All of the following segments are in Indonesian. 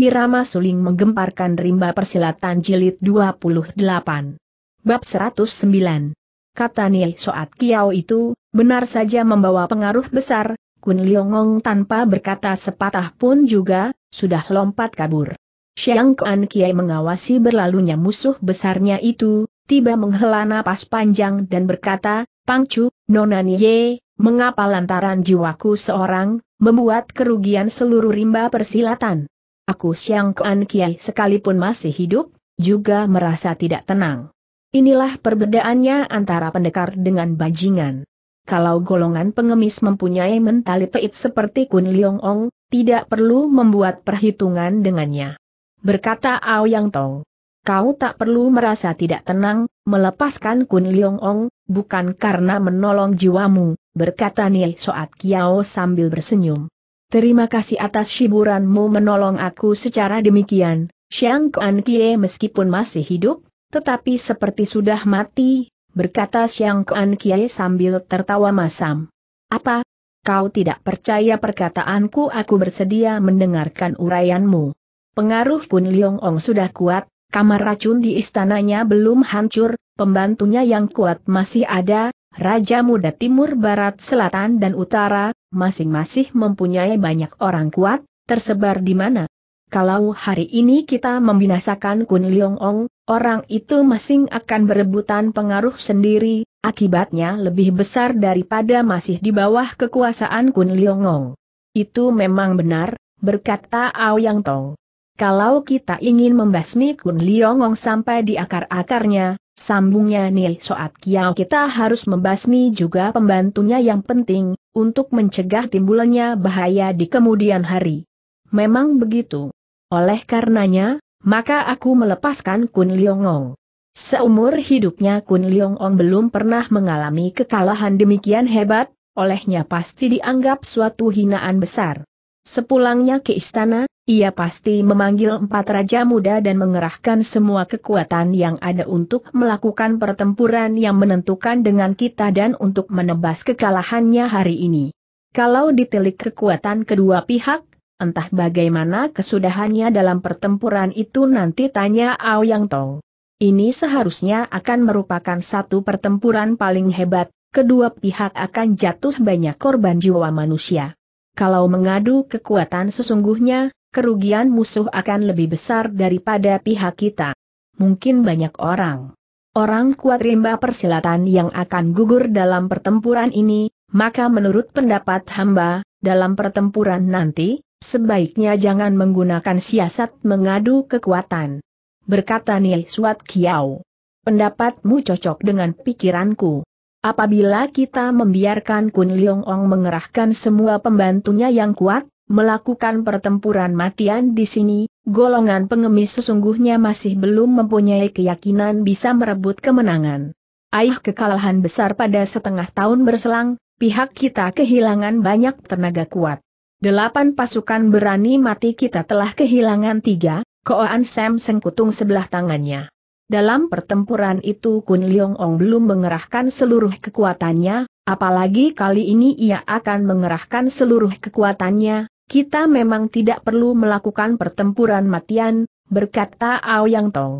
Irama suling menggemparkan rimba persilatan jilid 28. Bab 109. Kata Niel Soat Kiao itu, benar saja membawa pengaruh besar, Kun Liongong tanpa berkata sepatah pun juga, sudah lompat kabur. Xiang Kuan Kiai mengawasi berlalunya musuh besarnya itu, tiba menghela napas panjang dan berkata, Pangcu, Nona Nye, mengapa lantaran jiwaku seorang, membuat kerugian seluruh rimba persilatan aku Siang Kuan Kiai sekalipun masih hidup, juga merasa tidak tenang. Inilah perbedaannya antara pendekar dengan bajingan. Kalau golongan pengemis mempunyai mentalitas seperti Kun Liong Ong, tidak perlu membuat perhitungan dengannya. Berkata Ao Yang Tong, kau tak perlu merasa tidak tenang, melepaskan Kun Liong Ong, bukan karena menolong jiwamu, berkata Neil Soat Kiao sambil bersenyum. Terima kasih atas hiburanmu menolong aku secara demikian, Xiang Kuan Kie meskipun masih hidup, tetapi seperti sudah mati, berkata Xiang Kuan Kie sambil tertawa masam. Apa? Kau tidak percaya perkataanku aku bersedia mendengarkan uraianmu. Pengaruh Kun Liong Ong sudah kuat, kamar racun di istananya belum hancur, pembantunya yang kuat masih ada, Raja muda timur barat selatan dan utara, masing-masing mempunyai banyak orang kuat, tersebar di mana. Kalau hari ini kita membinasakan Kun Leong Ong, orang itu masing akan berebutan pengaruh sendiri, akibatnya lebih besar daripada masih di bawah kekuasaan Kun Leong Ong. Itu memang benar, berkata Ao Yang Tong. Kalau kita ingin membasmi Kun Leong Ong sampai di akar-akarnya, Sambungnya Nil Soat Kiao kita harus membasmi juga pembantunya yang penting, untuk mencegah timbulannya bahaya di kemudian hari. Memang begitu. Oleh karenanya, maka aku melepaskan Kun Liongong. Seumur hidupnya Kun Liongong belum pernah mengalami kekalahan demikian hebat, olehnya pasti dianggap suatu hinaan besar. Sepulangnya ke istana, ia pasti memanggil empat raja muda dan mengerahkan semua kekuatan yang ada untuk melakukan pertempuran yang menentukan dengan kita dan untuk menebas kekalahannya hari ini. Kalau ditelik kekuatan kedua pihak, entah bagaimana kesudahannya dalam pertempuran itu nanti tanya Ao Yang Tong. Ini seharusnya akan merupakan satu pertempuran paling hebat, kedua pihak akan jatuh banyak korban jiwa manusia kalau mengadu kekuatan sesungguhnya, kerugian musuh akan lebih besar daripada pihak kita. Mungkin banyak orang. Orang kuat rimba persilatan yang akan gugur dalam pertempuran ini, maka menurut pendapat hamba, dalam pertempuran nanti, sebaiknya jangan menggunakan siasat mengadu kekuatan. Berkata Nil Suat Kiau. Pendapatmu cocok dengan pikiranku. Apabila kita membiarkan Kun Leong Ong mengerahkan semua pembantunya yang kuat, melakukan pertempuran matian di sini, golongan pengemis sesungguhnya masih belum mempunyai keyakinan bisa merebut kemenangan. Aih kekalahan besar pada setengah tahun berselang, pihak kita kehilangan banyak tenaga kuat. Delapan pasukan berani mati kita telah kehilangan tiga, Koan Sam sengkutung sebelah tangannya. Dalam pertempuran itu Kun Leong Ong belum mengerahkan seluruh kekuatannya, apalagi kali ini ia akan mengerahkan seluruh kekuatannya, kita memang tidak perlu melakukan pertempuran matian, berkata Ao Yang Tong.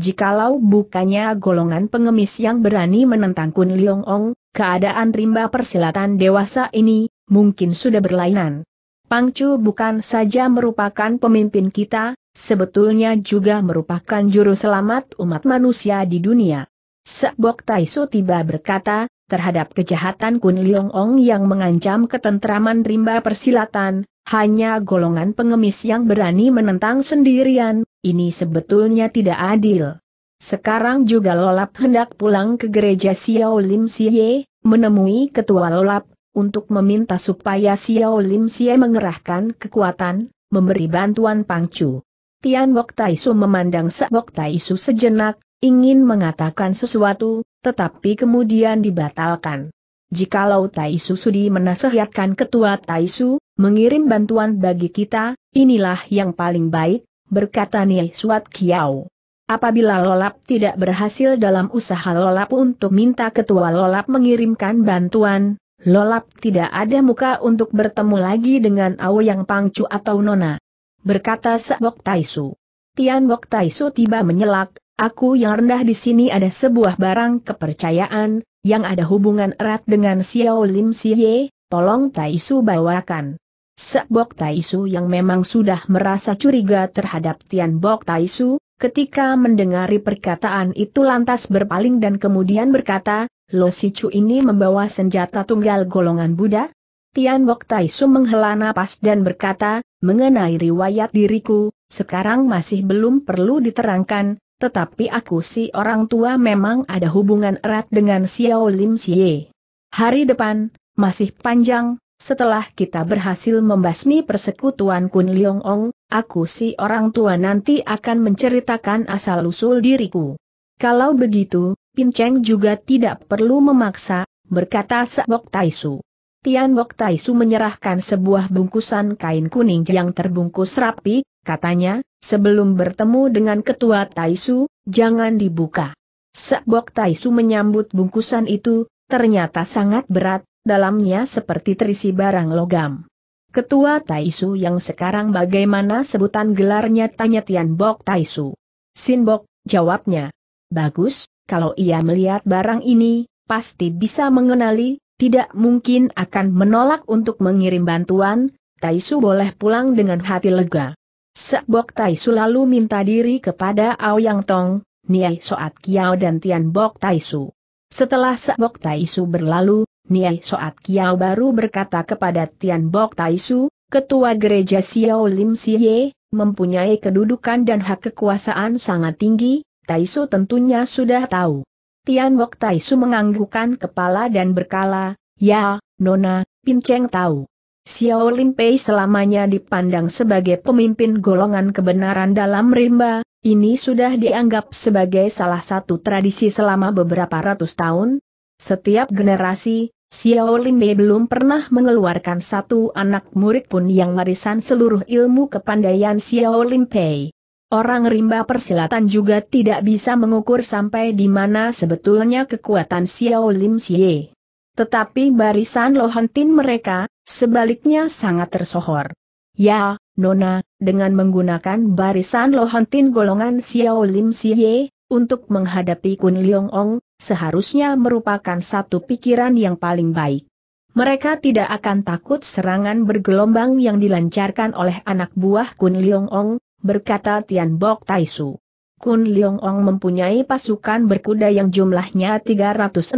Jikalau bukannya golongan pengemis yang berani menentang Kun Leong Ong, keadaan rimba persilatan dewasa ini, mungkin sudah berlainan. Pangcu bukan saja merupakan pemimpin kita, sebetulnya juga merupakan juru selamat umat manusia di dunia. Sebok Taisu tiba berkata, terhadap kejahatan Kun Liong Ong yang mengancam ketentraman rimba persilatan, hanya golongan pengemis yang berani menentang sendirian, ini sebetulnya tidak adil. Sekarang juga Lolap hendak pulang ke gereja Xiao Lim Xie, menemui ketua Lolap, untuk meminta supaya Xiao Lim Xie mengerahkan kekuatan, memberi bantuan Pangcu. Tian Tai Su memandang Wok Tai Su sejenak, ingin mengatakan sesuatu, tetapi kemudian dibatalkan. Jikalau Su Sudi menasehatkan ketua Taisu, mengirim bantuan bagi kita, inilah yang paling baik, berkata Niai Suat Kiao. Apabila Lolap tidak berhasil dalam usaha Lolap untuk minta ketua Lolap mengirimkan bantuan, Lolap tidak ada muka untuk bertemu lagi dengan yang Pangcu atau Nona berkata Tai Taisu. Tian Bok Taisu tiba menyelak, aku yang rendah di sini ada sebuah barang kepercayaan, yang ada hubungan erat dengan Xiao Lim Si Ye, tolong Taisu bawakan. Tai Taisu yang memang sudah merasa curiga terhadap Tian Bok Taisu, ketika mendengari perkataan itu lantas berpaling dan kemudian berkata, Lo Si Chu ini membawa senjata tunggal golongan Buddha? Tian Bok Taisu menghela napas dan berkata, Mengenai riwayat diriku, sekarang masih belum perlu diterangkan, tetapi aku si orang tua memang ada hubungan erat dengan Xiao Lim Xie. Hari depan, masih panjang, setelah kita berhasil membasmi persekutuan Kun Leong Ong, aku si orang tua nanti akan menceritakan asal-usul diriku. Kalau begitu, Pin Cheng juga tidak perlu memaksa, berkata Sabok Taisu. Tian Bok Taisu menyerahkan sebuah bungkusan kain kuning yang terbungkus rapi, katanya, sebelum bertemu dengan ketua Taisu, jangan dibuka. Sebok Taisu menyambut bungkusan itu, ternyata sangat berat, dalamnya seperti terisi barang logam. Ketua Taisu yang sekarang bagaimana sebutan gelarnya tanya Tian Bok Taisu. Sin Bok, jawabnya. Bagus, kalau ia melihat barang ini, pasti bisa mengenali, tidak mungkin akan menolak untuk mengirim bantuan, Taisu boleh pulang dengan hati lega. Sebok Taisu lalu minta diri kepada Ao Yang Tong, Niai Soat Kiao dan Tian Bok Taisu. Setelah Sebok Taisu berlalu, Niai Soat Kiao baru berkata kepada Tian Bok Taisu, Ketua Gereja Xiao Lim Siye, mempunyai kedudukan dan hak kekuasaan sangat tinggi, Taisu tentunya sudah tahu. Tian Wok Tai Taisu menganggukkan kepala dan berkala, Ya, Nona, Pinceng tahu. Xiao Lin Pei selamanya dipandang sebagai pemimpin golongan kebenaran dalam rimba, ini sudah dianggap sebagai salah satu tradisi selama beberapa ratus tahun. Setiap generasi, Xiao Lin Pei belum pernah mengeluarkan satu anak murid pun yang warisan seluruh ilmu kepandaian Xiao Lin Pei. Orang rimba persilatan juga tidak bisa mengukur sampai di mana sebetulnya kekuatan Xiao Lim Xie. Tetapi barisan lohantin mereka, sebaliknya sangat tersohor. Ya, Nona, dengan menggunakan barisan lohantin golongan Xiao Lim Xie, untuk menghadapi Kun Leong Ong, seharusnya merupakan satu pikiran yang paling baik. Mereka tidak akan takut serangan bergelombang yang dilancarkan oleh anak buah Kun Leong Ong, berkata Tian Bok Tai Su. Kun Leong Ong mempunyai pasukan berkuda yang jumlahnya 360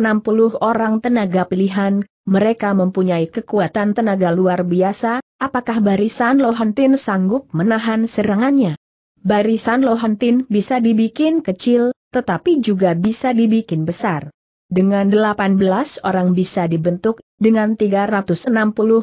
orang tenaga pilihan, mereka mempunyai kekuatan tenaga luar biasa, apakah barisan Lohantin sanggup menahan serangannya? Barisan Lohantin bisa dibikin kecil, tetapi juga bisa dibikin besar. Dengan 18 orang bisa dibentuk, dengan 360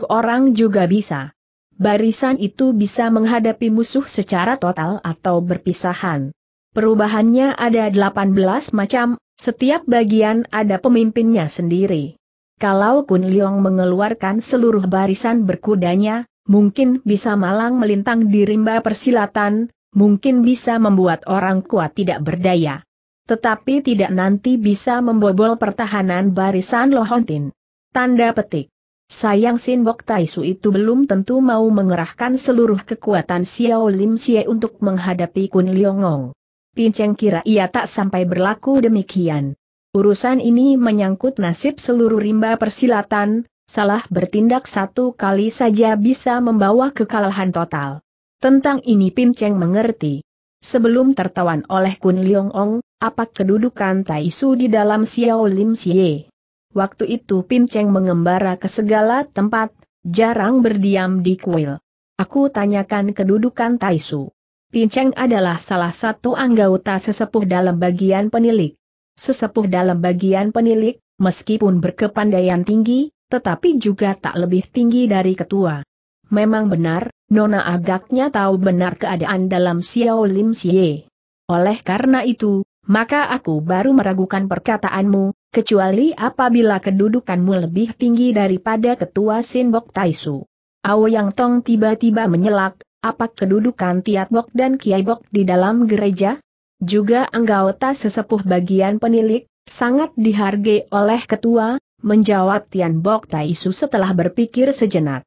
orang juga bisa barisan itu bisa menghadapi musuh secara total atau berpisahan. Perubahannya ada 18 macam, setiap bagian ada pemimpinnya sendiri. Kalau Kun Liong mengeluarkan seluruh barisan berkudanya, mungkin bisa malang melintang di rimba persilatan, mungkin bisa membuat orang kuat tidak berdaya. Tetapi tidak nanti bisa membobol pertahanan barisan Lohontin. Tanda petik. Sayang Sin Sinbok Taisu itu belum tentu mau mengerahkan seluruh kekuatan Xiao Lim Xie untuk menghadapi Kun Liongong. Pinceng kira ia tak sampai berlaku demikian. Urusan ini menyangkut nasib seluruh rimba persilatan, salah bertindak satu kali saja bisa membawa kekalahan total. Tentang ini Pinceng mengerti. Sebelum tertawan oleh Kun Liong Ong, apa kedudukan Taisu di dalam Xiao Lim Xie? Waktu itu Pinceng mengembara ke segala tempat, jarang berdiam di kuil. Aku tanyakan kedudukan Taisu. Pinceng adalah salah satu anggota sesepuh dalam bagian penilik. Sesepuh dalam bagian penilik, meskipun berkepandaian tinggi, tetapi juga tak lebih tinggi dari ketua. Memang benar, Nona agaknya tahu benar keadaan dalam Xiao Lim Xie. Oleh karena itu, maka aku baru meragukan perkataanmu, kecuali apabila kedudukanmu lebih tinggi daripada ketua Sinbok Taisu. Yang Tong tiba-tiba menyelak, apa kedudukan Tiat Bok dan Kiai Bok di dalam gereja? Juga anggota sesepuh bagian penilik, sangat dihargai oleh ketua, menjawab Tian Bok Taisu setelah berpikir sejenak.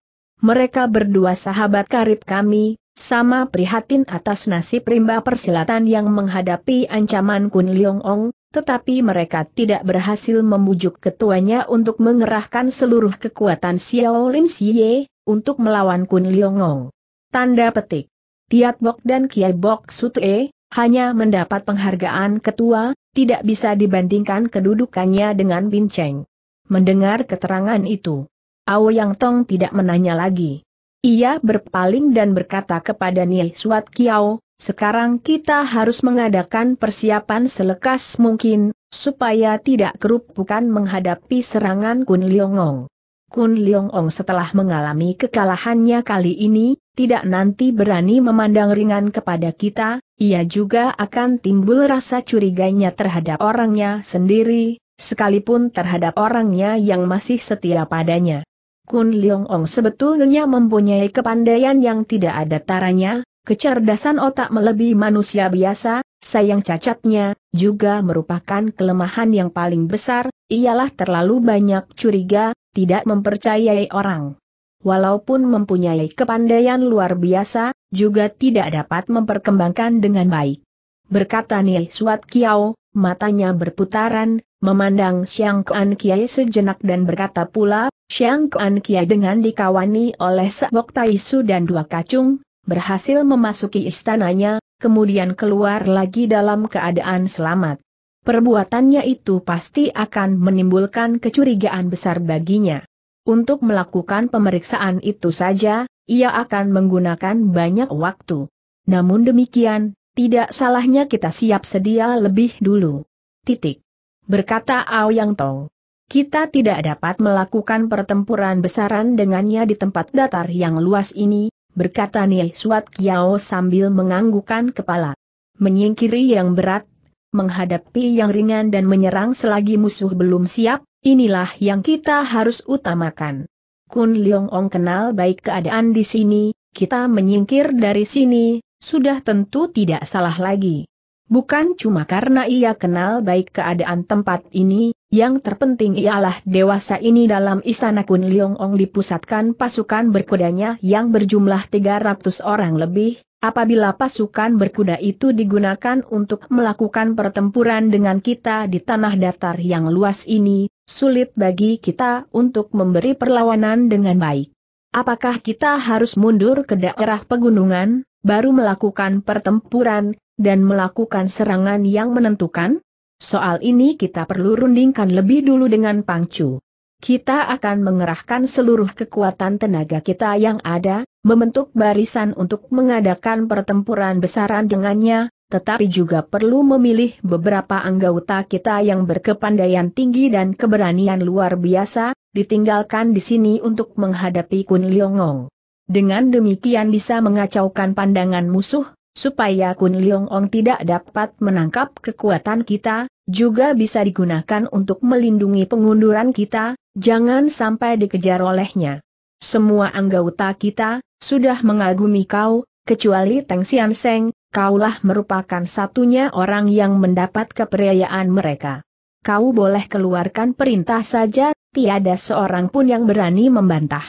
Mereka berdua sahabat karib kami, sama prihatin atas nasib rimba persilatan yang menghadapi ancaman Kun Leong Ong, tetapi mereka tidak berhasil membujuk ketuanya untuk mengerahkan seluruh kekuatan Xiao Lin Xie, untuk melawan Kun Liongong. Tanda petik. Tiat Bok dan Kiai Bok Sute hanya mendapat penghargaan ketua, tidak bisa dibandingkan kedudukannya dengan Bin Cheng. Mendengar keterangan itu, Ao Yang Tong tidak menanya lagi. Ia berpaling dan berkata kepada Nie Suat Kiao, sekarang kita harus mengadakan persiapan selekas mungkin, supaya tidak kerupukan menghadapi serangan Kun Liongong. Kun Liongong setelah mengalami kekalahannya kali ini, tidak nanti berani memandang ringan kepada kita, ia juga akan timbul rasa curiganya terhadap orangnya sendiri, sekalipun terhadap orangnya yang masih setia padanya. Kun Liongong sebetulnya mempunyai kepandaian yang tidak ada taranya, Kecerdasan otak melebihi manusia biasa, sayang cacatnya, juga merupakan kelemahan yang paling besar, ialah terlalu banyak curiga, tidak mempercayai orang. Walaupun mempunyai kepandaian luar biasa, juga tidak dapat memperkembangkan dengan baik. Berkata Nil Suat Kiao, matanya berputaran, memandang Xiang Kuan Kiai sejenak dan berkata pula, Xiang Kuan Kiai dengan dikawani oleh Sabok Taisu dan dua kacung, berhasil memasuki istananya, kemudian keluar lagi dalam keadaan selamat. Perbuatannya itu pasti akan menimbulkan kecurigaan besar baginya. Untuk melakukan pemeriksaan itu saja, ia akan menggunakan banyak waktu. Namun demikian, tidak salahnya kita siap sedia lebih dulu. Titik. Berkata Aoyang Tong. Kita tidak dapat melakukan pertempuran besaran dengannya di tempat datar yang luas ini, berkata Nia Suat Kiao sambil menganggukan kepala. Menyingkiri yang berat, menghadapi yang ringan dan menyerang selagi musuh belum siap, inilah yang kita harus utamakan. Kun Leong Ong kenal baik keadaan di sini, kita menyingkir dari sini, sudah tentu tidak salah lagi. Bukan cuma karena ia kenal baik keadaan tempat ini, yang terpenting ialah dewasa ini dalam istana Liong Ong dipusatkan pasukan berkudanya yang berjumlah 300 orang lebih, Apabila pasukan berkuda itu digunakan untuk melakukan pertempuran dengan kita di tanah datar yang luas ini, sulit bagi kita untuk memberi perlawanan dengan baik. Apakah kita harus mundur ke daerah pegunungan, baru melakukan pertempuran, dan melakukan serangan yang menentukan? Soal ini kita perlu rundingkan lebih dulu dengan Pangcu. Kita akan mengerahkan seluruh kekuatan tenaga kita yang ada, membentuk barisan untuk mengadakan pertempuran besaran dengannya, tetapi juga perlu memilih beberapa anggota kita yang berkepandaian tinggi dan keberanian luar biasa, ditinggalkan di sini untuk menghadapi Kun Liongong. Dengan demikian bisa mengacaukan pandangan musuh, supaya Kun Liong Ong tidak dapat menangkap kekuatan kita, juga bisa digunakan untuk melindungi pengunduran kita, jangan sampai dikejar olehnya. Semua anggota kita, sudah mengagumi kau, kecuali Teng Sian Seng, kaulah merupakan satunya orang yang mendapat keperayaan mereka. Kau boleh keluarkan perintah saja, tiada seorang pun yang berani membantah.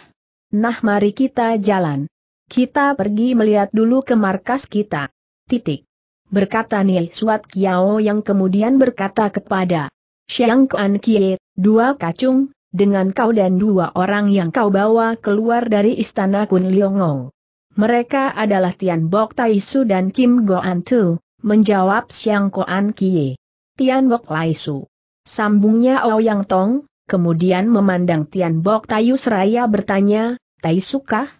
Nah mari kita jalan. Kita pergi melihat dulu ke markas kita. Titik. Berkata Nil Suat Kiao yang kemudian berkata kepada Xiang Kuan Kie, dua kacung, dengan kau dan dua orang yang kau bawa keluar dari istana Kun Liongong. Mereka adalah Tian Bok Tai Su dan Kim Goan Tu, menjawab Xiang Kuan Kie. Tian Bok Lai Su. Sambungnya Ouyang Tong, kemudian memandang Tian Bok Tayu seraya bertanya, Tai Su kah?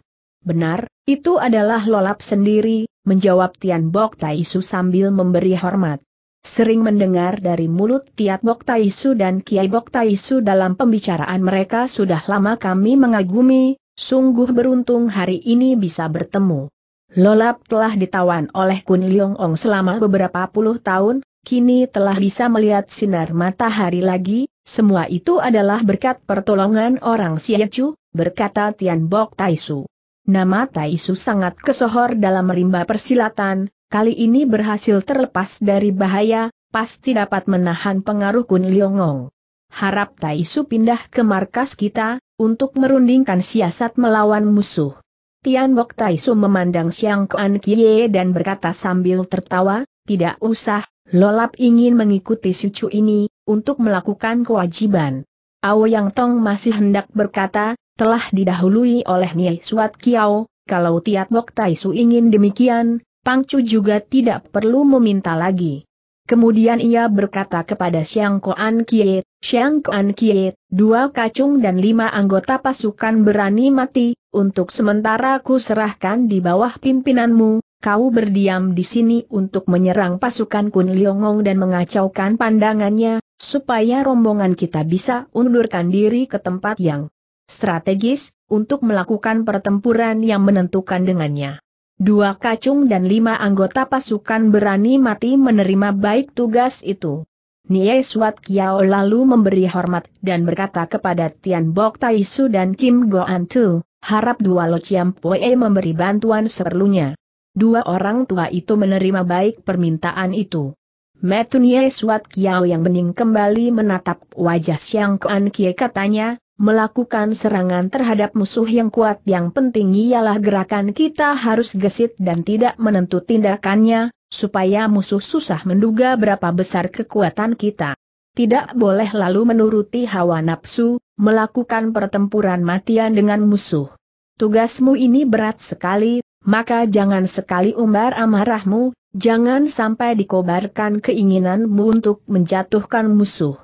Benar, itu adalah lolap sendiri, menjawab Tian Bok Taisu sambil memberi hormat. Sering mendengar dari mulut Tiat Bok Taisu dan Kiai Bok Taisu dalam pembicaraan mereka sudah lama kami mengagumi, sungguh beruntung hari ini bisa bertemu. Lolap telah ditawan oleh Kun Leong Ong selama beberapa puluh tahun, kini telah bisa melihat sinar matahari lagi, semua itu adalah berkat pertolongan orang Siacu, berkata Tian Bok Taisu. Nama Tai Su sangat kesohor dalam rimba persilatan, kali ini berhasil terlepas dari bahaya, pasti dapat menahan pengaruh Kun Liongong. Harap Tai Su pindah ke markas kita, untuk merundingkan siasat melawan musuh. Tian Bok Su memandang Xiang Kuan Kie dan berkata sambil tertawa, tidak usah, Lolap ingin mengikuti Si cucu ini, untuk melakukan kewajiban. Ao Yang Tong masih hendak berkata, telah didahului oleh Niai Suat Kiao, kalau Tiat Mok Su ingin demikian, Pang Chu juga tidak perlu meminta lagi. Kemudian ia berkata kepada Xiang Koan Kie, Xiang Koan Kie, dua kacung dan lima anggota pasukan berani mati, untuk sementara ku serahkan di bawah pimpinanmu, kau berdiam di sini untuk menyerang pasukan Kun Liongong dan mengacaukan pandangannya, supaya rombongan kita bisa undurkan diri ke tempat yang strategis, untuk melakukan pertempuran yang menentukan dengannya. Dua kacung dan lima anggota pasukan berani mati menerima baik tugas itu. Nie Suat Kiao lalu memberi hormat dan berkata kepada Tian Bok Tai Su dan Kim Go An Tu, harap dua Lo Chiam Pue memberi bantuan seperlunya. Dua orang tua itu menerima baik permintaan itu. Metu Nie Suat Kiao yang bening kembali menatap wajah Xiang Kuan Kie katanya, melakukan serangan terhadap musuh yang kuat yang penting ialah gerakan kita harus gesit dan tidak menentu tindakannya, supaya musuh susah menduga berapa besar kekuatan kita. Tidak boleh lalu menuruti hawa nafsu, melakukan pertempuran matian dengan musuh. Tugasmu ini berat sekali, maka jangan sekali umbar amarahmu, jangan sampai dikobarkan keinginanmu untuk menjatuhkan musuh.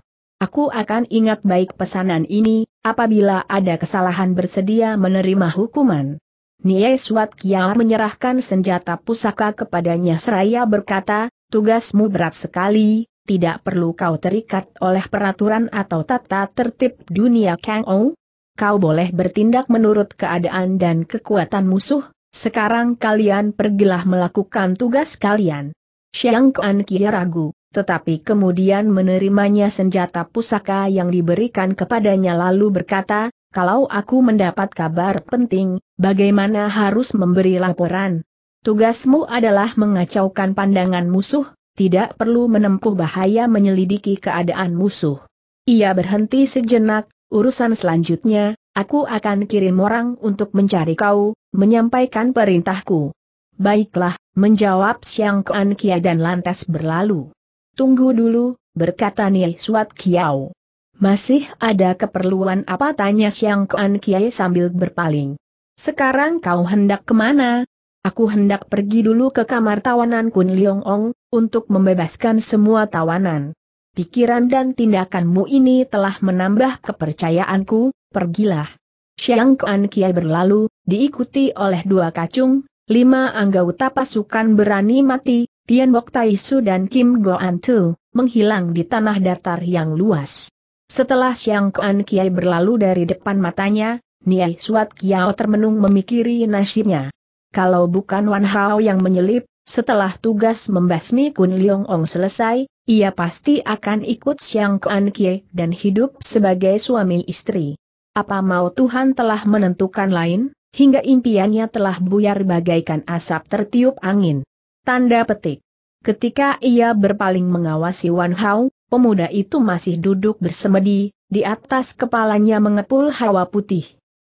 Aku akan ingat baik pesanan ini, apabila ada kesalahan bersedia menerima hukuman. Nye Suat Kial menyerahkan senjata pusaka kepadanya seraya berkata, tugasmu berat sekali, tidak perlu kau terikat oleh peraturan atau tata tertib dunia Kang Ou. Kau boleh bertindak menurut keadaan dan kekuatan musuh, sekarang kalian pergilah melakukan tugas kalian. Xiang Kuan Kia ragu tetapi kemudian menerimanya senjata pusaka yang diberikan kepadanya lalu berkata, kalau aku mendapat kabar penting, bagaimana harus memberi laporan? Tugasmu adalah mengacaukan pandangan musuh, tidak perlu menempuh bahaya menyelidiki keadaan musuh. Ia berhenti sejenak, urusan selanjutnya, aku akan kirim orang untuk mencari kau, menyampaikan perintahku. Baiklah, menjawab Siang Kuan Kia dan lantas berlalu. Tunggu dulu, berkata Niai Suat Kiao. Masih ada keperluan apa tanya Siang Kuan Kiai sambil berpaling. Sekarang kau hendak kemana? Aku hendak pergi dulu ke kamar tawanan Kun Leong Ong, untuk membebaskan semua tawanan. Pikiran dan tindakanmu ini telah menambah kepercayaanku, pergilah. Siang Kuan Kiai berlalu, diikuti oleh dua kacung, lima anggota pasukan berani mati, Tian Bok Su dan Kim Go An Tu, menghilang di tanah datar yang luas. Setelah Xiang Kuan Kiai berlalu dari depan matanya, Niai Suat Kiao termenung memikiri nasibnya. Kalau bukan Wan Hao yang menyelip, setelah tugas membasmi Kun Leong Ong selesai, ia pasti akan ikut Xiang Kuan Kiai dan hidup sebagai suami istri. Apa mau Tuhan telah menentukan lain, hingga impiannya telah buyar bagaikan asap tertiup angin. Tanda petik. Ketika ia berpaling mengawasi Wan Hao, pemuda itu masih duduk bersemedi, di atas kepalanya mengepul hawa putih.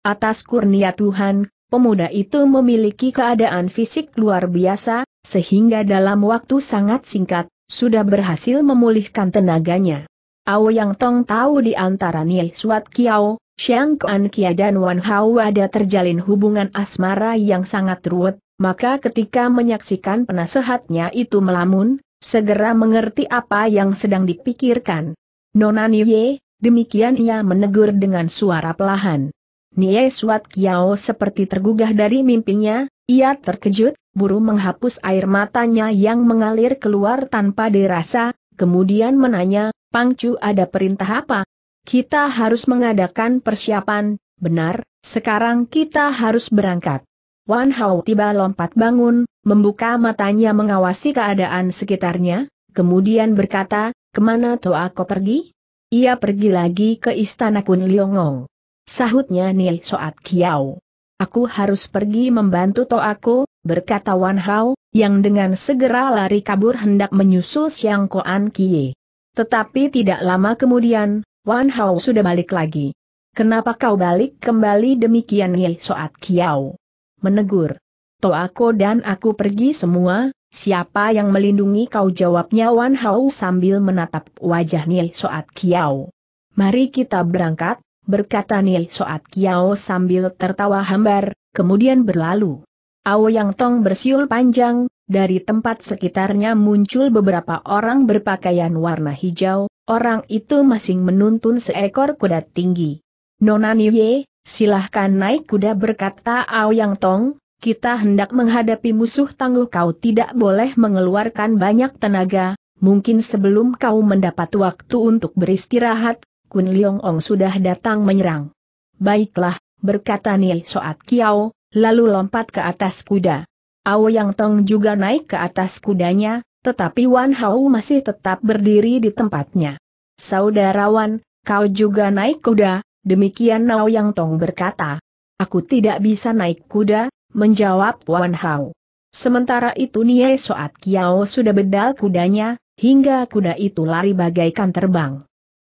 Atas kurnia Tuhan, pemuda itu memiliki keadaan fisik luar biasa, sehingga dalam waktu sangat singkat, sudah berhasil memulihkan tenaganya. Ao Yang Tong tahu di antara Nie Suat Kiao, Xiang Kuan Kia dan Wan Hao ada terjalin hubungan asmara yang sangat ruwet, maka ketika menyaksikan penasehatnya itu melamun, segera mengerti apa yang sedang dipikirkan. Nona Nye, demikian ia menegur dengan suara pelahan. Nye Suat Kiao seperti tergugah dari mimpinya, ia terkejut, buru menghapus air matanya yang mengalir keluar tanpa dirasa, kemudian menanya, Pangcu ada perintah apa? Kita harus mengadakan persiapan, benar, sekarang kita harus berangkat. Wan Hao tiba lompat bangun, membuka matanya mengawasi keadaan sekitarnya, kemudian berkata, kemana Toa aku pergi? Ia pergi lagi ke istana Kun Liongong. Sahutnya Nil Soat Kiao. Aku harus pergi membantu aku. berkata Wan Hao, yang dengan segera lari kabur hendak menyusul Siang Koan Kie. Tetapi tidak lama kemudian, Wan Hao sudah balik lagi. Kenapa kau balik kembali demikian Nil Soat Kiao? menegur. aku dan aku pergi semua, siapa yang melindungi kau jawabnya Wan Hao sambil menatap wajah Nil Soat Kiao. Mari kita berangkat, berkata Nil Soat Kiao sambil tertawa hambar, kemudian berlalu. Yang Tong bersiul panjang, dari tempat sekitarnya muncul beberapa orang berpakaian warna hijau, orang itu masing menuntun seekor kuda tinggi. Nona Niye, Silahkan naik kuda berkata ao yang Tong, kita hendak menghadapi musuh tangguh kau tidak boleh mengeluarkan banyak tenaga, mungkin sebelum kau mendapat waktu untuk beristirahat, Kun Leong Ong sudah datang menyerang. Baiklah, berkata Nie Soat Kiao, lalu lompat ke atas kuda. ao yang Tong juga naik ke atas kudanya, tetapi Wan Hao masih tetap berdiri di tempatnya. Saudarawan, kau juga naik kuda, Demikian Nao Yang Tong berkata. Aku tidak bisa naik kuda, menjawab Wan Hao. Sementara itu Nie Soat Kiao sudah bedal kudanya, hingga kuda itu lari bagaikan terbang.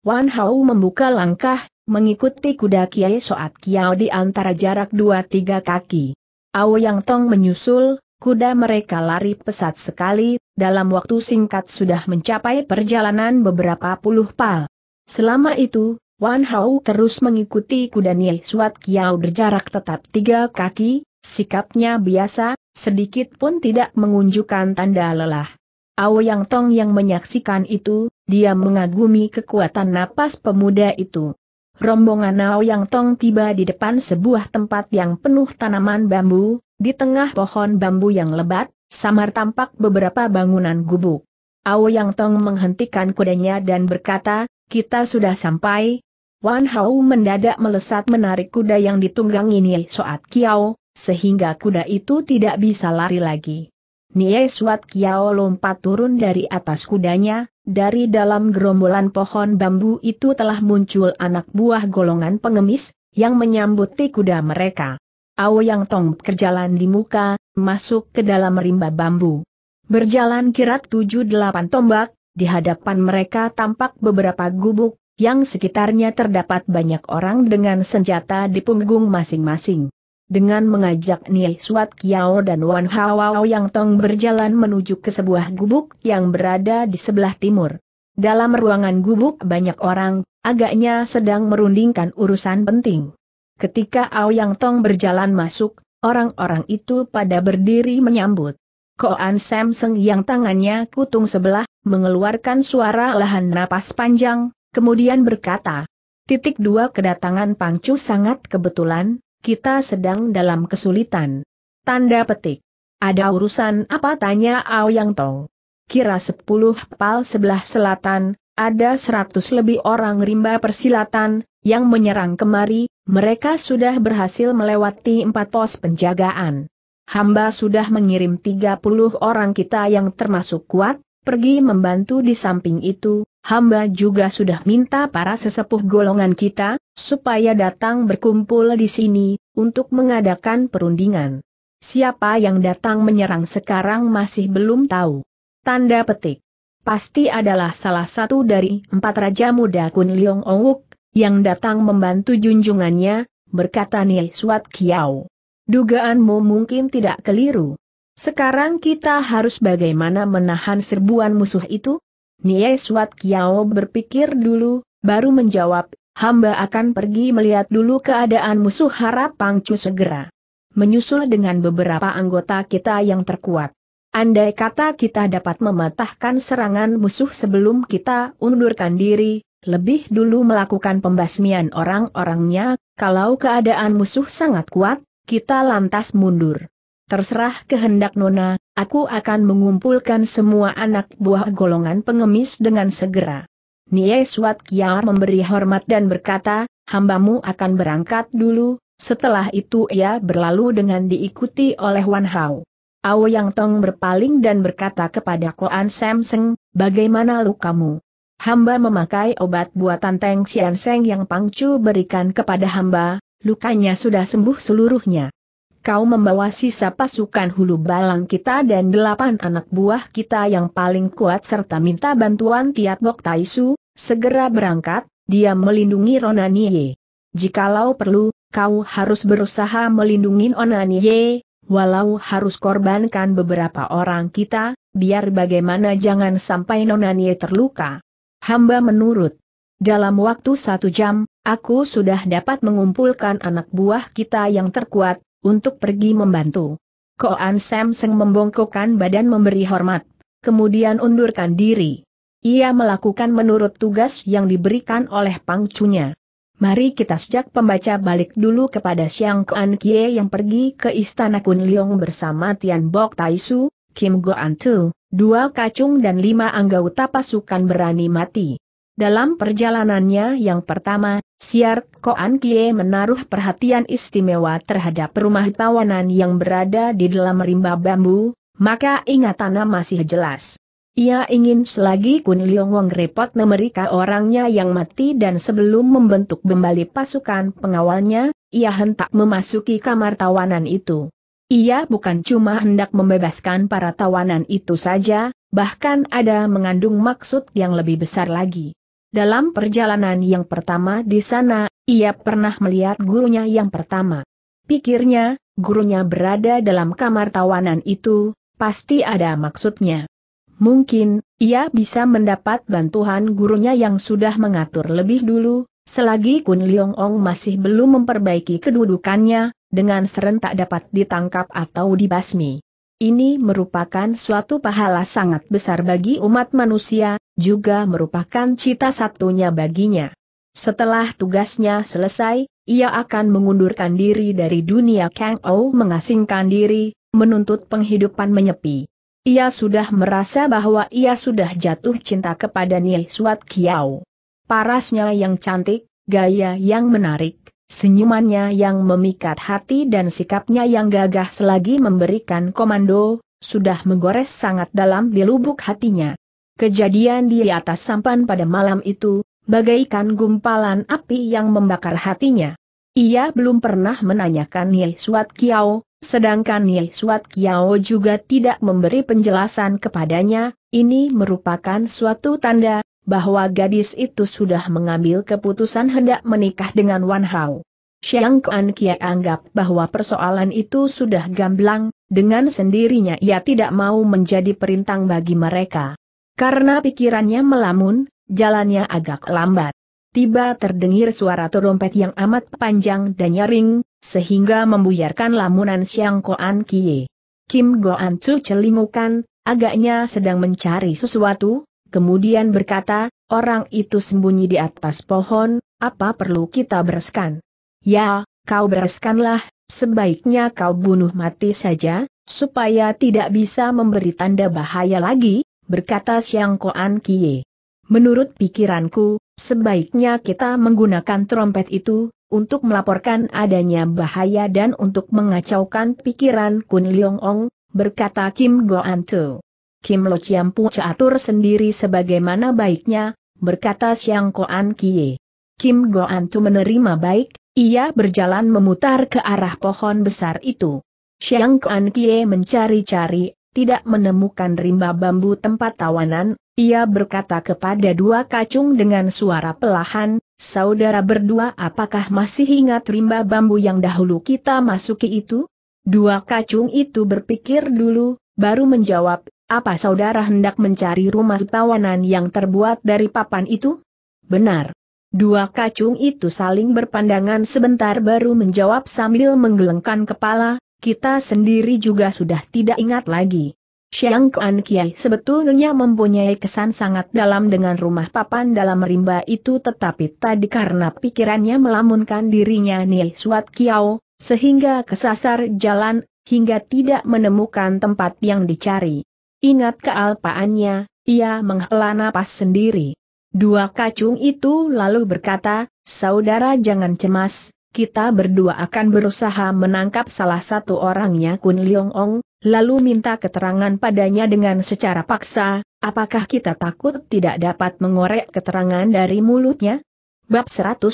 Wan Hao membuka langkah, mengikuti kuda Kiai Soat Kiao di antara jarak dua tiga kaki. Ao Yang Tong menyusul, kuda mereka lari pesat sekali, dalam waktu singkat sudah mencapai perjalanan beberapa puluh pal. Selama itu, Wan Hao terus mengikuti kuda Nie Suat Kiao berjarak tetap tiga kaki, sikapnya biasa, sedikit pun tidak mengunjukkan tanda lelah. Ao Yang Tong yang menyaksikan itu, dia mengagumi kekuatan napas pemuda itu. Rombongan Ao Yang Tong tiba di depan sebuah tempat yang penuh tanaman bambu, di tengah pohon bambu yang lebat, samar tampak beberapa bangunan gubuk. Ao Yang Tong menghentikan kudanya dan berkata, kita sudah sampai. Wan Hao mendadak melesat menarik kuda yang ditunggangi Nie Suat Kiao, sehingga kuda itu tidak bisa lari lagi. Nie Suat Kiao lompat turun dari atas kudanya, dari dalam gerombolan pohon bambu itu telah muncul anak buah golongan pengemis, yang menyambuti kuda mereka. Ao Yang Tong berjalan di muka, masuk ke dalam rimba bambu. Berjalan kira tujuh delapan tombak, di hadapan mereka tampak beberapa gubuk, yang sekitarnya terdapat banyak orang dengan senjata di punggung masing-masing. Dengan mengajak Niai Suat Kiao dan Wan Hawao Yang Tong berjalan menuju ke sebuah gubuk yang berada di sebelah timur. Dalam ruangan gubuk banyak orang, agaknya sedang merundingkan urusan penting. Ketika Ao Yang Tong berjalan masuk, orang-orang itu pada berdiri menyambut. Koan Samseng yang tangannya kutung sebelah, mengeluarkan suara lahan napas panjang, kemudian berkata, Titik dua kedatangan Pangcu sangat kebetulan, kita sedang dalam kesulitan. Tanda petik. Ada urusan apa tanya Ao Yang Tong? Kira sepuluh pal sebelah selatan, ada seratus lebih orang rimba persilatan, yang menyerang kemari, mereka sudah berhasil melewati empat pos penjagaan. Hamba sudah mengirim tiga puluh orang kita yang termasuk kuat, pergi membantu di samping itu, hamba juga sudah minta para sesepuh golongan kita, supaya datang berkumpul di sini, untuk mengadakan perundingan. Siapa yang datang menyerang sekarang masih belum tahu. Tanda petik. Pasti adalah salah satu dari empat raja muda Kun Liong Owuk, yang datang membantu junjungannya, berkata Nil Suat Kiao. Dugaanmu mungkin tidak keliru. Sekarang kita harus bagaimana menahan serbuan musuh itu? Nie Suat Kiao berpikir dulu, baru menjawab, hamba akan pergi melihat dulu keadaan musuh harap Pangcu segera. Menyusul dengan beberapa anggota kita yang terkuat. Andai kata kita dapat mematahkan serangan musuh sebelum kita undurkan diri, lebih dulu melakukan pembasmian orang-orangnya, kalau keadaan musuh sangat kuat, kita lantas mundur. Terserah kehendak Nona, aku akan mengumpulkan semua anak buah golongan pengemis dengan segera. Nie Suat Kiar memberi hormat dan berkata, hambamu akan berangkat dulu, setelah itu ia berlalu dengan diikuti oleh Wan Hao. Ao Yang Tong berpaling dan berkata kepada Koan Samseng, bagaimana lukamu? Hamba memakai obat buatan Teng Sian Seng yang Pangcu berikan kepada hamba, lukanya sudah sembuh seluruhnya kau membawa sisa pasukan hulu balang kita dan delapan anak buah kita yang paling kuat serta minta bantuan Tiat Bok Taisu, segera berangkat, dia melindungi Ronanie. Jikalau perlu, kau harus berusaha melindungi Onanie, walau harus korbankan beberapa orang kita, biar bagaimana jangan sampai Nonanie terluka. Hamba menurut. Dalam waktu satu jam, aku sudah dapat mengumpulkan anak buah kita yang terkuat, untuk pergi membantu. Koan Samseng membongkokkan badan memberi hormat, kemudian undurkan diri. Ia melakukan menurut tugas yang diberikan oleh pangcunya. Mari kita sejak pembaca balik dulu kepada Siang Koan Kie yang pergi ke Istana Kun Leong bersama Tian Bok Taisu, Kim Goan Tu, dua kacung dan lima anggota pasukan berani mati. Dalam perjalanannya yang pertama, Siar Koan Kie menaruh perhatian istimewa terhadap rumah tawanan yang berada di dalam rimba bambu, maka ingatannya masih jelas. Ia ingin selagi Kun Leong Wong repot memeriksa orangnya yang mati dan sebelum membentuk kembali pasukan pengawalnya, ia hendak memasuki kamar tawanan itu. Ia bukan cuma hendak membebaskan para tawanan itu saja, bahkan ada mengandung maksud yang lebih besar lagi. Dalam perjalanan yang pertama di sana, ia pernah melihat gurunya yang pertama. Pikirnya, gurunya berada dalam kamar tawanan itu, pasti ada maksudnya. Mungkin, ia bisa mendapat bantuan gurunya yang sudah mengatur lebih dulu, selagi Kun Leong Ong masih belum memperbaiki kedudukannya, dengan serentak dapat ditangkap atau dibasmi. Ini merupakan suatu pahala sangat besar bagi umat manusia, juga merupakan cita satunya baginya. Setelah tugasnya selesai, ia akan mengundurkan diri dari dunia Kang Ou mengasingkan diri, menuntut penghidupan menyepi. Ia sudah merasa bahwa ia sudah jatuh cinta kepada Nil Suat Kiao. Parasnya yang cantik, gaya yang menarik, Senyumannya yang memikat hati dan sikapnya yang gagah selagi memberikan komando, sudah menggores sangat dalam di lubuk hatinya. Kejadian di atas sampan pada malam itu, bagaikan gumpalan api yang membakar hatinya. Ia belum pernah menanyakan Nil Suat Kiao, sedangkan Nil Suat Kiao juga tidak memberi penjelasan kepadanya, ini merupakan suatu tanda, bahwa gadis itu sudah mengambil keputusan hendak menikah dengan Wan Hao. Xiang Kuan Kia anggap bahwa persoalan itu sudah gamblang, dengan sendirinya ia tidak mau menjadi perintang bagi mereka. Karena pikirannya melamun, jalannya agak lambat. Tiba terdengir suara terompet yang amat panjang dan nyaring, sehingga membuyarkan lamunan Xiang Kuan Kie. Kim Goan Chu celingukan, agaknya sedang mencari sesuatu, kemudian berkata, orang itu sembunyi di atas pohon, apa perlu kita bereskan? Ya, kau bereskanlah, sebaiknya kau bunuh mati saja, supaya tidak bisa memberi tanda bahaya lagi, berkata Siang Koan Kie. Menurut pikiranku, sebaiknya kita menggunakan trompet itu, untuk melaporkan adanya bahaya dan untuk mengacaukan pikiran Kun Leong Ong, berkata Kim Go An Kim Lo Chiam Pu catur sendiri sebagaimana baiknya, berkata Xiang Koan Kie. Kim Goan Tu menerima baik, ia berjalan memutar ke arah pohon besar itu. Xiang Koan Kie mencari-cari, tidak menemukan rimba bambu tempat tawanan, ia berkata kepada dua kacung dengan suara pelahan, saudara berdua apakah masih ingat rimba bambu yang dahulu kita masuki itu? Dua kacung itu berpikir dulu, baru menjawab, apa saudara hendak mencari rumah tawanan yang terbuat dari papan itu? Benar. Dua kacung itu saling berpandangan sebentar baru menjawab sambil menggelengkan kepala, kita sendiri juga sudah tidak ingat lagi. Xiang Kuan Kiai sebetulnya mempunyai kesan sangat dalam dengan rumah papan dalam rimba itu tetapi tadi karena pikirannya melamunkan dirinya Nih Suat Kiao, sehingga kesasar jalan, hingga tidak menemukan tempat yang dicari. Ingat kealpaannya, ia menghela napas sendiri. Dua kacung itu lalu berkata, saudara jangan cemas, kita berdua akan berusaha menangkap salah satu orangnya Kun Leong Ong, lalu minta keterangan padanya dengan secara paksa, apakah kita takut tidak dapat mengorek keterangan dari mulutnya? Bab 110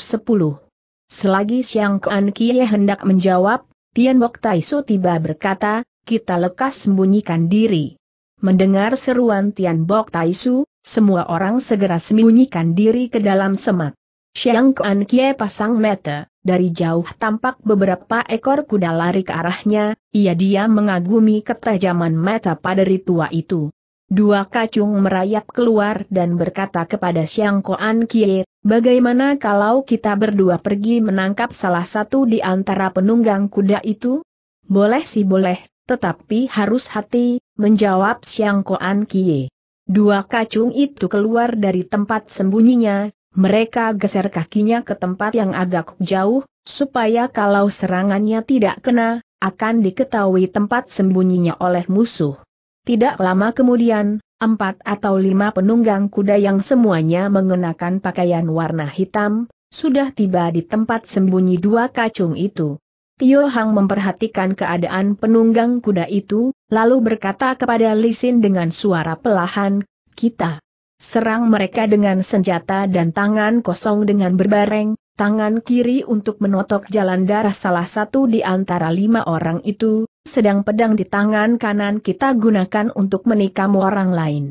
Selagi Siang Kuan Kie hendak menjawab, Tian Tai Taisu tiba berkata, kita lekas sembunyikan diri. Mendengar seruan Tian Bok Su, semua orang segera sembunyikan diri ke dalam semak. Xiang Kuan Kie pasang mata, dari jauh tampak beberapa ekor kuda lari ke arahnya, ia dia mengagumi ketajaman mata pada tua itu. Dua kacung merayap keluar dan berkata kepada Xiang Kuan Kie, bagaimana kalau kita berdua pergi menangkap salah satu di antara penunggang kuda itu? Boleh sih boleh, tetapi harus hati, menjawab Siang Koan Kie. Dua kacung itu keluar dari tempat sembunyinya, mereka geser kakinya ke tempat yang agak jauh, supaya kalau serangannya tidak kena, akan diketahui tempat sembunyinya oleh musuh. Tidak lama kemudian, empat atau lima penunggang kuda yang semuanya mengenakan pakaian warna hitam, sudah tiba di tempat sembunyi dua kacung itu. Tio Hang memperhatikan keadaan penunggang kuda itu, lalu berkata kepada Lisin dengan suara pelahan, kita serang mereka dengan senjata dan tangan kosong dengan berbareng, tangan kiri untuk menotok jalan darah salah satu di antara lima orang itu, sedang pedang di tangan kanan kita gunakan untuk menikam orang lain.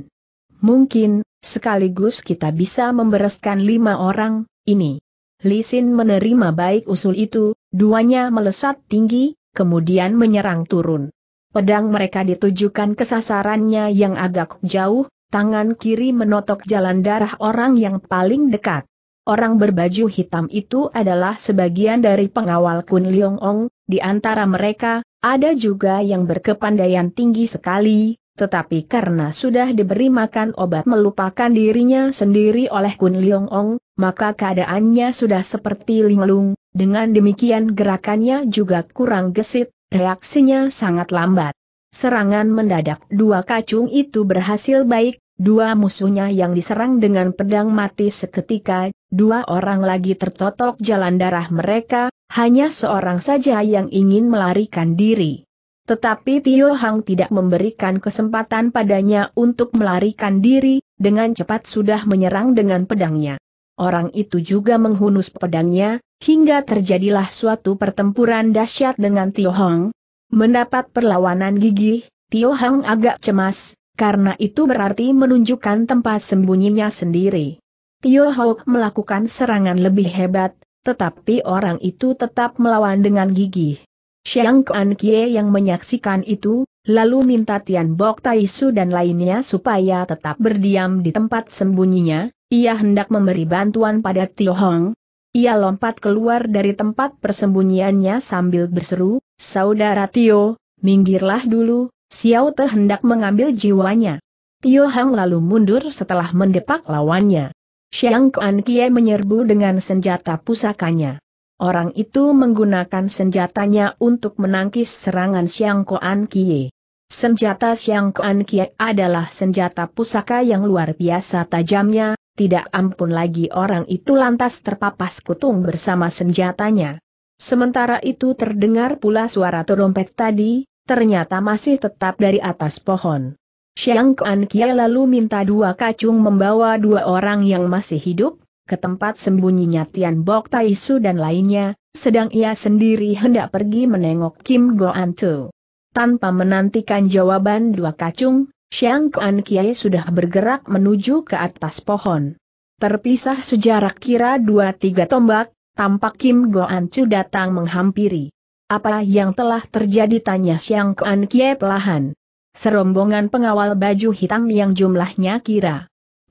Mungkin, sekaligus kita bisa membereskan lima orang, ini. Lisin menerima baik usul itu, duanya melesat tinggi, kemudian menyerang turun. Pedang mereka ditujukan ke sasarannya yang agak jauh, tangan kiri menotok jalan darah orang yang paling dekat. Orang berbaju hitam itu adalah sebagian dari pengawal Kun Leong Ong, di antara mereka, ada juga yang berkepandaian tinggi sekali, tetapi karena sudah diberi makan obat melupakan dirinya sendiri oleh Kun Leong Ong, maka keadaannya sudah seperti linglung, dengan demikian gerakannya juga kurang gesit, reaksinya sangat lambat. Serangan mendadak dua kacung itu berhasil baik, dua musuhnya yang diserang dengan pedang mati seketika, dua orang lagi tertotok jalan darah mereka, hanya seorang saja yang ingin melarikan diri. Tetapi Tio Hang tidak memberikan kesempatan padanya untuk melarikan diri, dengan cepat sudah menyerang dengan pedangnya. Orang itu juga menghunus pedangnya, hingga terjadilah suatu pertempuran dahsyat dengan Tio Hang. Mendapat perlawanan gigih, Tio Hang agak cemas, karena itu berarti menunjukkan tempat sembunyinya sendiri. Tio Hang melakukan serangan lebih hebat, tetapi orang itu tetap melawan dengan gigih. Xiang Kuan Kie yang menyaksikan itu, lalu minta Tian Bok Tai Su dan lainnya supaya tetap berdiam di tempat sembunyinya, ia hendak memberi bantuan pada Tio Hong. Ia lompat keluar dari tempat persembunyiannya sambil berseru, Saudara Tio, minggirlah dulu, Xiao Te hendak mengambil jiwanya. Tio Hong lalu mundur setelah mendepak lawannya. Xiang Kuan Kie menyerbu dengan senjata pusakanya. Orang itu menggunakan senjatanya untuk menangkis serangan Xiang Koan Kie. Senjata Xiang Koan Kie adalah senjata pusaka yang luar biasa tajamnya, tidak ampun lagi orang itu lantas terpapas kutung bersama senjatanya. Sementara itu terdengar pula suara terompet tadi, ternyata masih tetap dari atas pohon. Xiang Kuan Kie lalu minta dua kacung membawa dua orang yang masih hidup, ke tempat sembunyinya Tian Bok Taisu dan lainnya, sedang ia sendiri hendak pergi menengok Kim Go Antu. Tanpa menantikan jawaban dua kacung, Xiang Kuan Kiai sudah bergerak menuju ke atas pohon. Terpisah sejarah kira dua tiga tombak, tampak Kim Go Antu datang menghampiri. Apa yang telah terjadi tanya Xiang Kuan Kiai pelahan. Serombongan pengawal baju hitam yang jumlahnya kira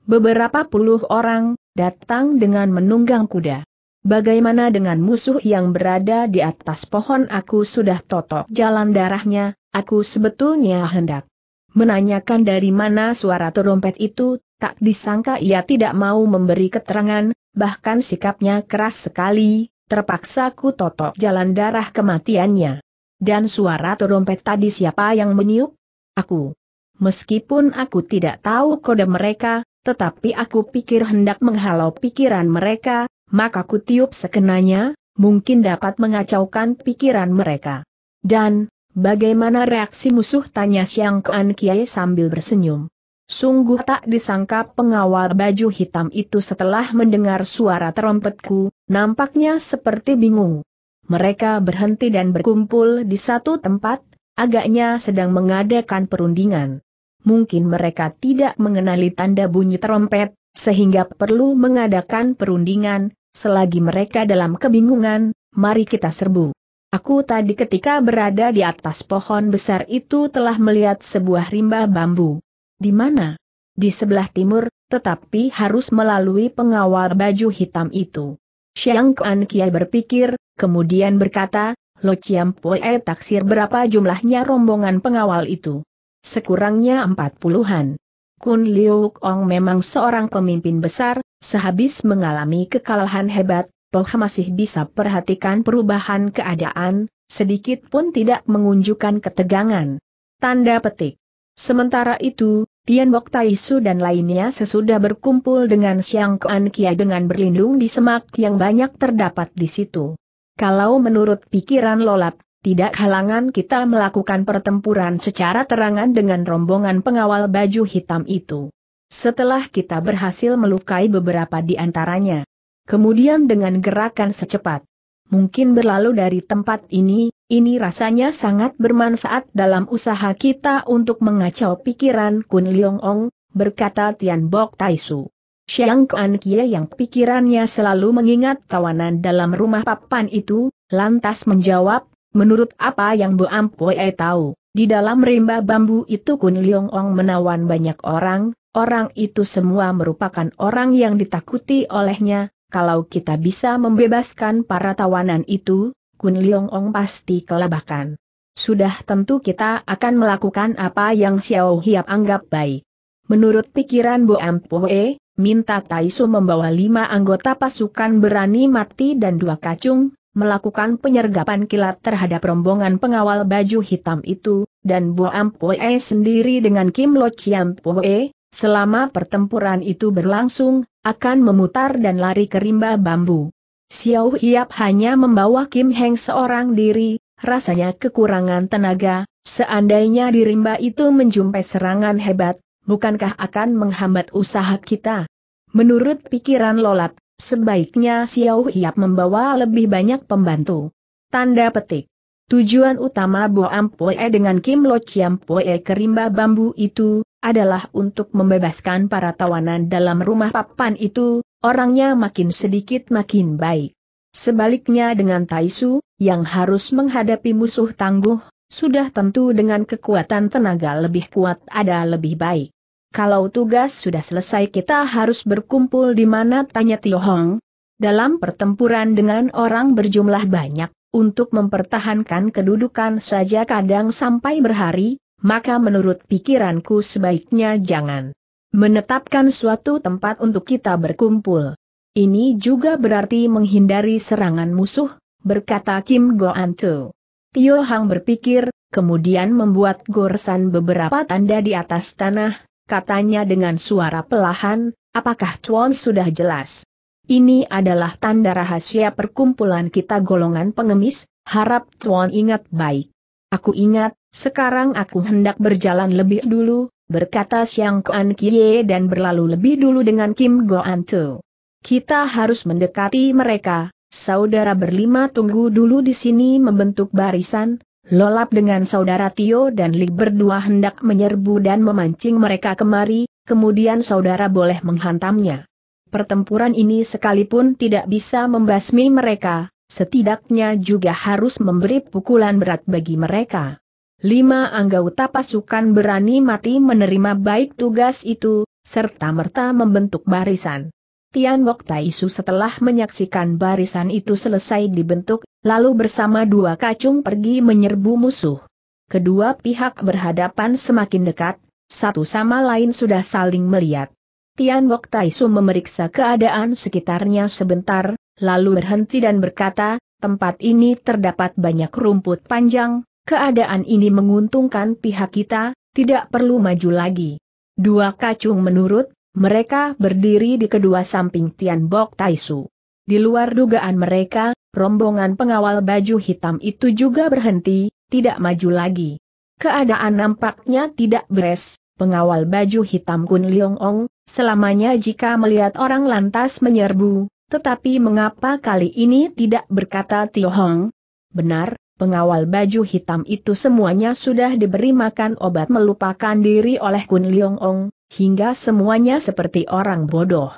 beberapa puluh orang, datang dengan menunggang kuda. Bagaimana dengan musuh yang berada di atas pohon aku sudah totok jalan darahnya, aku sebetulnya hendak menanyakan dari mana suara terompet itu, tak disangka ia tidak mau memberi keterangan, bahkan sikapnya keras sekali, terpaksa ku totok jalan darah kematiannya. Dan suara terompet tadi siapa yang meniup? Aku. Meskipun aku tidak tahu kode mereka, tetapi aku pikir hendak menghalau pikiran mereka, maka ku tiup sekenanya, mungkin dapat mengacaukan pikiran mereka. Dan, bagaimana reaksi musuh tanya Siang kean Kiai sambil bersenyum. Sungguh tak disangka pengawal baju hitam itu setelah mendengar suara terompetku, nampaknya seperti bingung. Mereka berhenti dan berkumpul di satu tempat, agaknya sedang mengadakan perundingan mungkin mereka tidak mengenali tanda bunyi trompet, sehingga perlu mengadakan perundingan, selagi mereka dalam kebingungan, mari kita serbu. Aku tadi ketika berada di atas pohon besar itu telah melihat sebuah rimba bambu. Di mana? Di sebelah timur, tetapi harus melalui pengawal baju hitam itu. Xiang Kuan Kiai berpikir, kemudian berkata, Lo Chiam Poe taksir berapa jumlahnya rombongan pengawal itu. Sekurangnya empat puluhan. Kun Liu Kong memang seorang pemimpin besar, sehabis mengalami kekalahan hebat, Toh masih bisa perhatikan perubahan keadaan, sedikit pun tidak mengunjukkan ketegangan. Tanda petik. Sementara itu, Tian Bok Taisu dan lainnya sesudah berkumpul dengan Xiang Kuan Kia dengan berlindung di semak yang banyak terdapat di situ. Kalau menurut pikiran Lolap, tidak halangan kita melakukan pertempuran secara terangan dengan rombongan pengawal baju hitam itu. Setelah kita berhasil melukai beberapa di antaranya. Kemudian dengan gerakan secepat. Mungkin berlalu dari tempat ini, ini rasanya sangat bermanfaat dalam usaha kita untuk mengacau pikiran Kun Leong Ong, berkata Tian Bok Taisu. Xiang Kuan Kie yang pikirannya selalu mengingat tawanan dalam rumah papan itu, lantas menjawab, Menurut apa yang Bu e tahu, di dalam rimba bambu itu Kun Liong Ong menawan banyak orang, orang itu semua merupakan orang yang ditakuti olehnya, kalau kita bisa membebaskan para tawanan itu, Kun Liong Ong pasti kelabakan. Sudah tentu kita akan melakukan apa yang Xiao Hiap anggap baik. Menurut pikiran Bu Ampoe, minta Taisu membawa lima anggota pasukan berani mati dan dua kacung, melakukan penyergapan kilat terhadap rombongan pengawal baju hitam itu, dan Bo Ampoe sendiri dengan Kim Lo Chiam Poe, selama pertempuran itu berlangsung, akan memutar dan lari ke rimba bambu. Xiao Hiap hanya membawa Kim Heng seorang diri, rasanya kekurangan tenaga, seandainya di rimba itu menjumpai serangan hebat, bukankah akan menghambat usaha kita? Menurut pikiran Lolat sebaiknya Xiao Hiap membawa lebih banyak pembantu. Tanda petik. Tujuan utama Bo Ampoe dengan Kim Lo Chiam Poe kerimba bambu itu, adalah untuk membebaskan para tawanan dalam rumah papan itu, orangnya makin sedikit makin baik. Sebaliknya dengan Taisu, yang harus menghadapi musuh tangguh, sudah tentu dengan kekuatan tenaga lebih kuat ada lebih baik kalau tugas sudah selesai kita harus berkumpul di mana tanya Tio Hong. Dalam pertempuran dengan orang berjumlah banyak, untuk mempertahankan kedudukan saja kadang sampai berhari, maka menurut pikiranku sebaiknya jangan menetapkan suatu tempat untuk kita berkumpul. Ini juga berarti menghindari serangan musuh, berkata Kim Goan Tu. Tio Hang berpikir, kemudian membuat goresan beberapa tanda di atas tanah, katanya dengan suara pelahan, apakah Chuan sudah jelas? Ini adalah tanda rahasia perkumpulan kita golongan pengemis, harap Chuan ingat baik. Aku ingat, sekarang aku hendak berjalan lebih dulu, berkata Xiang Kuan Kie dan berlalu lebih dulu dengan Kim Goan Tu. Kita harus mendekati mereka, saudara berlima tunggu dulu di sini membentuk barisan, Lolap dengan saudara Tio dan Lik berdua hendak menyerbu dan memancing mereka kemari, kemudian saudara boleh menghantamnya. Pertempuran ini sekalipun tidak bisa membasmi mereka, setidaknya juga harus memberi pukulan berat bagi mereka. Lima anggota pasukan berani mati menerima baik tugas itu, serta merta membentuk barisan. Tian Wok Su setelah menyaksikan barisan itu selesai dibentuk, Lalu bersama dua kacung pergi menyerbu musuh. Kedua pihak berhadapan semakin dekat, satu sama lain sudah saling melihat. Tian Wok Taisu memeriksa keadaan sekitarnya sebentar, lalu berhenti dan berkata, tempat ini terdapat banyak rumput panjang, keadaan ini menguntungkan pihak kita, tidak perlu maju lagi. Dua kacung menurut, mereka berdiri di kedua samping Tian Bok Taisu. Di luar dugaan mereka, rombongan pengawal baju hitam itu juga berhenti, tidak maju lagi. Keadaan nampaknya tidak beres, pengawal baju hitam Kun Leong Ong, selamanya jika melihat orang lantas menyerbu, tetapi mengapa kali ini tidak berkata Tio Hong? Benar, pengawal baju hitam itu semuanya sudah diberi makan obat melupakan diri oleh Kun Leong Ong, hingga semuanya seperti orang bodoh.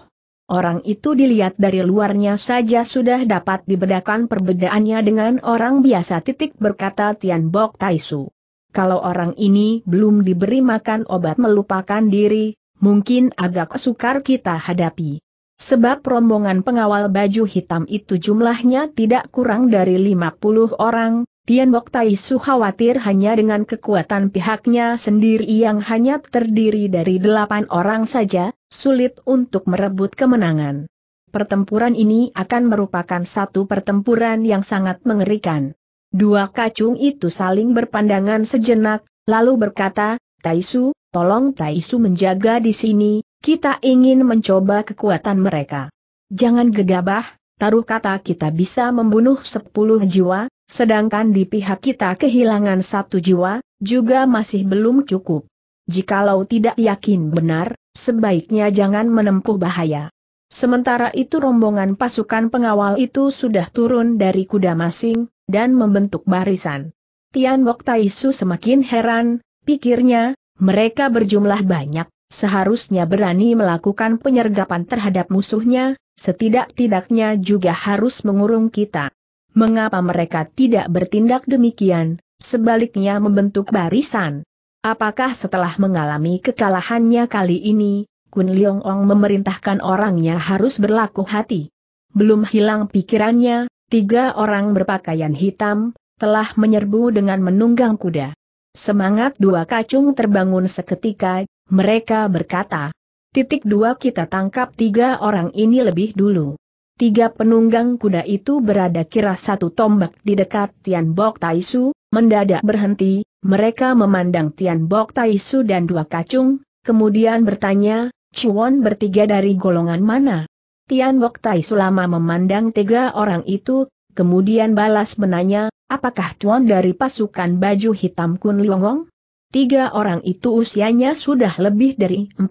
Orang itu dilihat dari luarnya saja sudah dapat dibedakan perbedaannya dengan orang biasa titik berkata Tian Bok Taisu. Kalau orang ini belum diberi makan obat melupakan diri, mungkin agak sukar kita hadapi. Sebab rombongan pengawal baju hitam itu jumlahnya tidak kurang dari 50 orang, Tian Bok Tai Su khawatir hanya dengan kekuatan pihaknya sendiri yang hanya terdiri dari delapan orang saja, sulit untuk merebut kemenangan. Pertempuran ini akan merupakan satu pertempuran yang sangat mengerikan. Dua kacung itu saling berpandangan sejenak, lalu berkata, Taisu, tolong Taisu menjaga di sini, kita ingin mencoba kekuatan mereka. Jangan gegabah, taruh kata kita bisa membunuh sepuluh jiwa, Sedangkan di pihak kita kehilangan satu jiwa, juga masih belum cukup. Jikalau tidak yakin benar, sebaiknya jangan menempuh bahaya. Sementara itu rombongan pasukan pengawal itu sudah turun dari kuda masing, dan membentuk barisan. Tian Bok Taisu semakin heran, pikirnya, mereka berjumlah banyak, seharusnya berani melakukan penyergapan terhadap musuhnya, setidak-tidaknya juga harus mengurung kita. Mengapa mereka tidak bertindak demikian, sebaliknya membentuk barisan? Apakah setelah mengalami kekalahannya kali ini, Kun Leong Ong memerintahkan orangnya harus berlaku hati? Belum hilang pikirannya, tiga orang berpakaian hitam, telah menyerbu dengan menunggang kuda. Semangat dua kacung terbangun seketika, mereka berkata, titik dua kita tangkap tiga orang ini lebih dulu. Tiga penunggang kuda itu berada kira satu tombak di dekat Tian Bok Taisu, mendadak berhenti, mereka memandang Tian Bok Taisu dan dua kacung, kemudian bertanya, Chuan bertiga dari golongan mana? Tian Bok Taisu lama memandang tiga orang itu, kemudian balas menanya, apakah Chuan dari pasukan baju hitam Kun Liongong? Tiga orang itu usianya sudah lebih dari 40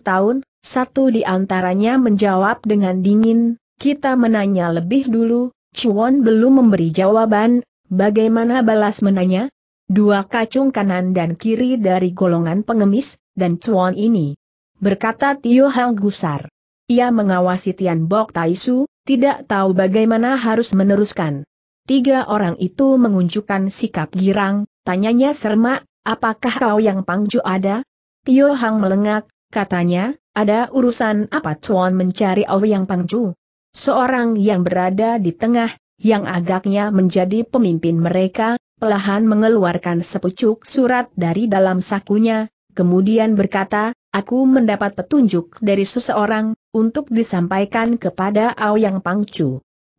tahun, satu di antaranya menjawab dengan dingin, kita menanya lebih dulu, Chuan belum memberi jawaban, bagaimana balas menanya? Dua kacung kanan dan kiri dari golongan pengemis, dan Chuan ini. Berkata Tio Hal Gusar. Ia mengawasi Tian Bok Taisu, tidak tahu bagaimana harus meneruskan. Tiga orang itu mengunjukkan sikap girang, tanyanya serma, apakah kau yang pangju ada? Tio Hang melengak, katanya, ada urusan apa Chuan mencari Ow yang pangju? Seorang yang berada di tengah, yang agaknya menjadi pemimpin mereka, pelahan mengeluarkan sepucuk surat dari dalam sakunya, kemudian berkata, Aku mendapat petunjuk dari seseorang, untuk disampaikan kepada Yang Pangcu.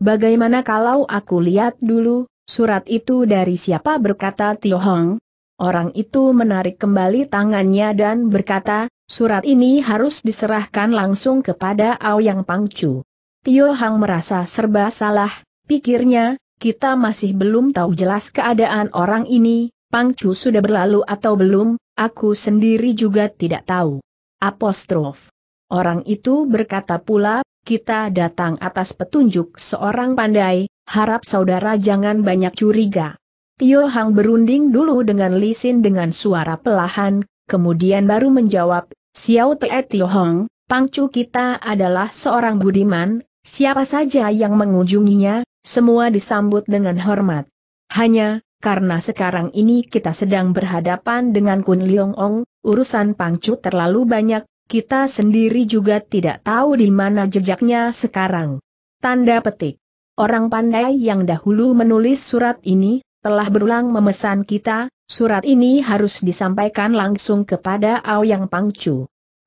Bagaimana kalau aku lihat dulu, surat itu dari siapa berkata Tio Hong? Orang itu menarik kembali tangannya dan berkata, surat ini harus diserahkan langsung kepada Yang Pangcu. Tio Hang merasa serba salah, pikirnya, kita masih belum tahu jelas keadaan orang ini, Pangcu sudah berlalu atau belum, aku sendiri juga tidak tahu. Apostrof. Orang itu berkata pula, kita datang atas petunjuk seorang pandai, harap saudara jangan banyak curiga. Tio Hang berunding dulu dengan Lisin dengan suara pelahan, kemudian baru menjawab, Xiao Te Tio Hong, Pangcu kita adalah seorang budiman, Siapa saja yang mengunjunginya, semua disambut dengan hormat. Hanya, karena sekarang ini kita sedang berhadapan dengan Kun Leong Ong, urusan pangcu terlalu banyak, kita sendiri juga tidak tahu di mana jejaknya sekarang. Tanda petik. Orang pandai yang dahulu menulis surat ini, telah berulang memesan kita, surat ini harus disampaikan langsung kepada Ao Yang Pangcu.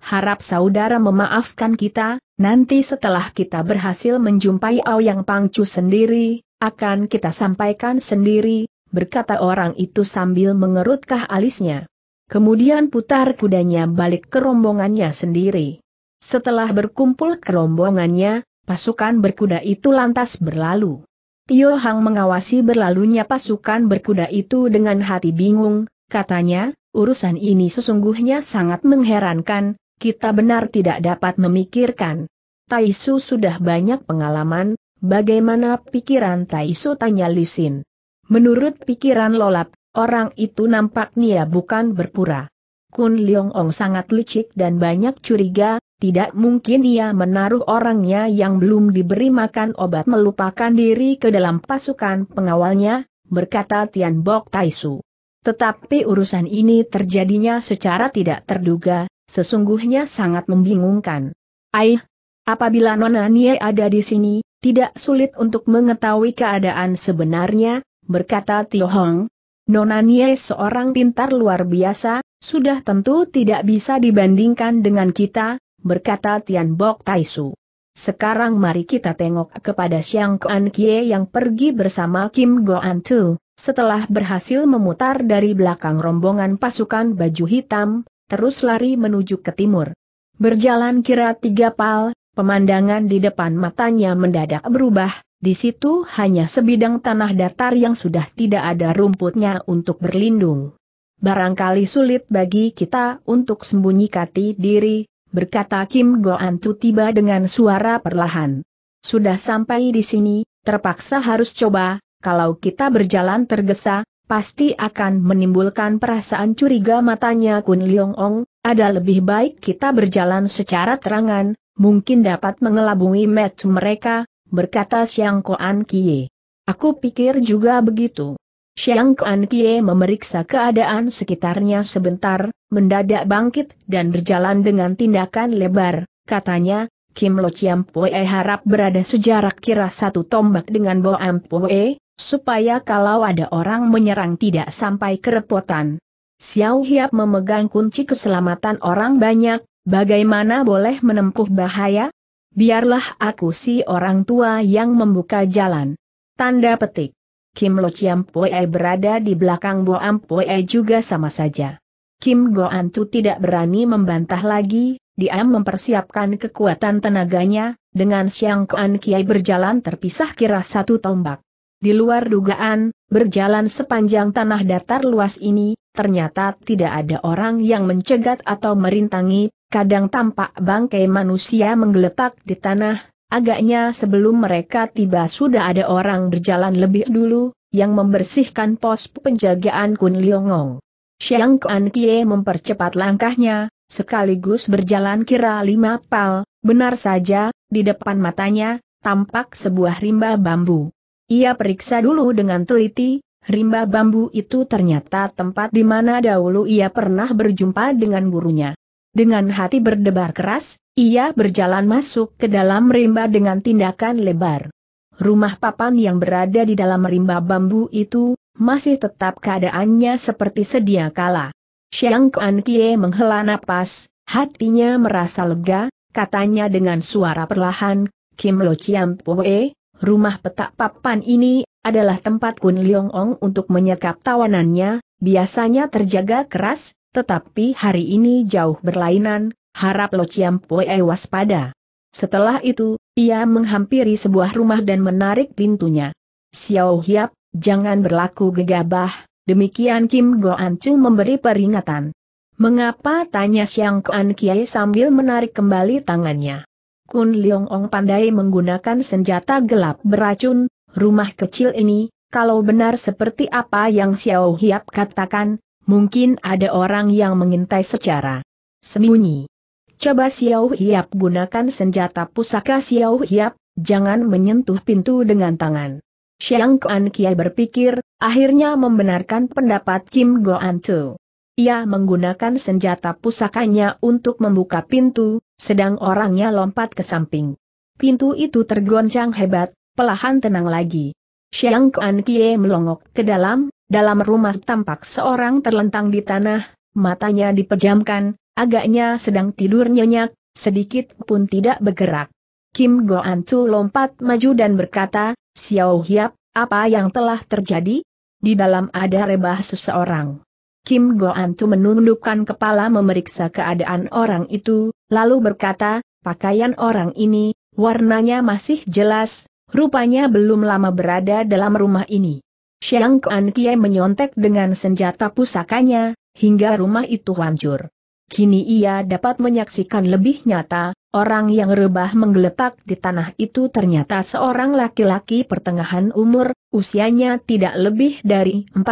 Harap saudara memaafkan kita, nanti setelah kita berhasil menjumpai Yang Pangcu sendiri, akan kita sampaikan sendiri, berkata orang itu sambil mengerutkan alisnya. Kemudian putar kudanya balik ke rombongannya sendiri. Setelah berkumpul ke rombongannya, pasukan berkuda itu lantas berlalu. Tio Hang mengawasi berlalunya pasukan berkuda itu dengan hati bingung, katanya, urusan ini sesungguhnya sangat mengherankan, kita benar tidak dapat memikirkan. Taisu sudah banyak pengalaman, bagaimana pikiran Taisu tanya Lisin. Menurut pikiran Lolap, orang itu nampaknya bukan berpura. Kun Leong Ong sangat licik dan banyak curiga, tidak mungkin ia menaruh orangnya yang belum diberi makan obat melupakan diri ke dalam pasukan pengawalnya, berkata Tian Bok Taisu. Tetapi urusan ini terjadinya secara tidak terduga, Sesungguhnya sangat membingungkan. Aih, apabila Nona Nie ada di sini, tidak sulit untuk mengetahui keadaan sebenarnya, berkata Tio Hong. Nona Nie seorang pintar luar biasa, sudah tentu tidak bisa dibandingkan dengan kita, berkata Tian Bok Taisu. Sekarang mari kita tengok kepada Siang Kuan Kie yang pergi bersama Kim Goan Tu, setelah berhasil memutar dari belakang rombongan pasukan baju hitam, terus lari menuju ke timur. Berjalan kira tiga pal, pemandangan di depan matanya mendadak berubah, di situ hanya sebidang tanah datar yang sudah tidak ada rumputnya untuk berlindung. Barangkali sulit bagi kita untuk sembunyi kati diri, berkata Kim Goan Tu tiba dengan suara perlahan. Sudah sampai di sini, terpaksa harus coba, kalau kita berjalan tergesa, pasti akan menimbulkan perasaan curiga matanya Kun Leong Ong, ada lebih baik kita berjalan secara terangan, mungkin dapat mengelabui match mereka, berkata Xiang Koan Kie. Aku pikir juga begitu. Xiang Koan Kie memeriksa keadaan sekitarnya sebentar, mendadak bangkit dan berjalan dengan tindakan lebar, katanya, Kim Lo Chiam Pue harap berada sejarak kira satu tombak dengan Bo Am Pue, supaya kalau ada orang menyerang tidak sampai kerepotan. Xiao Hiap memegang kunci keselamatan orang banyak, bagaimana boleh menempuh bahaya? Biarlah aku si orang tua yang membuka jalan. Tanda petik. Kim Lo Chiam Poe berada di belakang Bo Am Poe juga sama saja. Kim Go Antu tidak berani membantah lagi, dia mempersiapkan kekuatan tenaganya, dengan Siang Kuan Kiai berjalan terpisah kira satu tombak. Di luar dugaan, berjalan sepanjang tanah datar luas ini, ternyata tidak ada orang yang mencegat atau merintangi, kadang tampak bangkai manusia menggeletak di tanah, agaknya sebelum mereka tiba sudah ada orang berjalan lebih dulu, yang membersihkan pos penjagaan Kun Liongong. Xiang Kuan Kie mempercepat langkahnya, sekaligus berjalan kira lima pal, benar saja, di depan matanya, tampak sebuah rimba bambu. Ia periksa dulu dengan teliti, rimba bambu itu ternyata tempat di mana dahulu ia pernah berjumpa dengan gurunya. Dengan hati berdebar keras, ia berjalan masuk ke dalam rimba dengan tindakan lebar. Rumah papan yang berada di dalam rimba bambu itu, masih tetap keadaannya seperti sedia kala. Xiang Kuan Kie menghela napas, hatinya merasa lega, katanya dengan suara perlahan, Kim Lo Chiam Poe, Rumah petak papan ini adalah tempat Kun Leong Ong untuk menyekap tawanannya, biasanya terjaga keras, tetapi hari ini jauh berlainan, harap Lo Chiam Poe waspada. Setelah itu, ia menghampiri sebuah rumah dan menarik pintunya. Xiao Hiap, jangan berlaku gegabah, demikian Kim Goan Chu memberi peringatan. Mengapa tanya Xiang Kuan Kiai sambil menarik kembali tangannya. Kun Leong Ong pandai menggunakan senjata gelap beracun, rumah kecil ini, kalau benar seperti apa yang Xiao Hiap katakan, mungkin ada orang yang mengintai secara sembunyi. Coba Xiao Hiap gunakan senjata pusaka Xiao Hiap, jangan menyentuh pintu dengan tangan. Xiang Kuan Kiai berpikir, akhirnya membenarkan pendapat Kim Go Antu. Ia menggunakan senjata pusakanya untuk membuka pintu, sedang orangnya lompat ke samping. Pintu itu tergoncang hebat, pelahan tenang lagi. Xiang Kuan Kie melongok ke dalam, dalam rumah tampak seorang terlentang di tanah, matanya dipejamkan, agaknya sedang tidur nyenyak, sedikit pun tidak bergerak. Kim Go An Chu lompat maju dan berkata, Xiao Hiap, apa yang telah terjadi? Di dalam ada rebah seseorang. Kim Go Antu menundukkan kepala memeriksa keadaan orang itu, lalu berkata, pakaian orang ini, warnanya masih jelas, rupanya belum lama berada dalam rumah ini. Xiang Kuan Kie menyontek dengan senjata pusakanya, hingga rumah itu hancur. Kini ia dapat menyaksikan lebih nyata, orang yang rebah menggeletak di tanah itu ternyata seorang laki-laki pertengahan umur, usianya tidak lebih dari 40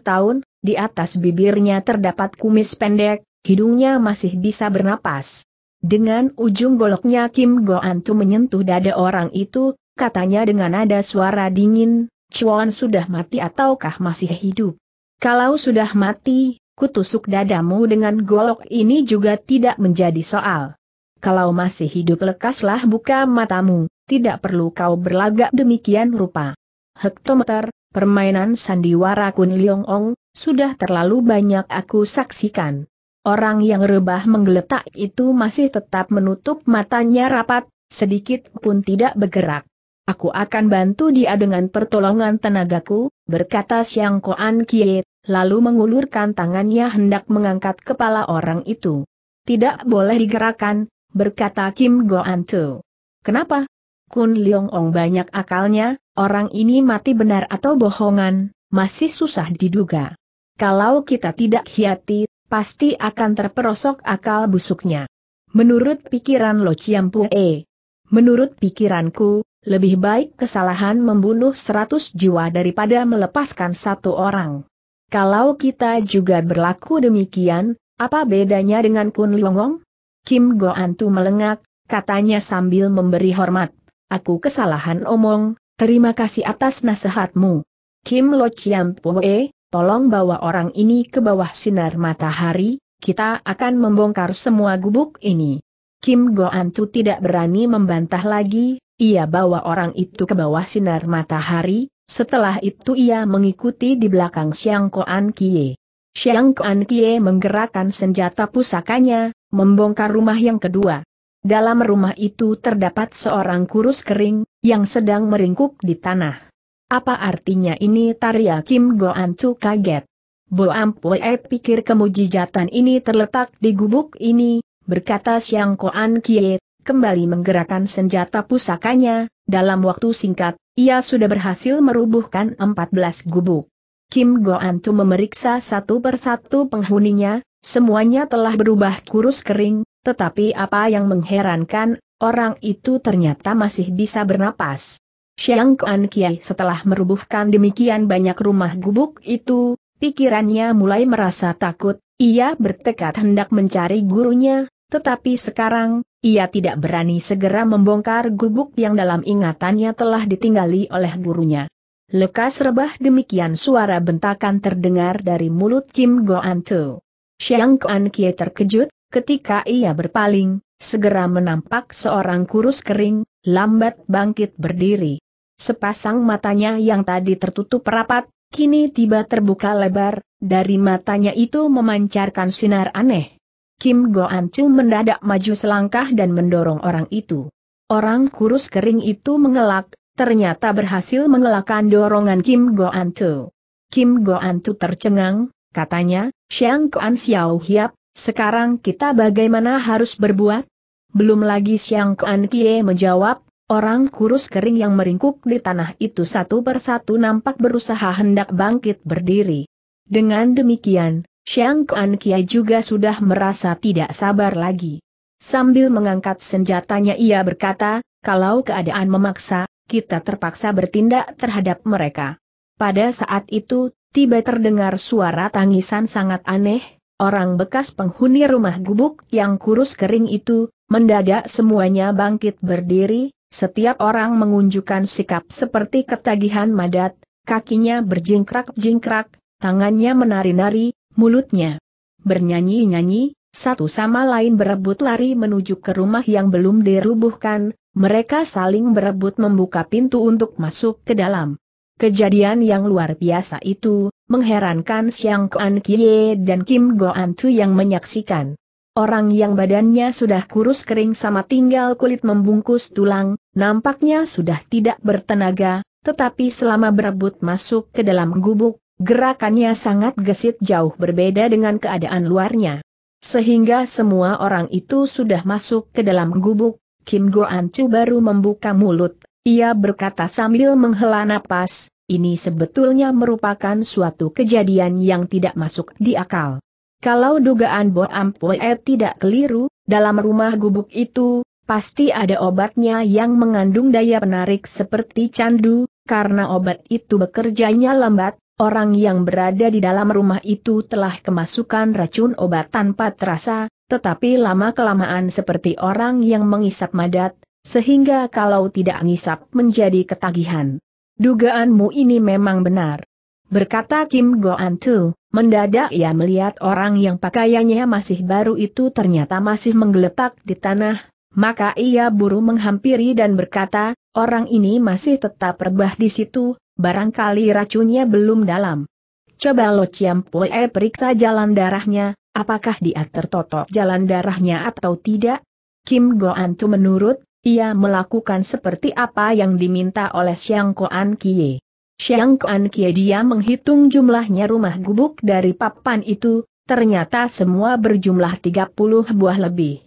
tahun, di atas bibirnya terdapat kumis pendek, hidungnya masih bisa bernapas. Dengan ujung goloknya Kim Go An Tu menyentuh dada orang itu, katanya dengan nada suara dingin, Chuan sudah mati ataukah masih hidup? Kalau sudah mati, kutusuk dadamu dengan golok ini juga tidak menjadi soal. Kalau masih hidup lekaslah buka matamu, tidak perlu kau berlagak demikian rupa. Hektometer, permainan sandiwara Kun Liong Ong, sudah terlalu banyak aku saksikan. Orang yang rebah menggeletak itu masih tetap menutup matanya rapat, sedikit pun tidak bergerak. Aku akan bantu dia dengan pertolongan tenagaku, berkata Siang Koan Kie, lalu mengulurkan tangannya hendak mengangkat kepala orang itu. Tidak boleh digerakkan, berkata Kim Goan Tu. Kenapa? Kun Leong Ong banyak akalnya, orang ini mati benar atau bohongan, masih susah diduga. Kalau kita tidak hati, pasti akan terperosok akal busuknya. Menurut pikiran Lo Chiampue, menurut pikiranku, lebih baik kesalahan membunuh seratus jiwa daripada melepaskan satu orang. Kalau kita juga berlaku demikian, apa bedanya dengan Kun Longong? Kim Go Antu melengak, katanya sambil memberi hormat. Aku kesalahan omong, terima kasih atas nasihatmu. Kim Lo Chiam Pue, tolong bawa orang ini ke bawah sinar matahari, kita akan membongkar semua gubuk ini. Kim Go Antu tidak berani membantah lagi, ia bawa orang itu ke bawah sinar matahari, setelah itu ia mengikuti di belakang Siang Koan Kie. Siang Koan Kie menggerakkan senjata pusakanya, membongkar rumah yang kedua. Dalam rumah itu terdapat seorang kurus kering, yang sedang meringkuk di tanah. Apa artinya ini Tarya Kim Goan Chu kaget? Bo Ampue pikir kemujijatan ini terletak di gubuk ini, berkata Siang Koan Kie, kembali menggerakkan senjata pusakanya, dalam waktu singkat, ia sudah berhasil merubuhkan 14 gubuk. Kim Goan Chu memeriksa satu persatu penghuninya, semuanya telah berubah kurus kering, tetapi apa yang mengherankan, orang itu ternyata masih bisa bernapas. Xiang Kuan Kiai setelah merubuhkan demikian banyak rumah gubuk itu, pikirannya mulai merasa takut, ia bertekad hendak mencari gurunya, tetapi sekarang, ia tidak berani segera membongkar gubuk yang dalam ingatannya telah ditinggali oleh gurunya. Lekas rebah demikian suara bentakan terdengar dari mulut Kim Goan Tu. Xiang Kuan Kie terkejut, ketika ia berpaling, segera menampak seorang kurus kering, lambat bangkit berdiri. Sepasang matanya yang tadi tertutup rapat, kini tiba terbuka lebar, dari matanya itu memancarkan sinar aneh. Kim Goan Chu mendadak maju selangkah dan mendorong orang itu. Orang kurus kering itu mengelak, ternyata berhasil mengelakkan dorongan Kim Goan Chu. Kim Goan Chu tercengang, katanya, Xiang Kuan Xiao Hiap, sekarang kita bagaimana harus berbuat? Belum lagi Xiang Kuan Kie menjawab, Orang kurus kering yang meringkuk di tanah itu satu persatu nampak berusaha hendak bangkit berdiri. Dengan demikian, Xiang Kuan Kiai juga sudah merasa tidak sabar lagi. Sambil mengangkat senjatanya ia berkata, kalau keadaan memaksa, kita terpaksa bertindak terhadap mereka. Pada saat itu, tiba terdengar suara tangisan sangat aneh, orang bekas penghuni rumah gubuk yang kurus kering itu, mendadak semuanya bangkit berdiri, setiap orang mengunjukkan sikap seperti ketagihan madat, kakinya berjingkrak-jingkrak, tangannya menari-nari, mulutnya bernyanyi-nyanyi, satu sama lain berebut lari menuju ke rumah yang belum dirubuhkan, mereka saling berebut membuka pintu untuk masuk ke dalam. Kejadian yang luar biasa itu, mengherankan Siang Kuan Kie dan Kim Goan Tu yang menyaksikan. Orang yang badannya sudah kurus kering sama tinggal kulit membungkus tulang, nampaknya sudah tidak bertenaga, tetapi selama berebut masuk ke dalam gubuk, gerakannya sangat gesit jauh berbeda dengan keadaan luarnya. Sehingga semua orang itu sudah masuk ke dalam gubuk, Kim Go Ancu baru membuka mulut, ia berkata sambil menghela napas, ini sebetulnya merupakan suatu kejadian yang tidak masuk di akal. Kalau dugaan Bo Ampue tidak keliru, dalam rumah gubuk itu, pasti ada obatnya yang mengandung daya penarik seperti candu, karena obat itu bekerjanya lambat, orang yang berada di dalam rumah itu telah kemasukan racun obat tanpa terasa, tetapi lama-kelamaan seperti orang yang mengisap madat, sehingga kalau tidak ngisap menjadi ketagihan. Dugaanmu ini memang benar. Berkata Kim Goan Tu, mendadak ia melihat orang yang pakaiannya masih baru itu ternyata masih menggeletak di tanah, maka ia buru menghampiri dan berkata, orang ini masih tetap rebah di situ, barangkali racunnya belum dalam. Coba lo ciampue periksa jalan darahnya, apakah dia tertotok jalan darahnya atau tidak? Kim Goan Tu menurut, ia melakukan seperti apa yang diminta oleh Xiang Koan Kie. Xiang Koan Kie dia menghitung jumlahnya rumah gubuk dari papan itu, ternyata semua berjumlah 30 buah lebih.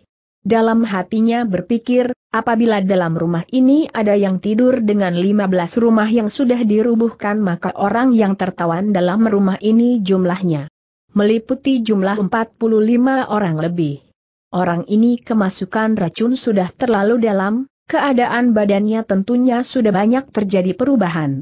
Dalam hatinya berpikir, apabila dalam rumah ini ada yang tidur dengan 15 rumah yang sudah dirubuhkan maka orang yang tertawan dalam rumah ini jumlahnya meliputi jumlah 45 orang lebih. Orang ini kemasukan racun sudah terlalu dalam, keadaan badannya tentunya sudah banyak terjadi perubahan.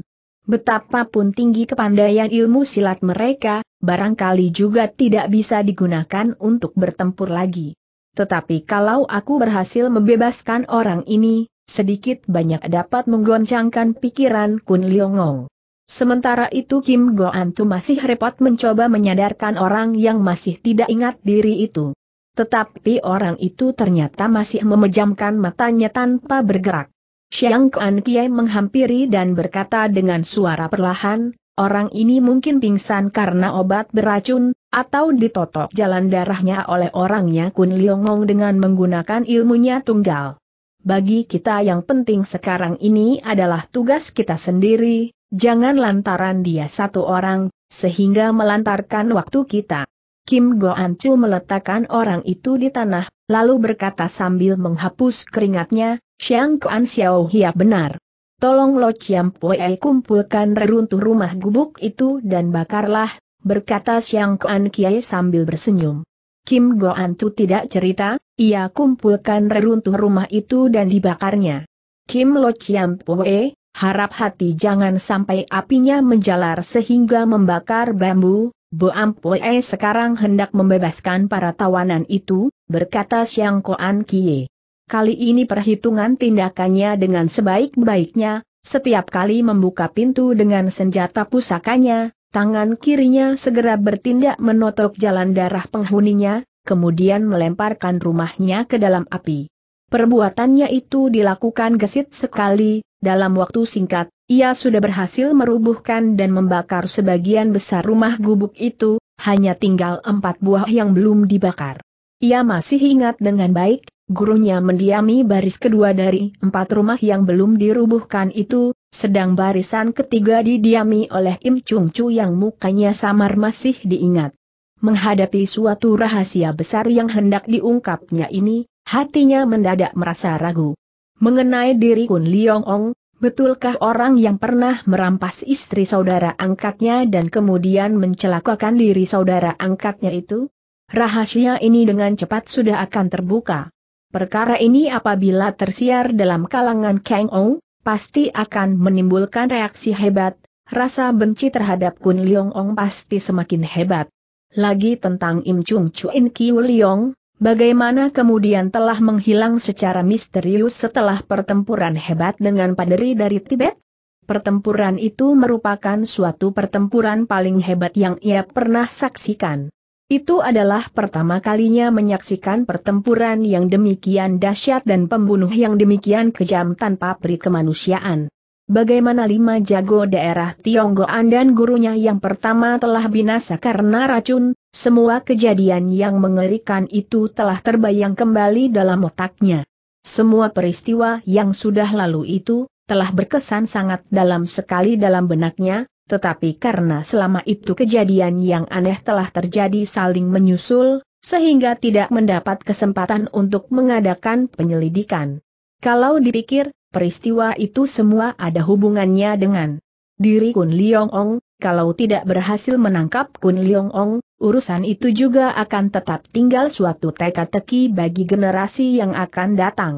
Betapapun tinggi kepandaian ilmu silat mereka, barangkali juga tidak bisa digunakan untuk bertempur lagi. Tetapi kalau aku berhasil membebaskan orang ini, sedikit banyak dapat menggoncangkan pikiran Kun Liongong. Sementara itu Kim Go Antu masih repot mencoba menyadarkan orang yang masih tidak ingat diri itu. Tetapi orang itu ternyata masih memejamkan matanya tanpa bergerak. Xiang Kuan Kiai menghampiri dan berkata dengan suara perlahan, Orang ini mungkin pingsan karena obat beracun, atau ditotok jalan darahnya oleh orangnya Kun Liongong dengan menggunakan ilmunya tunggal. Bagi kita yang penting sekarang ini adalah tugas kita sendiri, jangan lantaran dia satu orang, sehingga melantarkan waktu kita. Kim Go Ancu meletakkan orang itu di tanah, lalu berkata sambil menghapus keringatnya, Xiang Kuan Xiao Hia ya benar. Tolong Lo Chiam Pue kumpulkan reruntuh rumah gubuk itu dan bakarlah, berkata Siang Kuan Kiai sambil bersenyum. Kim Go Antu tidak cerita, ia kumpulkan reruntuh rumah itu dan dibakarnya. Kim Lo Chiam Pue, harap hati jangan sampai apinya menjalar sehingga membakar bambu, Bo Ampue sekarang hendak membebaskan para tawanan itu, berkata Siang Koan Kie kali ini perhitungan tindakannya dengan sebaik-baiknya, setiap kali membuka pintu dengan senjata pusakanya, tangan kirinya segera bertindak menotok jalan darah penghuninya, kemudian melemparkan rumahnya ke dalam api. Perbuatannya itu dilakukan gesit sekali, dalam waktu singkat, ia sudah berhasil merubuhkan dan membakar sebagian besar rumah gubuk itu, hanya tinggal empat buah yang belum dibakar. Ia masih ingat dengan baik, gurunya mendiami baris kedua dari empat rumah yang belum dirubuhkan itu, sedang barisan ketiga didiami oleh Im Chung Chu yang mukanya samar masih diingat. Menghadapi suatu rahasia besar yang hendak diungkapnya ini, hatinya mendadak merasa ragu. Mengenai diri Kun Liong Ong, Betulkah orang yang pernah merampas istri saudara angkatnya dan kemudian mencelakakan diri saudara angkatnya itu? Rahasia ini dengan cepat sudah akan terbuka. Perkara ini apabila tersiar dalam kalangan Kang Ou, pasti akan menimbulkan reaksi hebat, rasa benci terhadap Kun Leong Ong pasti semakin hebat. Lagi tentang Im Chung Chuin Kiu Leong, bagaimana kemudian telah menghilang secara misterius setelah pertempuran hebat dengan paderi dari Tibet? Pertempuran itu merupakan suatu pertempuran paling hebat yang ia pernah saksikan. Itu adalah pertama kalinya menyaksikan pertempuran yang demikian dahsyat dan pembunuh yang demikian kejam tanpa peri kemanusiaan. Bagaimana lima jago daerah Tionggoan dan gurunya yang pertama telah binasa karena racun, semua kejadian yang mengerikan itu telah terbayang kembali dalam otaknya. Semua peristiwa yang sudah lalu itu, telah berkesan sangat dalam sekali dalam benaknya, tetapi karena selama itu kejadian yang aneh telah terjadi saling menyusul, sehingga tidak mendapat kesempatan untuk mengadakan penyelidikan. Kalau dipikir, peristiwa itu semua ada hubungannya dengan diri Kun Liong Ong, kalau tidak berhasil menangkap Kun Liong Ong, urusan itu juga akan tetap tinggal suatu teka-teki bagi generasi yang akan datang.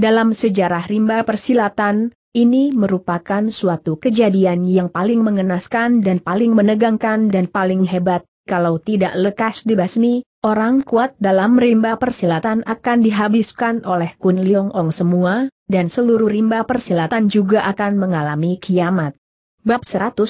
Dalam sejarah rimba persilatan, ini merupakan suatu kejadian yang paling mengenaskan dan paling menegangkan dan paling hebat, kalau tidak lekas dibasmi, orang kuat dalam rimba persilatan akan dihabiskan oleh Kun Leong Ong semua, dan seluruh rimba persilatan juga akan mengalami kiamat. Bab 111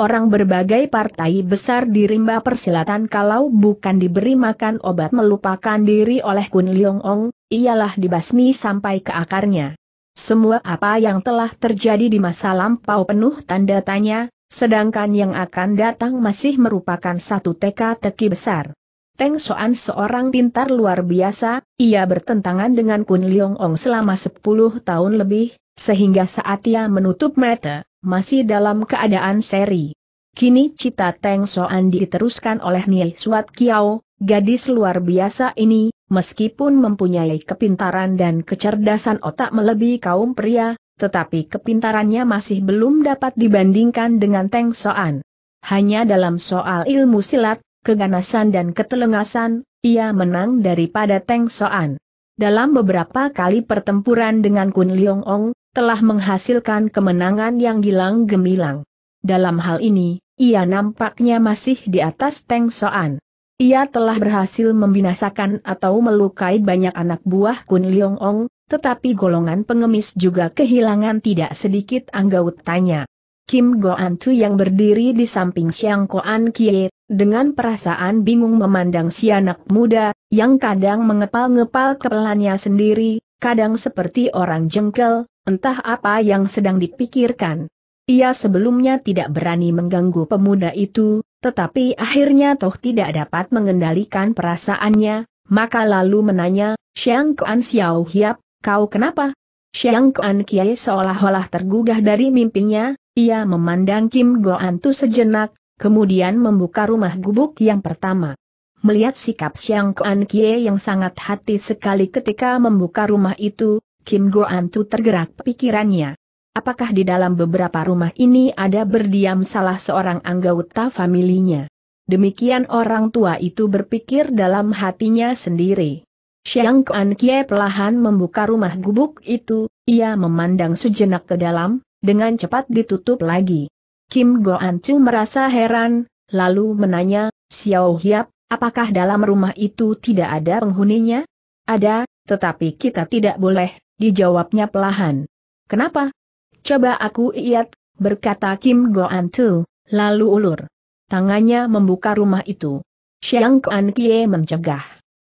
Orang berbagai partai besar di rimba persilatan kalau bukan diberi makan obat melupakan diri oleh Kun Leong Ong, ialah dibasmi sampai ke akarnya. Semua apa yang telah terjadi di masa lampau penuh tanda tanya, sedangkan yang akan datang masih merupakan satu teka-teki besar. Teng Soan seorang pintar luar biasa, ia bertentangan dengan Kun Leong Ong selama 10 tahun lebih, sehingga saat ia menutup mata, masih dalam keadaan seri. Kini cita Teng Soan diteruskan oleh Neil Suat Kiao, Gadis luar biasa ini, meskipun mempunyai kepintaran dan kecerdasan otak melebihi kaum pria, tetapi kepintarannya masih belum dapat dibandingkan dengan Teng Soan. Hanya dalam soal ilmu silat, keganasan dan ketelengasan, ia menang daripada Teng Soan. Dalam beberapa kali pertempuran dengan Kun Leong Ong, telah menghasilkan kemenangan yang gilang gemilang. Dalam hal ini, ia nampaknya masih di atas Teng Soan. Ia telah berhasil membinasakan atau melukai banyak anak buah Kun Leong Ong, tetapi golongan pengemis juga kehilangan tidak sedikit anggotanya. Kim Goan Tu yang berdiri di samping Xiang An Kie, dengan perasaan bingung memandang si anak muda, yang kadang mengepal-ngepal kepelannya sendiri, kadang seperti orang jengkel, entah apa yang sedang dipikirkan. Ia sebelumnya tidak berani mengganggu pemuda itu, tetapi akhirnya Toh tidak dapat mengendalikan perasaannya, maka lalu menanya, Xiang Kuan Xiao Hiap, kau kenapa? Xiang Kuan Kiai seolah-olah tergugah dari mimpinya, ia memandang Kim Goan Tu sejenak, kemudian membuka rumah gubuk yang pertama. Melihat sikap Xiang Kuan Kiai yang sangat hati sekali ketika membuka rumah itu, Kim Goan Tu tergerak pikirannya apakah di dalam beberapa rumah ini ada berdiam salah seorang anggota familinya. Demikian orang tua itu berpikir dalam hatinya sendiri. Xiang Kuan Kie pelahan membuka rumah gubuk itu, ia memandang sejenak ke dalam, dengan cepat ditutup lagi. Kim Go An Chu merasa heran, lalu menanya, Xiao Hiap, apakah dalam rumah itu tidak ada penghuninya? Ada, tetapi kita tidak boleh, dijawabnya pelahan. Kenapa? Coba aku iat, berkata Kim Goan Tu, lalu ulur. Tangannya membuka rumah itu. Xiang Kuan Kie mencegah.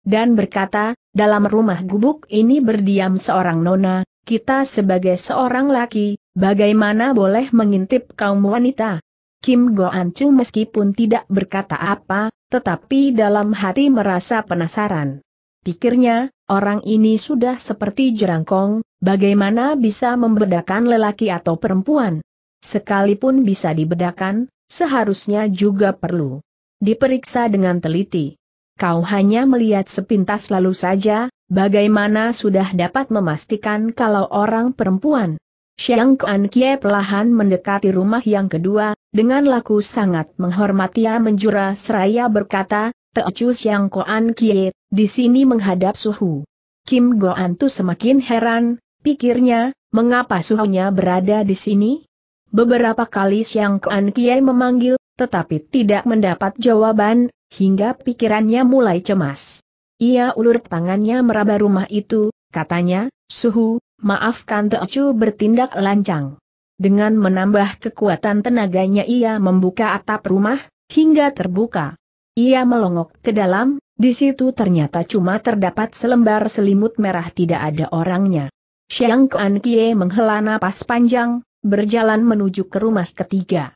Dan berkata, dalam rumah gubuk ini berdiam seorang nona, kita sebagai seorang laki, bagaimana boleh mengintip kaum wanita? Kim Goan Chu meskipun tidak berkata apa, tetapi dalam hati merasa penasaran. Pikirnya, orang ini sudah seperti jerangkong, Bagaimana bisa membedakan lelaki atau perempuan? Sekalipun bisa dibedakan, seharusnya juga perlu diperiksa dengan teliti. Kau hanya melihat sepintas lalu saja, bagaimana sudah dapat memastikan kalau orang perempuan? Xiang Kuan Kie perlahan mendekati rumah yang kedua, dengan laku sangat menghormati ia menjura seraya berkata, Teochu Xiang Kuan Kie, di sini menghadap suhu. Kim Goan tu semakin heran, Pikirnya, mengapa suhunya berada di sini? Beberapa kali Siang Kuan Kiai memanggil, tetapi tidak mendapat jawaban, hingga pikirannya mulai cemas. Ia ulur tangannya meraba rumah itu, katanya, Suhu, maafkan Teocu bertindak lancang. Dengan menambah kekuatan tenaganya ia membuka atap rumah, hingga terbuka. Ia melongok ke dalam, di situ ternyata cuma terdapat selembar selimut merah tidak ada orangnya. Xiang Kuan Kie menghela napas panjang, berjalan menuju ke rumah ketiga.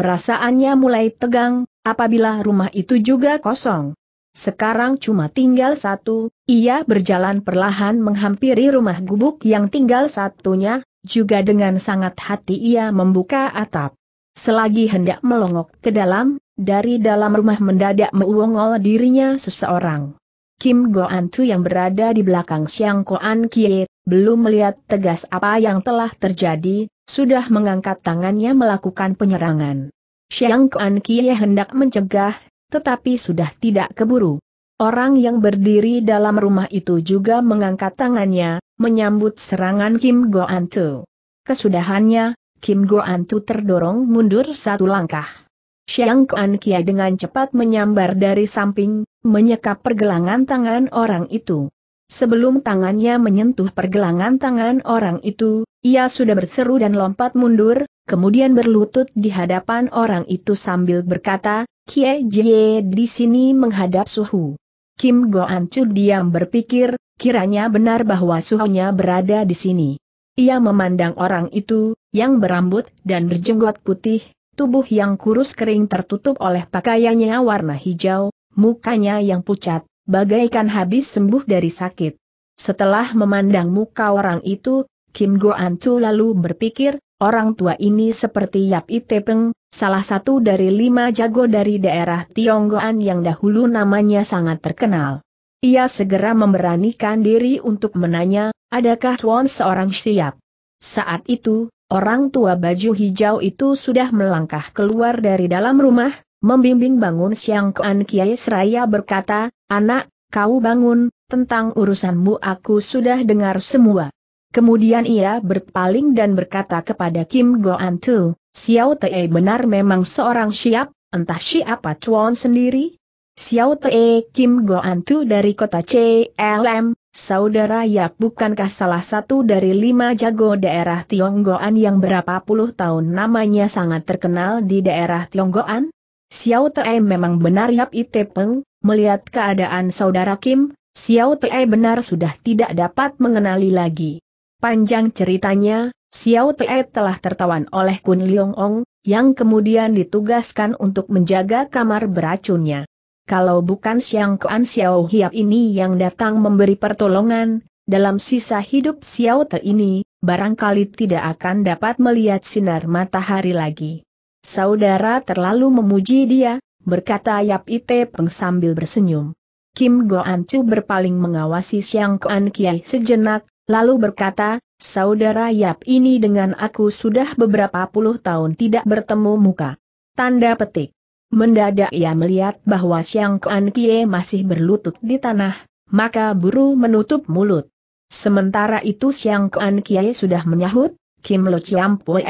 Perasaannya mulai tegang, apabila rumah itu juga kosong. Sekarang cuma tinggal satu, ia berjalan perlahan menghampiri rumah gubuk yang tinggal satunya, juga dengan sangat hati ia membuka atap. Selagi hendak melongok ke dalam, dari dalam rumah mendadak meuongol dirinya seseorang. Kim Goan tu yang berada di belakang Ko Koan Kie, belum melihat tegas apa yang telah terjadi, sudah mengangkat tangannya melakukan penyerangan. Ko Koan Kie hendak mencegah, tetapi sudah tidak keburu. Orang yang berdiri dalam rumah itu juga mengangkat tangannya, menyambut serangan Kim Goan tu. Kesudahannya, Kim Goan tu terdorong mundur satu langkah. Ko Kuan Kie dengan cepat menyambar dari samping, menyekap pergelangan tangan orang itu. Sebelum tangannya menyentuh pergelangan tangan orang itu, ia sudah berseru dan lompat mundur, kemudian berlutut di hadapan orang itu sambil berkata, Kie Jie di sini menghadap Suhu. Kim Goan Chu diam berpikir, kiranya benar bahwa Suhunya berada di sini. Ia memandang orang itu, yang berambut dan berjenggot putih, tubuh yang kurus kering tertutup oleh pakaiannya warna hijau, mukanya yang pucat, bagaikan habis sembuh dari sakit. Setelah memandang muka orang itu, Kim Go Ancu lalu berpikir, orang tua ini seperti Yap Itepeng, salah satu dari lima jago dari daerah Tionggoan yang dahulu namanya sangat terkenal. Ia segera memberanikan diri untuk menanya, adakah Tuan seorang siap? Saat itu, orang tua baju hijau itu sudah melangkah keluar dari dalam rumah, membimbing bangun Siang Kuan Kiai Seraya berkata, Anak, kau bangun, tentang urusanmu aku sudah dengar semua. Kemudian ia berpaling dan berkata kepada Kim Goan Tu, Xiao Te benar memang seorang siap, entah siapa Chuan sendiri? Xiao Te Kim Goan Tu dari kota C CLM, Saudara Yap bukankah salah satu dari lima jago daerah Tionggoan yang berapa puluh tahun namanya sangat terkenal di daerah Tionggoan? Xiao Te memang benar Yap Ite Peng, melihat keadaan saudara Kim, Xiao Te benar sudah tidak dapat mengenali lagi. Panjang ceritanya, Xiao Te telah tertawan oleh Kun Leong Ong, yang kemudian ditugaskan untuk menjaga kamar beracunnya. Kalau bukan Xiang Kuan Xiao Hiap ini yang datang memberi pertolongan, dalam sisa hidup Xiao Te ini, barangkali tidak akan dapat melihat sinar matahari lagi. Saudara terlalu memuji dia, berkata Yap Ite Peng sambil bersenyum. Kim Goan Chu berpaling mengawasi Siang Kuan Kiai sejenak, lalu berkata, Saudara Yap ini dengan aku sudah beberapa puluh tahun tidak bertemu muka. Tanda petik. Mendadak ia melihat bahwa Siang Kuan Kie masih berlutut di tanah, maka buru menutup mulut. Sementara itu Siang Kuan Kie sudah menyahut, Kim Lo Chiam Pue.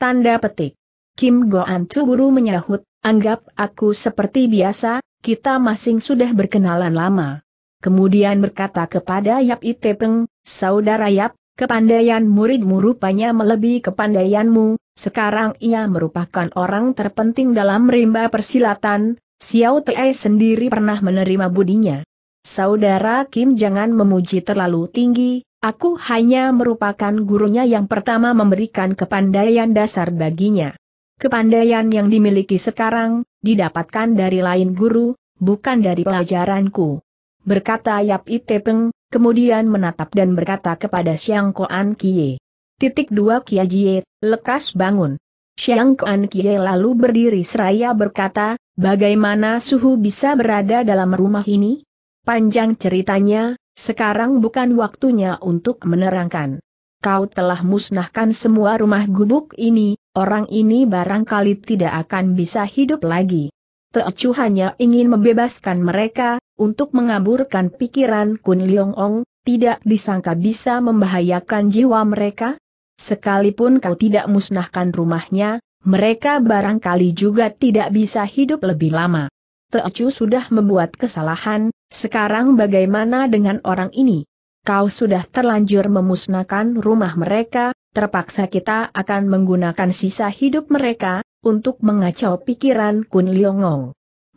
Tanda petik. Kim Goan Buru menyahut, anggap aku seperti biasa, kita masing sudah berkenalan lama. Kemudian berkata kepada Yap Itepeng, saudara Yap, kepandaian muridmu rupanya melebihi kepandaianmu, sekarang ia merupakan orang terpenting dalam rimba persilatan, Xiao Te sendiri pernah menerima budinya. Saudara Kim jangan memuji terlalu tinggi, aku hanya merupakan gurunya yang pertama memberikan kepandaian dasar baginya. Kepandaian yang dimiliki sekarang, didapatkan dari lain guru, bukan dari pelajaranku. Berkata Yap Itepeng, kemudian menatap dan berkata kepada Siang Koan Kie. Titik dua Kia Jie, lekas bangun. Siang Koan Kie lalu berdiri seraya berkata, bagaimana suhu bisa berada dalam rumah ini? Panjang ceritanya, sekarang bukan waktunya untuk menerangkan. Kau telah musnahkan semua rumah gubuk ini, Orang ini barangkali tidak akan bisa hidup lagi. Teocu hanya ingin membebaskan mereka, untuk mengaburkan pikiran Kun Leong Ong, tidak disangka bisa membahayakan jiwa mereka? Sekalipun kau tidak musnahkan rumahnya, mereka barangkali juga tidak bisa hidup lebih lama. Teocu sudah membuat kesalahan, sekarang bagaimana dengan orang ini? Kau sudah terlanjur memusnahkan rumah mereka, terpaksa kita akan menggunakan sisa hidup mereka, untuk mengacau pikiran Kun Liongong.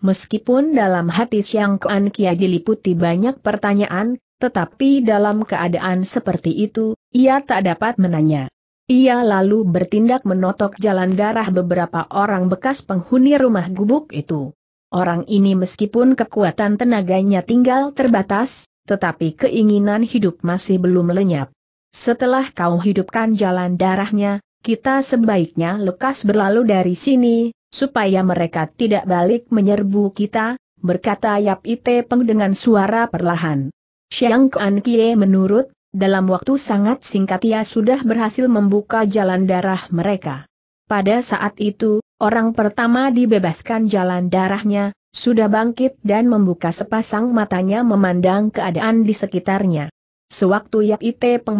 Meskipun dalam hati Siang Kuan Kia diliputi banyak pertanyaan, tetapi dalam keadaan seperti itu, ia tak dapat menanya. Ia lalu bertindak menotok jalan darah beberapa orang bekas penghuni rumah gubuk itu. Orang ini meskipun kekuatan tenaganya tinggal terbatas, tetapi keinginan hidup masih belum lenyap. Setelah kau hidupkan jalan darahnya, kita sebaiknya lekas berlalu dari sini, supaya mereka tidak balik menyerbu kita, berkata Yap Ite Peng dengan suara perlahan. Xiang Kuan Kie menurut, dalam waktu sangat singkat ia sudah berhasil membuka jalan darah mereka. Pada saat itu, orang pertama dibebaskan jalan darahnya, sudah bangkit dan membuka sepasang matanya memandang keadaan di sekitarnya. Sewaktu YAP Ite Peng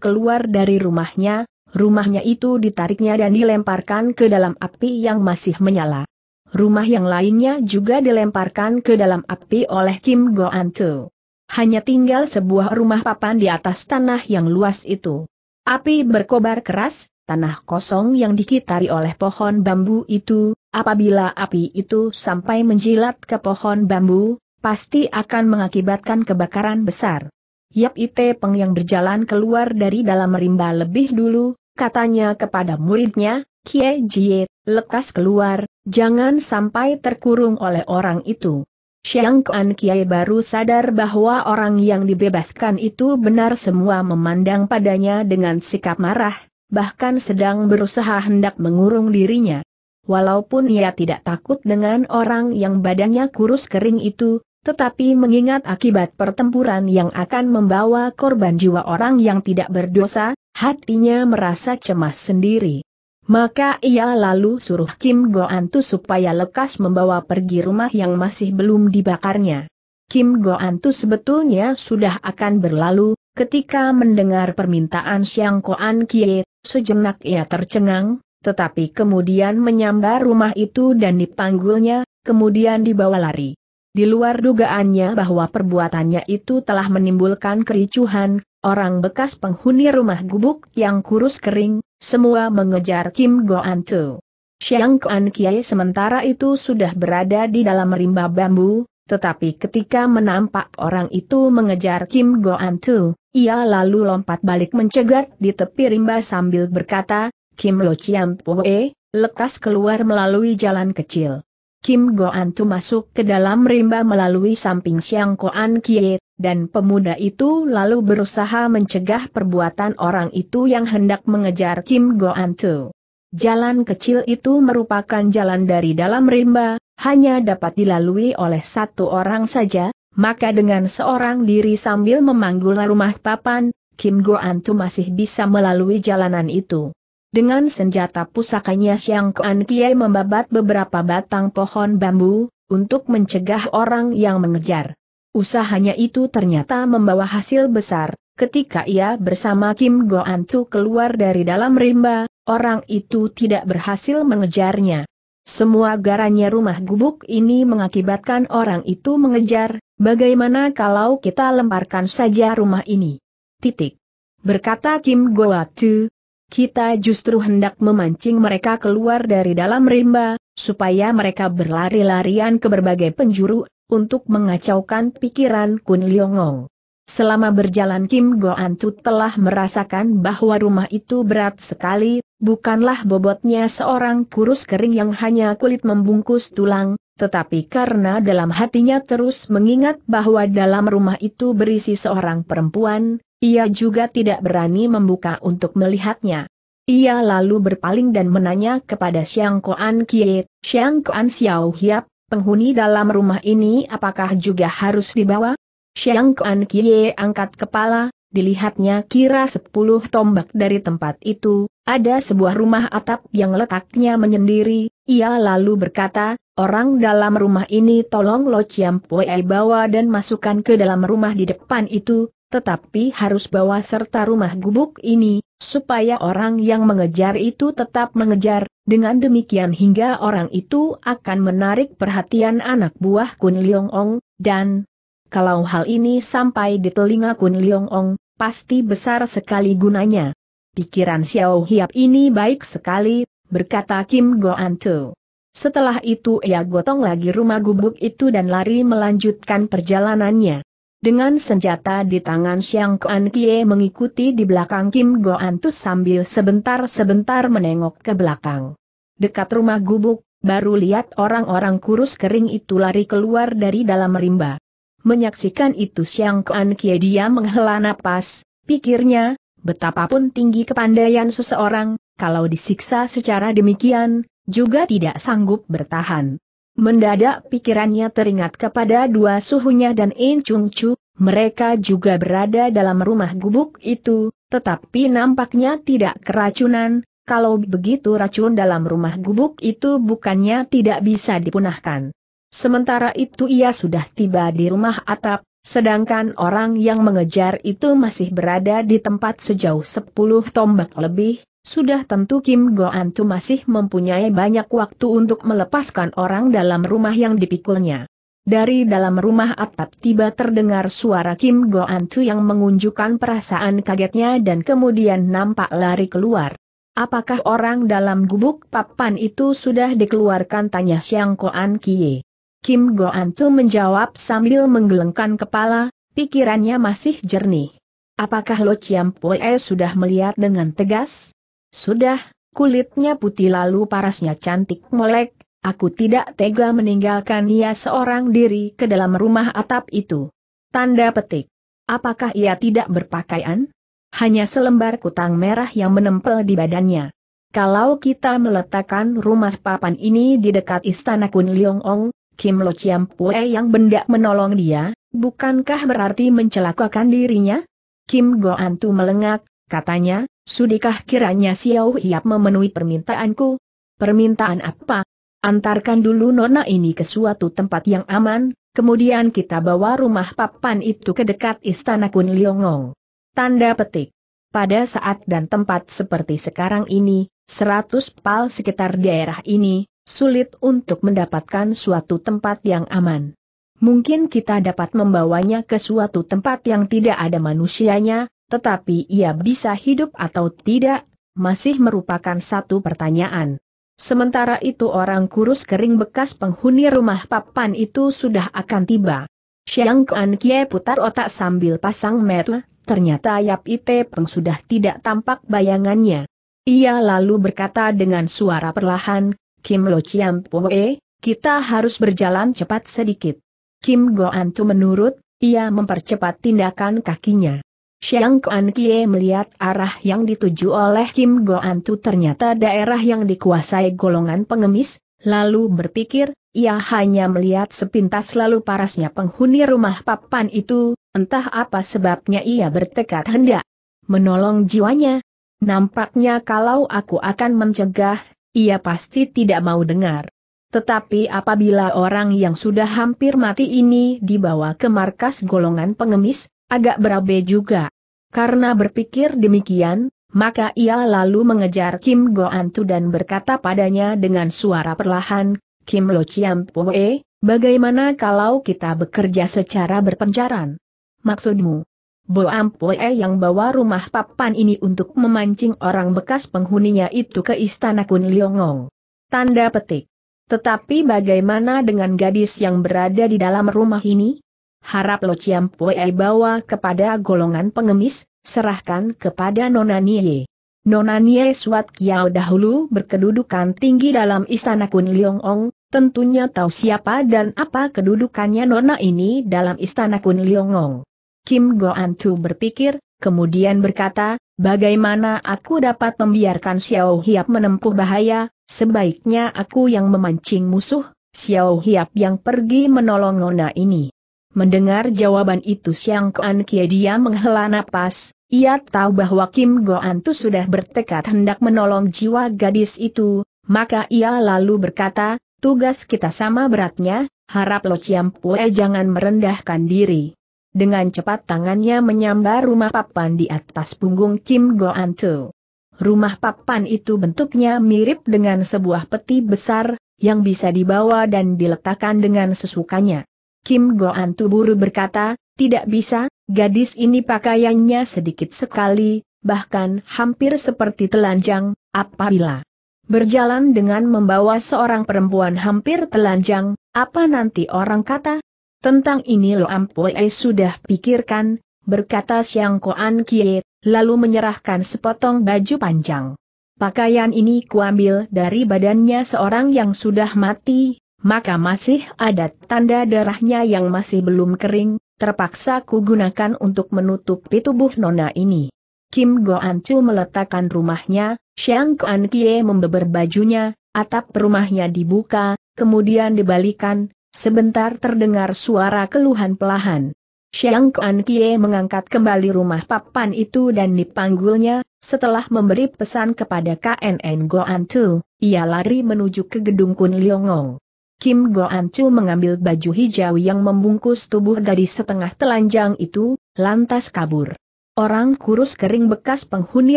keluar dari rumahnya, rumahnya itu ditariknya dan dilemparkan ke dalam api yang masih menyala. Rumah yang lainnya juga dilemparkan ke dalam api oleh Kim Go Antu. Hanya tinggal sebuah rumah papan di atas tanah yang luas itu. Api berkobar keras, tanah kosong yang dikitari oleh pohon bambu itu, apabila api itu sampai menjilat ke pohon bambu, pasti akan mengakibatkan kebakaran besar. Yap Ite Peng yang berjalan keluar dari dalam rimba lebih dulu, katanya kepada muridnya, Kie Jie, lekas keluar, jangan sampai terkurung oleh orang itu. Xiang Kuan Kiai baru sadar bahwa orang yang dibebaskan itu benar semua memandang padanya dengan sikap marah, bahkan sedang berusaha hendak mengurung dirinya. Walaupun ia tidak takut dengan orang yang badannya kurus kering itu, tetapi mengingat akibat pertempuran yang akan membawa korban jiwa orang yang tidak berdosa, hatinya merasa cemas sendiri. Maka ia lalu suruh Kim Go tuh supaya lekas membawa pergi rumah yang masih belum dibakarnya. Kim Go tuh sebetulnya sudah akan berlalu, ketika mendengar permintaan Xiang Koan Kie, sejenak ia tercengang, tetapi kemudian menyambar rumah itu dan dipanggulnya, kemudian dibawa lari. Di luar dugaannya bahwa perbuatannya itu telah menimbulkan kericuhan, orang bekas penghuni rumah gubuk yang kurus kering, semua mengejar Kim Go an Tu. Xiang Kuan Kiai sementara itu sudah berada di dalam rimba bambu, tetapi ketika menampak orang itu mengejar Kim Go an Tu, ia lalu lompat balik mencegat di tepi rimba sambil berkata, Kim Lo Chiam Pue, lekas keluar melalui jalan kecil. Kim Goan Tu masuk ke dalam rimba melalui samping Siang Koan Kie, dan pemuda itu lalu berusaha mencegah perbuatan orang itu yang hendak mengejar Kim Goan Tu. Jalan kecil itu merupakan jalan dari dalam rimba, hanya dapat dilalui oleh satu orang saja, maka dengan seorang diri sambil memanggul rumah papan, Kim Goan Tu masih bisa melalui jalanan itu. Dengan senjata pusakanya Siang Kuan kiai membabat beberapa batang pohon bambu, untuk mencegah orang yang mengejar. Usahanya itu ternyata membawa hasil besar, ketika ia bersama Kim Go Antu keluar dari dalam rimba, orang itu tidak berhasil mengejarnya. Semua garanya rumah gubuk ini mengakibatkan orang itu mengejar, bagaimana kalau kita lemparkan saja rumah ini? Titik. Berkata Kim Tu, kita justru hendak memancing mereka keluar dari dalam rimba, supaya mereka berlari-larian ke berbagai penjuru, untuk mengacaukan pikiran Kun Liongong. Selama berjalan Kim Go tu telah merasakan bahwa rumah itu berat sekali, bukanlah bobotnya seorang kurus kering yang hanya kulit membungkus tulang, tetapi karena dalam hatinya terus mengingat bahwa dalam rumah itu berisi seorang perempuan, ia juga tidak berani membuka untuk melihatnya. Ia lalu berpaling dan menanya kepada Siang Koan Kie, Siang Koan Xiao Hiap, penghuni dalam rumah ini apakah juga harus dibawa? Siang Koan Kie angkat kepala, dilihatnya kira sepuluh tombak dari tempat itu, ada sebuah rumah atap yang letaknya menyendiri, ia lalu berkata, orang dalam rumah ini tolong Lo Chiam Pue bawa dan masukkan ke dalam rumah di depan itu, tetapi harus bawa serta rumah gubuk ini, supaya orang yang mengejar itu tetap mengejar, dengan demikian hingga orang itu akan menarik perhatian anak buah Kun Leong Ong, dan kalau hal ini sampai di telinga Kun Leong Ong, pasti besar sekali gunanya. Pikiran Xiao Hiap ini baik sekali, berkata Kim Goan Tu. Setelah itu ia gotong lagi rumah gubuk itu dan lari melanjutkan perjalanannya. Dengan senjata di tangan Xiang Kuan Kie mengikuti di belakang Kim Go Antus sambil sebentar-sebentar menengok ke belakang. Dekat rumah gubuk, baru lihat orang-orang kurus kering itu lari keluar dari dalam rimba. Menyaksikan itu Xiang Kuan Kie dia menghela napas, pikirnya, betapapun tinggi kepandaian seseorang, kalau disiksa secara demikian, juga tidak sanggup bertahan. Mendadak pikirannya teringat kepada dua suhunya dan In Chung Chu, mereka juga berada dalam rumah gubuk itu, tetapi nampaknya tidak keracunan, kalau begitu racun dalam rumah gubuk itu bukannya tidak bisa dipunahkan. Sementara itu ia sudah tiba di rumah atap, sedangkan orang yang mengejar itu masih berada di tempat sejauh 10 tombak lebih, sudah tentu Kim Go Tu masih mempunyai banyak waktu untuk melepaskan orang dalam rumah yang dipikulnya. Dari dalam rumah atap tiba terdengar suara Kim Go Tu yang mengunjukkan perasaan kagetnya dan kemudian nampak lari keluar. Apakah orang dalam gubuk papan itu sudah dikeluarkan tanya Siang Koan Kie. Kim Go Tu menjawab sambil menggelengkan kepala, pikirannya masih jernih. Apakah Lo Chiam Pue sudah melihat dengan tegas? Sudah, kulitnya putih lalu parasnya cantik melek, aku tidak tega meninggalkan ia seorang diri ke dalam rumah atap itu. Tanda petik. Apakah ia tidak berpakaian? Hanya selembar kutang merah yang menempel di badannya. Kalau kita meletakkan rumah papan ini di dekat istana Kun Leong Ong, Kim Lo Chiam Pue yang benda menolong dia, bukankah berarti mencelakakan dirinya? Kim Go Antu melengak, katanya, Sudikah kiranya Xiao Hiap memenuhi permintaanku? Permintaan apa? Antarkan dulu nona ini ke suatu tempat yang aman, kemudian kita bawa rumah papan itu ke dekat istana Kun Liongong. Tanda petik. Pada saat dan tempat seperti sekarang ini, 100 pal sekitar daerah ini, sulit untuk mendapatkan suatu tempat yang aman. Mungkin kita dapat membawanya ke suatu tempat yang tidak ada manusianya, tetapi ia bisa hidup atau tidak, masih merupakan satu pertanyaan. Sementara itu orang kurus kering bekas penghuni rumah papan itu sudah akan tiba. Xiang Kuan Kie putar otak sambil pasang mata, ternyata Yap Ite Peng sudah tidak tampak bayangannya. Ia lalu berkata dengan suara perlahan, Kim Lo Chiam Poe, kita harus berjalan cepat sedikit. Kim Go Antu menurut, ia mempercepat tindakan kakinya. Xiang Kuan Kie melihat arah yang dituju oleh Kim Goan Tu ternyata daerah yang dikuasai golongan pengemis, lalu berpikir, ia hanya melihat sepintas lalu parasnya penghuni rumah papan itu, entah apa sebabnya ia bertekad hendak menolong jiwanya. Nampaknya kalau aku akan mencegah, ia pasti tidak mau dengar. Tetapi apabila orang yang sudah hampir mati ini dibawa ke markas golongan pengemis, Agak berabe juga. Karena berpikir demikian, maka ia lalu mengejar Kim Go Antu dan berkata padanya dengan suara perlahan, Kim Lo Chiam Pue, bagaimana kalau kita bekerja secara berpencaran? Maksudmu? Bo Ampue yang bawa rumah papan ini untuk memancing orang bekas penghuninya itu ke istana Kun Liongong. Tanda petik. Tetapi bagaimana dengan gadis yang berada di dalam rumah ini? harap Lo Chiam Pue bawa kepada golongan pengemis, serahkan kepada Nona Nie. Nona Nie Suat Kiao dahulu berkedudukan tinggi dalam istana Kun Liong Ong, tentunya tahu siapa dan apa kedudukannya Nona ini dalam istana Kun Liong Ong. Kim Goan Tu berpikir, kemudian berkata, bagaimana aku dapat membiarkan Xiao Hiap menempuh bahaya, sebaiknya aku yang memancing musuh, Xiao Hiap yang pergi menolong Nona ini. Mendengar jawaban itu Siang Kuan Kie dia menghela napas, ia tahu bahwa Kim Goan Tu sudah bertekad hendak menolong jiwa gadis itu, maka ia lalu berkata, tugas kita sama beratnya, harap Lo Chiam Pue jangan merendahkan diri. Dengan cepat tangannya menyambar rumah papan di atas punggung Kim Goan Tu. Rumah papan itu bentuknya mirip dengan sebuah peti besar, yang bisa dibawa dan diletakkan dengan sesukanya. Kim Goan Tuburu berkata, tidak bisa, gadis ini pakaiannya sedikit sekali, bahkan hampir seperti telanjang, apabila berjalan dengan membawa seorang perempuan hampir telanjang, apa nanti orang kata? Tentang ini Lo Ampue sudah pikirkan, berkata Siang Koan Kie, lalu menyerahkan sepotong baju panjang. Pakaian ini kuambil dari badannya seorang yang sudah mati, maka masih ada tanda darahnya yang masih belum kering, terpaksa ku gunakan untuk menutupi tubuh nona ini. Kim Goan Chu meletakkan rumahnya, Xiang Kuan Kie membeber bajunya, atap rumahnya dibuka, kemudian dibalikan, sebentar terdengar suara keluhan pelahan. Xiang Kuan Kie mengangkat kembali rumah papan itu dan dipanggulnya, setelah memberi pesan kepada KNN Goan Chu, ia lari menuju ke gedung Kun Liongong. Kim Goan Chu mengambil baju hijau yang membungkus tubuh gadis setengah telanjang itu, lantas kabur. Orang kurus kering bekas penghuni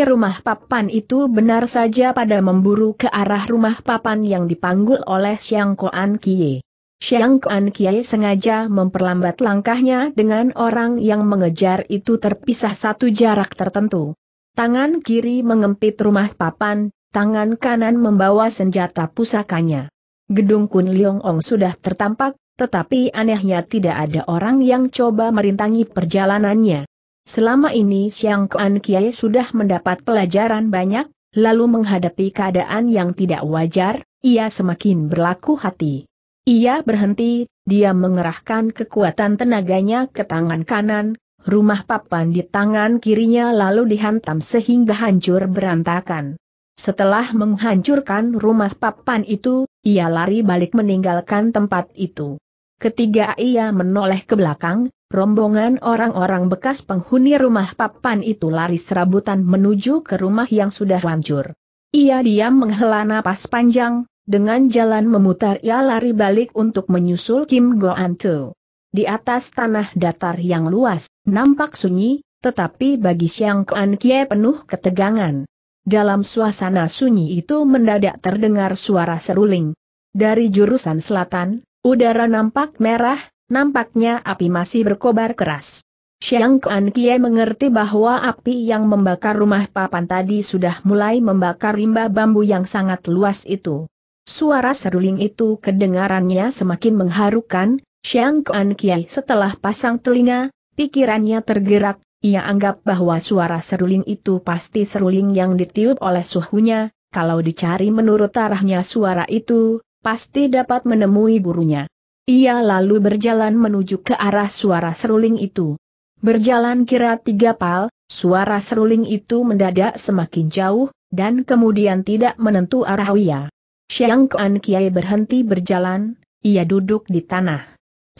rumah papan itu benar saja pada memburu ke arah rumah papan yang dipanggul oleh Xiang Koan Kie. Xiang Koan Kie sengaja memperlambat langkahnya dengan orang yang mengejar itu terpisah satu jarak tertentu. Tangan kiri mengempit rumah papan, tangan kanan membawa senjata pusakanya. Gedung Kun Liong Ong sudah tertampak, tetapi anehnya tidak ada orang yang coba merintangi perjalanannya. Selama ini Siang Kuan Kiai sudah mendapat pelajaran banyak, lalu menghadapi keadaan yang tidak wajar, ia semakin berlaku hati. Ia berhenti, dia mengerahkan kekuatan tenaganya ke tangan kanan, rumah papan di tangan kirinya lalu dihantam sehingga hancur berantakan. Setelah menghancurkan rumah papan itu, ia lari balik meninggalkan tempat itu. Ketiga ia menoleh ke belakang, rombongan orang-orang bekas penghuni rumah papan itu lari serabutan menuju ke rumah yang sudah hancur. Ia diam menghela napas panjang, dengan jalan memutar ia lari balik untuk menyusul Kim Goan Tu. Di atas tanah datar yang luas, nampak sunyi, tetapi bagi Siang Kuan Kie penuh ketegangan. Dalam suasana sunyi itu mendadak terdengar suara seruling. Dari jurusan selatan, udara nampak merah, nampaknya api masih berkobar keras. Xiang Kuan Kie mengerti bahwa api yang membakar rumah papan tadi sudah mulai membakar rimba bambu yang sangat luas itu. Suara seruling itu kedengarannya semakin mengharukan, Xiang Kuan Kie setelah pasang telinga, pikirannya tergerak, ia anggap bahwa suara seruling itu pasti seruling yang ditiup oleh suhunya, kalau dicari menurut arahnya suara itu, pasti dapat menemui gurunya. Ia lalu berjalan menuju ke arah suara seruling itu. Berjalan kira tiga pal, suara seruling itu mendadak semakin jauh, dan kemudian tidak menentu arah ia. Siang Kuan Kiai berhenti berjalan, ia duduk di tanah.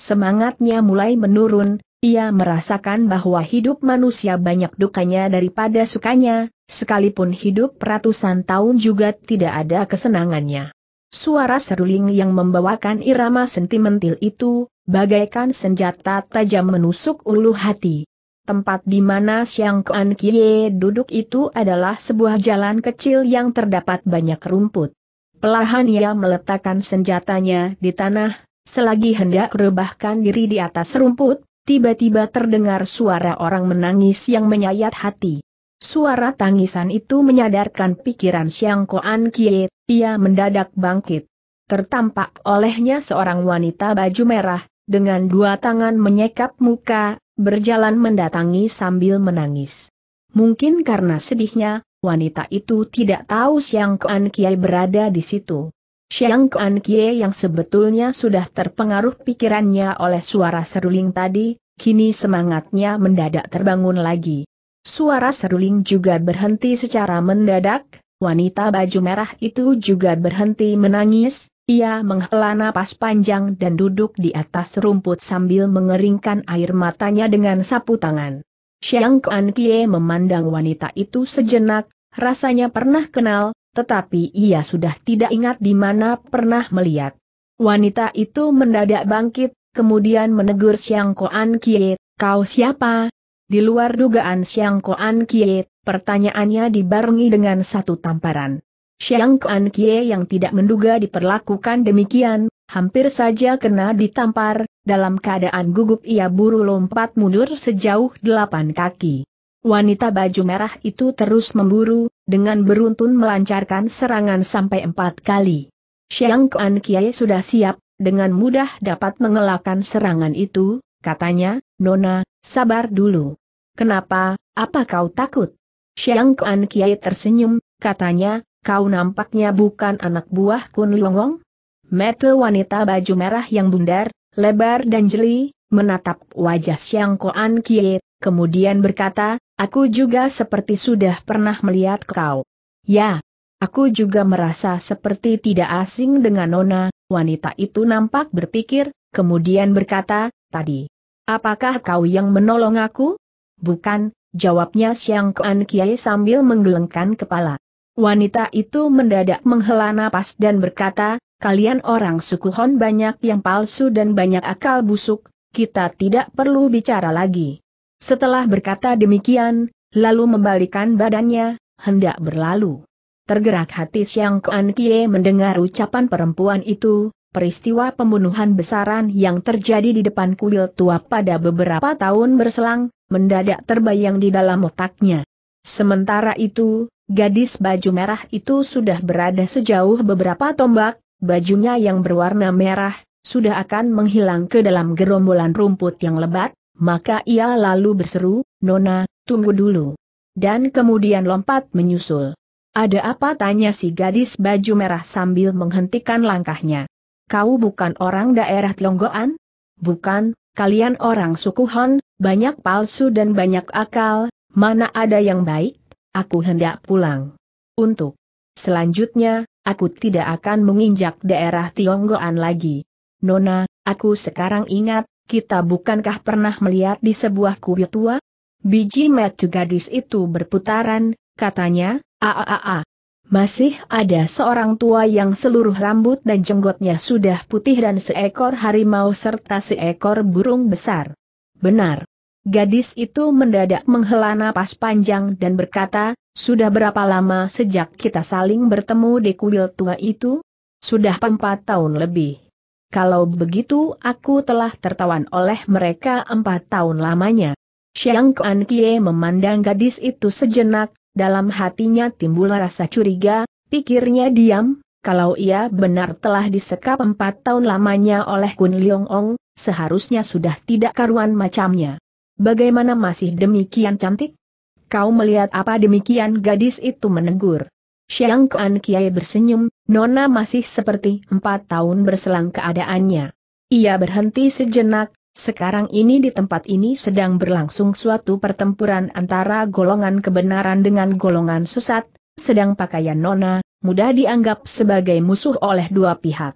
Semangatnya mulai menurun, ia merasakan bahwa hidup manusia banyak dukanya daripada sukanya, sekalipun hidup ratusan tahun juga tidak ada kesenangannya. Suara seruling yang membawakan irama sentimental itu, bagaikan senjata tajam menusuk ulu hati. Tempat di mana Xiang Kuan Kie duduk itu adalah sebuah jalan kecil yang terdapat banyak rumput. Pelahan ia meletakkan senjatanya di tanah, selagi hendak rebahkan diri di atas rumput, tiba-tiba terdengar suara orang menangis yang menyayat hati. Suara tangisan itu menyadarkan pikiran Xiang Koan Kie, ia mendadak bangkit. Tertampak olehnya seorang wanita baju merah, dengan dua tangan menyekap muka, berjalan mendatangi sambil menangis. Mungkin karena sedihnya, wanita itu tidak tahu Xiang Koan Kie berada di situ. Xiang Kuan Kie yang sebetulnya sudah terpengaruh pikirannya oleh suara seruling tadi, kini semangatnya mendadak terbangun lagi. Suara seruling juga berhenti secara mendadak, wanita baju merah itu juga berhenti menangis, ia menghela napas panjang dan duduk di atas rumput sambil mengeringkan air matanya dengan sapu tangan. Xiang Kuan Kie memandang wanita itu sejenak, rasanya pernah kenal, tetapi ia sudah tidak ingat di mana pernah melihat. Wanita itu mendadak bangkit, kemudian menegur Siang Koan Kie, kau siapa? Di luar dugaan Siang Koan Kie, pertanyaannya dibarengi dengan satu tamparan. Siang Koan Kie yang tidak menduga diperlakukan demikian, hampir saja kena ditampar, dalam keadaan gugup ia buru lompat mundur sejauh delapan kaki. Wanita baju merah itu terus memburu, dengan beruntun melancarkan serangan sampai empat kali. Xiang Kuan Kiai sudah siap, dengan mudah dapat mengelakkan serangan itu, katanya, Nona, sabar dulu. Kenapa, apa kau takut? Xiang Kuan Kiai tersenyum, katanya, kau nampaknya bukan anak buah Kun Liongong? Mata wanita baju merah yang bundar, lebar dan jeli, menatap wajah Xiang Kuan Kiai, kemudian berkata, Aku juga seperti sudah pernah melihat kau. Ya, aku juga merasa seperti tidak asing dengan Nona, wanita itu nampak berpikir, kemudian berkata, tadi. Apakah kau yang menolong aku? Bukan, jawabnya Siang Kuan Kiai sambil menggelengkan kepala. Wanita itu mendadak menghela napas dan berkata, kalian orang suku Hon banyak yang palsu dan banyak akal busuk, kita tidak perlu bicara lagi. Setelah berkata demikian, lalu membalikan badannya, hendak berlalu. Tergerak hati siang Kuan Kie mendengar ucapan perempuan itu, peristiwa pembunuhan besaran yang terjadi di depan kuil tua pada beberapa tahun berselang, mendadak terbayang di dalam otaknya. Sementara itu, gadis baju merah itu sudah berada sejauh beberapa tombak, bajunya yang berwarna merah, sudah akan menghilang ke dalam gerombolan rumput yang lebat, maka ia lalu berseru, Nona, tunggu dulu. Dan kemudian lompat menyusul. Ada apa tanya si gadis baju merah sambil menghentikan langkahnya. Kau bukan orang daerah Tlonggoan? Bukan, kalian orang suku Hon, banyak palsu dan banyak akal, mana ada yang baik, aku hendak pulang. Untuk selanjutnya, aku tidak akan menginjak daerah Tionggoan lagi. Nona, aku sekarang ingat, kita bukankah pernah melihat di sebuah kuil tua? Biji metu gadis itu berputaran, katanya, aaa. Masih ada seorang tua yang seluruh rambut dan jenggotnya sudah putih dan seekor harimau serta seekor burung besar. Benar. Gadis itu mendadak menghela napas panjang dan berkata, sudah berapa lama sejak kita saling bertemu di kuil tua itu? Sudah empat tahun lebih. Kalau begitu aku telah tertawan oleh mereka empat tahun lamanya. Xiang Kuan Kie memandang gadis itu sejenak, dalam hatinya timbul rasa curiga, pikirnya diam, kalau ia benar telah disekap empat tahun lamanya oleh Kun Leong Ong, seharusnya sudah tidak karuan macamnya. Bagaimana masih demikian cantik? Kau melihat apa demikian gadis itu menegur. Xiang Kuan Kiai bersenyum, Nona masih seperti empat tahun berselang keadaannya. Ia berhenti sejenak, sekarang ini di tempat ini sedang berlangsung suatu pertempuran antara golongan kebenaran dengan golongan sesat, sedang pakaian Nona, mudah dianggap sebagai musuh oleh dua pihak.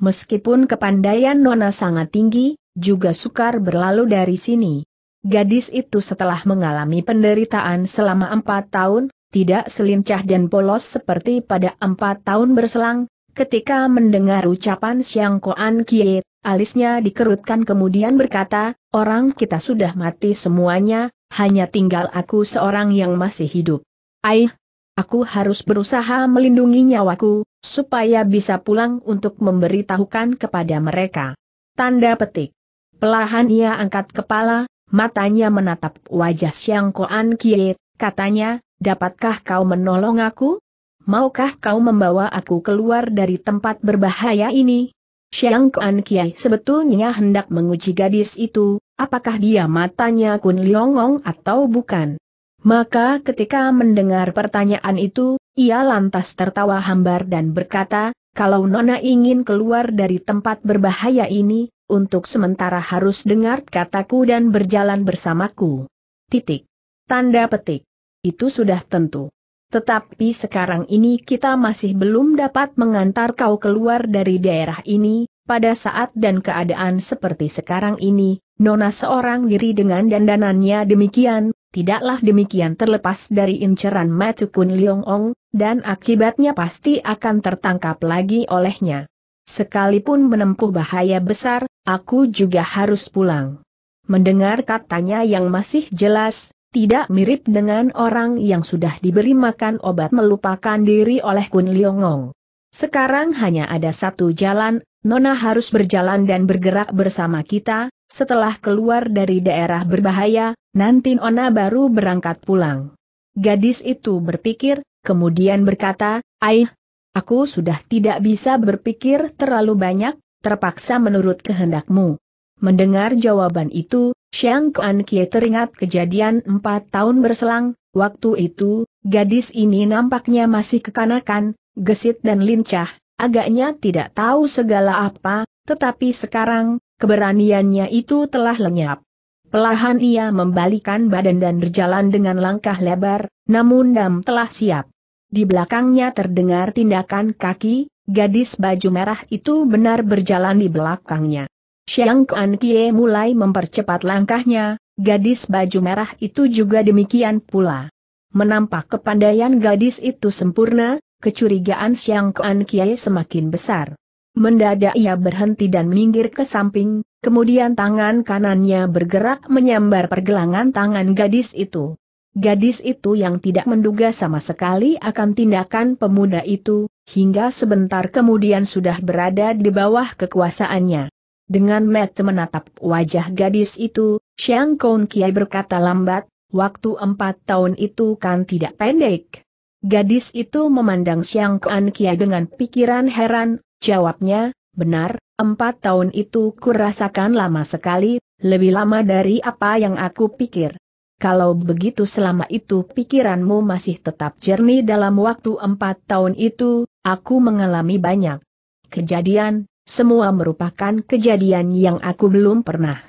Meskipun kepandaian Nona sangat tinggi, juga sukar berlalu dari sini. Gadis itu setelah mengalami penderitaan selama empat tahun, tidak selincah dan polos seperti pada empat tahun berselang, ketika mendengar ucapan Siang Koan Kie, alisnya dikerutkan kemudian berkata, orang kita sudah mati semuanya, hanya tinggal aku seorang yang masih hidup. Aih, aku harus berusaha melindungi nyawaku, supaya bisa pulang untuk memberitahukan kepada mereka. Tanda petik. Pelahan ia angkat kepala, matanya menatap wajah Siang Koan Kie, katanya, Dapatkah kau menolong aku? Maukah kau membawa aku keluar dari tempat berbahaya ini? Xiang Kuan Kiai sebetulnya hendak menguji gadis itu, apakah dia matanya kun liongong atau bukan. Maka ketika mendengar pertanyaan itu, ia lantas tertawa hambar dan berkata, kalau Nona ingin keluar dari tempat berbahaya ini, untuk sementara harus dengar kataku dan berjalan bersamaku. Titik. Tanda petik itu sudah tentu. Tetapi sekarang ini kita masih belum dapat mengantar kau keluar dari daerah ini, pada saat dan keadaan seperti sekarang ini, Nona seorang diri dengan dandanannya demikian, tidaklah demikian terlepas dari inceran Matukun Leongong, dan akibatnya pasti akan tertangkap lagi olehnya. Sekalipun menempuh bahaya besar, aku juga harus pulang. Mendengar katanya yang masih jelas, tidak mirip dengan orang yang sudah diberi makan obat melupakan diri oleh Kun Liongong. Sekarang hanya ada satu jalan, Nona harus berjalan dan bergerak bersama kita, setelah keluar dari daerah berbahaya, nanti Nona baru berangkat pulang. Gadis itu berpikir, kemudian berkata, Aih, aku sudah tidak bisa berpikir terlalu banyak, terpaksa menurut kehendakmu. Mendengar jawaban itu, Xiang Kuan Kie teringat kejadian empat tahun berselang, waktu itu, gadis ini nampaknya masih kekanakan, gesit dan lincah, agaknya tidak tahu segala apa, tetapi sekarang, keberaniannya itu telah lenyap. Pelahan ia membalikan badan dan berjalan dengan langkah lebar, namun dam telah siap. Di belakangnya terdengar tindakan kaki, gadis baju merah itu benar berjalan di belakangnya. Xiang Kuan Kie mulai mempercepat langkahnya, gadis baju merah itu juga demikian pula. Menampak kepandaian gadis itu sempurna, kecurigaan Xiang Kuan Kie semakin besar. Mendadak ia berhenti dan minggir ke samping, kemudian tangan kanannya bergerak menyambar pergelangan tangan gadis itu. Gadis itu yang tidak menduga sama sekali akan tindakan pemuda itu, hingga sebentar kemudian sudah berada di bawah kekuasaannya. Dengan mata menatap wajah gadis itu, Xiang Kong Kiai berkata lambat, waktu empat tahun itu kan tidak pendek. Gadis itu memandang Xiang Kong Kiai dengan pikiran heran, jawabnya, benar, empat tahun itu kurasakan lama sekali, lebih lama dari apa yang aku pikir. Kalau begitu selama itu pikiranmu masih tetap jernih dalam waktu empat tahun itu, aku mengalami banyak kejadian, semua merupakan kejadian yang aku belum pernah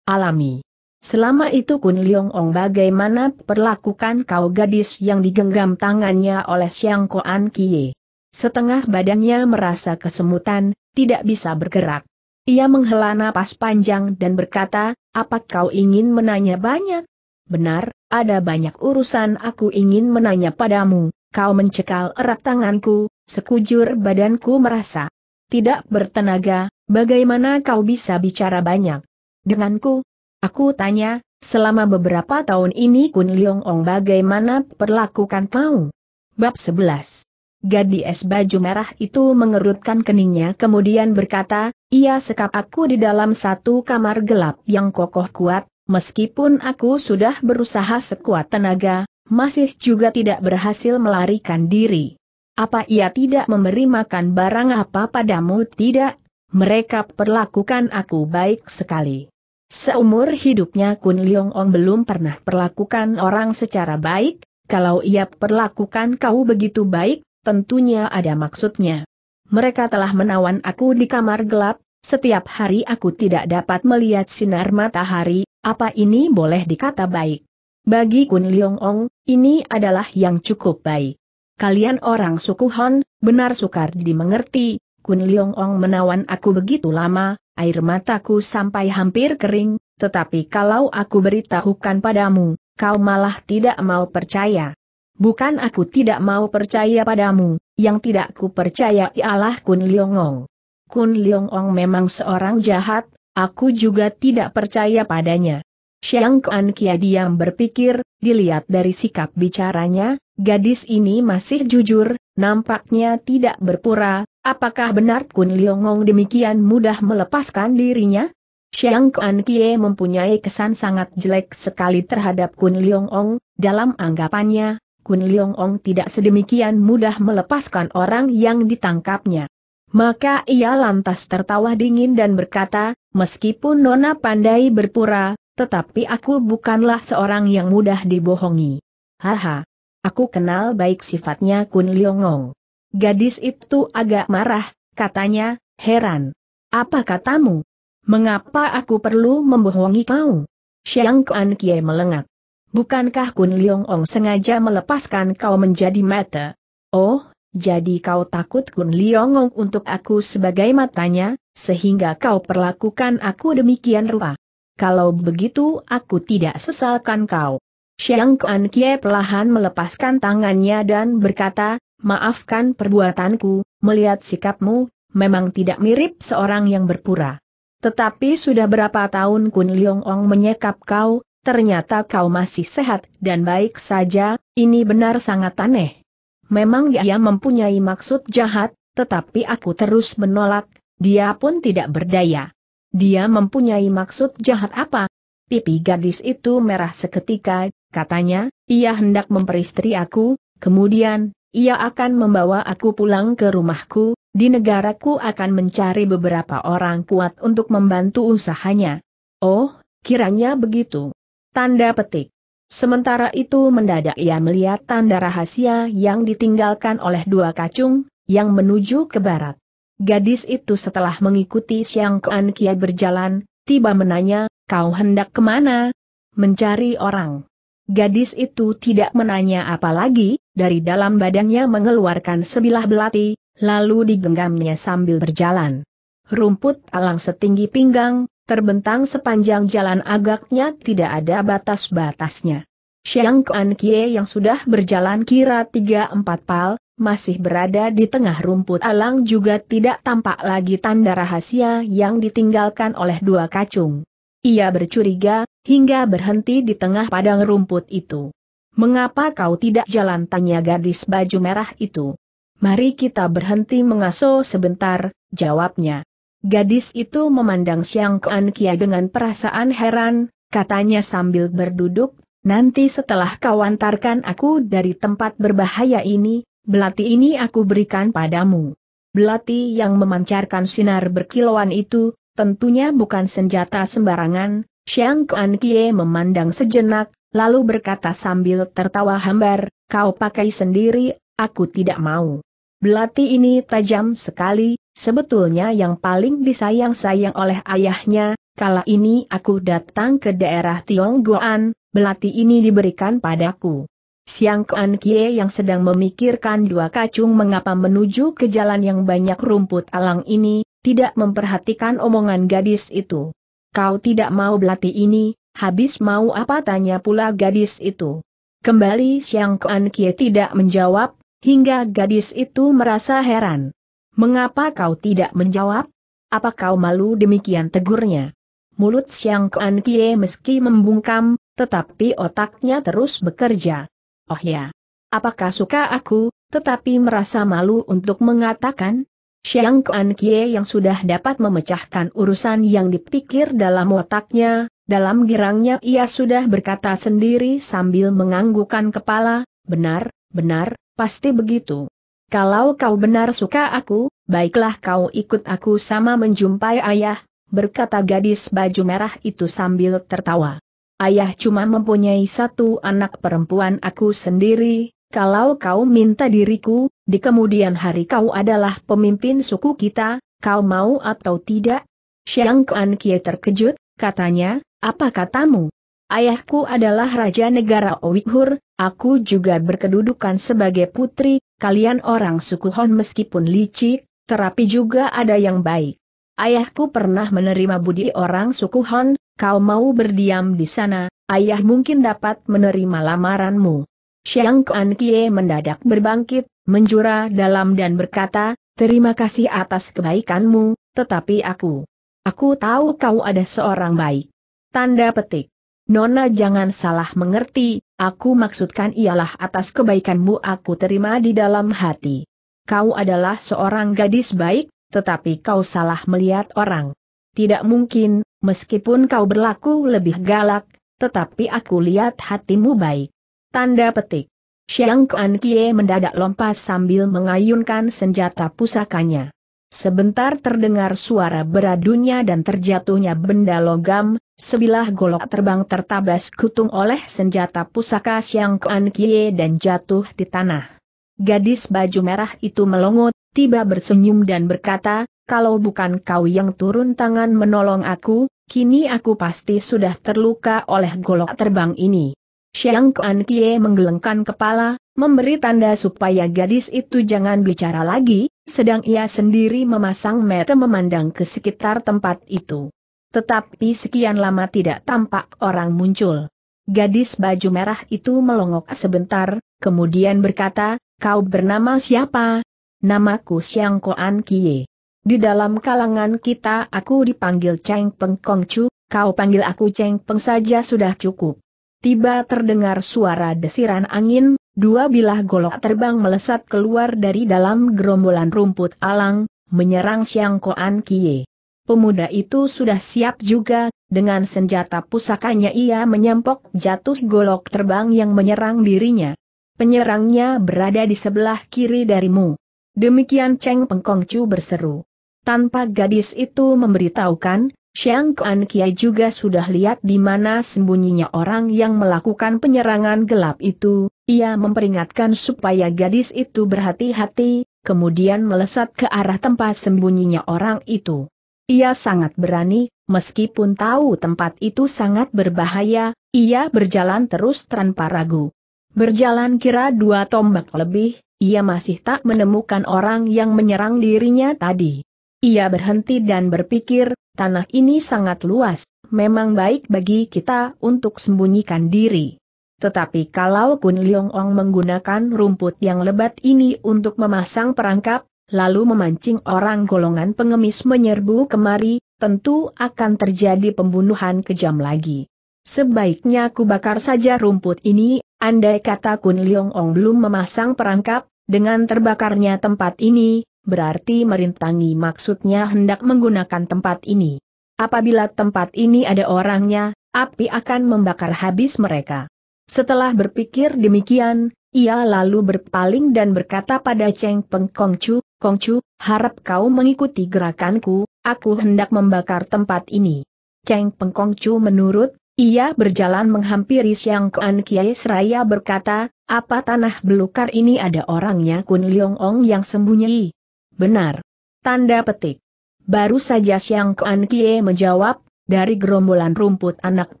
alami. Selama itu Kun Liong Ong bagaimana perlakukan kau gadis yang digenggam tangannya oleh Xiang Koan Kie. Setengah badannya merasa kesemutan, tidak bisa bergerak. Ia menghela napas panjang dan berkata, apa kau ingin menanya banyak? Benar, ada banyak urusan aku ingin menanya padamu, kau mencekal erat tanganku, sekujur badanku merasa tidak bertenaga, bagaimana kau bisa bicara banyak? Denganku? Aku tanya, selama beberapa tahun ini Kun Leong Ong bagaimana perlakukan kau? Bab 11 Gadis baju merah itu mengerutkan keningnya kemudian berkata, ia sekap aku di dalam satu kamar gelap yang kokoh kuat, meskipun aku sudah berusaha sekuat tenaga, masih juga tidak berhasil melarikan diri. Apa ia tidak memberi makan barang apa padamu tidak? Mereka perlakukan aku baik sekali. Seumur hidupnya Kun Leong Ong belum pernah perlakukan orang secara baik, kalau ia perlakukan kau begitu baik, tentunya ada maksudnya. Mereka telah menawan aku di kamar gelap, setiap hari aku tidak dapat melihat sinar matahari, apa ini boleh dikata baik? Bagi Kun Leong Ong, ini adalah yang cukup baik kalian orang suku Hon, benar sukar dimengerti, Kun Leong Ong menawan aku begitu lama, air mataku sampai hampir kering, tetapi kalau aku beritahukan padamu, kau malah tidak mau percaya. Bukan aku tidak mau percaya padamu, yang tidak ku percaya ialah Kun Ong. Kun Ong memang seorang jahat, aku juga tidak percaya padanya. Xiang Kuan Kia diam berpikir, dilihat dari sikap bicaranya, Gadis ini masih jujur, nampaknya tidak berpura, apakah benar Kun Liongong demikian mudah melepaskan dirinya? Xiang Kuan Kie mempunyai kesan sangat jelek sekali terhadap Kun Liongong, dalam anggapannya, Kun Liongong tidak sedemikian mudah melepaskan orang yang ditangkapnya. Maka ia lantas tertawa dingin dan berkata, meskipun Nona pandai berpura, tetapi aku bukanlah seorang yang mudah dibohongi. Haha. Aku kenal baik sifatnya Kun Liongong. Gadis itu agak marah, katanya, heran. Apa katamu? Mengapa aku perlu membohongi kau? Xiang Kuan Kie melengak. Bukankah Kun Liongong sengaja melepaskan kau menjadi mata? Oh, jadi kau takut Kun Liongong untuk aku sebagai matanya, sehingga kau perlakukan aku demikian rupa. Kalau begitu aku tidak sesalkan kau. Xiang Kuan Kie perlahan melepaskan tangannya dan berkata, maafkan perbuatanku, melihat sikapmu, memang tidak mirip seorang yang berpura. Tetapi sudah berapa tahun Kun Leong Ong menyekap kau, ternyata kau masih sehat dan baik saja, ini benar sangat aneh. Memang dia mempunyai maksud jahat, tetapi aku terus menolak, dia pun tidak berdaya. Dia mempunyai maksud jahat apa? Pipi gadis itu merah seketika, Katanya, ia hendak memperistri aku, kemudian, ia akan membawa aku pulang ke rumahku, di negaraku akan mencari beberapa orang kuat untuk membantu usahanya. Oh, kiranya begitu. Tanda petik. Sementara itu mendadak ia melihat tanda rahasia yang ditinggalkan oleh dua kacung, yang menuju ke barat. Gadis itu setelah mengikuti Siang Kuan Kia berjalan, tiba menanya, kau hendak kemana? Mencari orang. Gadis itu tidak menanya apa lagi, dari dalam badannya mengeluarkan sebilah belati, lalu digenggamnya sambil berjalan. Rumput alang setinggi pinggang, terbentang sepanjang jalan agaknya tidak ada batas-batasnya. Xiang Kuan Kie yang sudah berjalan kira 3-4 pal, masih berada di tengah rumput alang juga tidak tampak lagi tanda rahasia yang ditinggalkan oleh dua kacung. Ia bercuriga, hingga berhenti di tengah padang rumput itu. Mengapa kau tidak jalan tanya gadis baju merah itu? Mari kita berhenti mengaso sebentar, jawabnya. Gadis itu memandang Siang Kuan Kia dengan perasaan heran, katanya sambil berduduk, nanti setelah kau antarkan aku dari tempat berbahaya ini, belati ini aku berikan padamu. Belati yang memancarkan sinar berkilauan itu, tentunya bukan senjata sembarangan, Xiang Kuan Kie memandang sejenak, lalu berkata sambil tertawa hambar, kau pakai sendiri, aku tidak mau. Belati ini tajam sekali, sebetulnya yang paling disayang-sayang oleh ayahnya, kala ini aku datang ke daerah Tionggoan, belati ini diberikan padaku. Siang Kuan Kie yang sedang memikirkan dua kacung mengapa menuju ke jalan yang banyak rumput alang ini, tidak memperhatikan omongan gadis itu. Kau tidak mau belati ini, habis mau apa tanya pula gadis itu. Kembali Siang Kuan Kie tidak menjawab, hingga gadis itu merasa heran. Mengapa kau tidak menjawab? Apa kau malu demikian tegurnya? Mulut Siang Kuan Kie meski membungkam, tetapi otaknya terus bekerja. Oh ya, apakah suka aku, tetapi merasa malu untuk mengatakan? Xiang Kuan Kie yang sudah dapat memecahkan urusan yang dipikir dalam otaknya, dalam girangnya ia sudah berkata sendiri sambil menganggukkan kepala, benar, benar, pasti begitu. Kalau kau benar suka aku, baiklah kau ikut aku sama menjumpai ayah, berkata gadis baju merah itu sambil tertawa. Ayah cuma mempunyai satu anak perempuan aku sendiri, kalau kau minta diriku, di kemudian hari kau adalah pemimpin suku kita, kau mau atau tidak? Xiang Kuan Kie terkejut, katanya, apa katamu? Ayahku adalah Raja Negara Uighur, aku juga berkedudukan sebagai putri, kalian orang suku Hon meskipun licik, terapi juga ada yang baik. Ayahku pernah menerima budi orang suku Hon, kau mau berdiam di sana, ayah mungkin dapat menerima lamaranmu. Xiang Kuan Kie mendadak berbangkit, menjura dalam dan berkata, terima kasih atas kebaikanmu, tetapi aku. Aku tahu kau ada seorang baik. Tanda petik. Nona jangan salah mengerti, aku maksudkan ialah atas kebaikanmu aku terima di dalam hati. Kau adalah seorang gadis baik, tetapi kau salah melihat orang. Tidak mungkin, meskipun kau berlaku lebih galak, tetapi aku lihat hatimu baik. Tanda petik. Xiang Kuan Kie mendadak lompat sambil mengayunkan senjata pusakanya. Sebentar terdengar suara beradunya dan terjatuhnya benda logam, sebilah golok terbang tertabas kutung oleh senjata pusaka Xiang Kuan Kie dan jatuh di tanah. Gadis baju merah itu melongo, tiba bersenyum dan berkata, kalau bukan kau yang turun tangan menolong aku, kini aku pasti sudah terluka oleh golok terbang ini. Xiang Kuan Kie menggelengkan kepala, memberi tanda supaya gadis itu jangan bicara lagi, sedang ia sendiri memasang mata memandang ke sekitar tempat itu. Tetapi sekian lama tidak tampak orang muncul. Gadis baju merah itu melongok sebentar, kemudian berkata, kau bernama siapa? Namaku Xiang Kuan Kie. Di dalam kalangan kita aku dipanggil Cheng Peng Kong Chu, kau panggil aku Cheng Peng saja sudah cukup tiba terdengar suara desiran angin, dua bilah golok terbang melesat keluar dari dalam gerombolan rumput alang, menyerang Xiang Koan Kie. Pemuda itu sudah siap juga, dengan senjata pusakanya ia menyempok jatuh golok terbang yang menyerang dirinya. Penyerangnya berada di sebelah kiri darimu. Demikian Cheng Pengkongcu berseru. Tanpa gadis itu memberitahukan, Xiang Kuan Kiai juga sudah lihat di mana sembunyinya orang yang melakukan penyerangan gelap itu, ia memperingatkan supaya gadis itu berhati-hati, kemudian melesat ke arah tempat sembunyinya orang itu. Ia sangat berani, meskipun tahu tempat itu sangat berbahaya, ia berjalan terus tanpa ragu. Berjalan kira dua tombak lebih, ia masih tak menemukan orang yang menyerang dirinya tadi. Ia berhenti dan berpikir, tanah ini sangat luas, memang baik bagi kita untuk sembunyikan diri. Tetapi kalau Kun Leong Ong menggunakan rumput yang lebat ini untuk memasang perangkap, lalu memancing orang golongan pengemis menyerbu kemari, tentu akan terjadi pembunuhan kejam lagi. Sebaiknya ku bakar saja rumput ini, andai kata Kun Leong Ong belum memasang perangkap, dengan terbakarnya tempat ini, berarti merintangi maksudnya hendak menggunakan tempat ini. Apabila tempat ini ada orangnya, api akan membakar habis mereka. Setelah berpikir demikian, ia lalu berpaling dan berkata pada Cheng Peng Kongcu, Kongcu, harap kau mengikuti gerakanku, aku hendak membakar tempat ini. Cheng Peng Kongcu menurut, ia berjalan menghampiri Siang Kuan Kiai Seraya berkata, apa tanah belukar ini ada orangnya Kun Liong Ong yang sembunyi, benar. Tanda petik. Baru saja Siang Kuan Kie menjawab, dari gerombolan rumput anak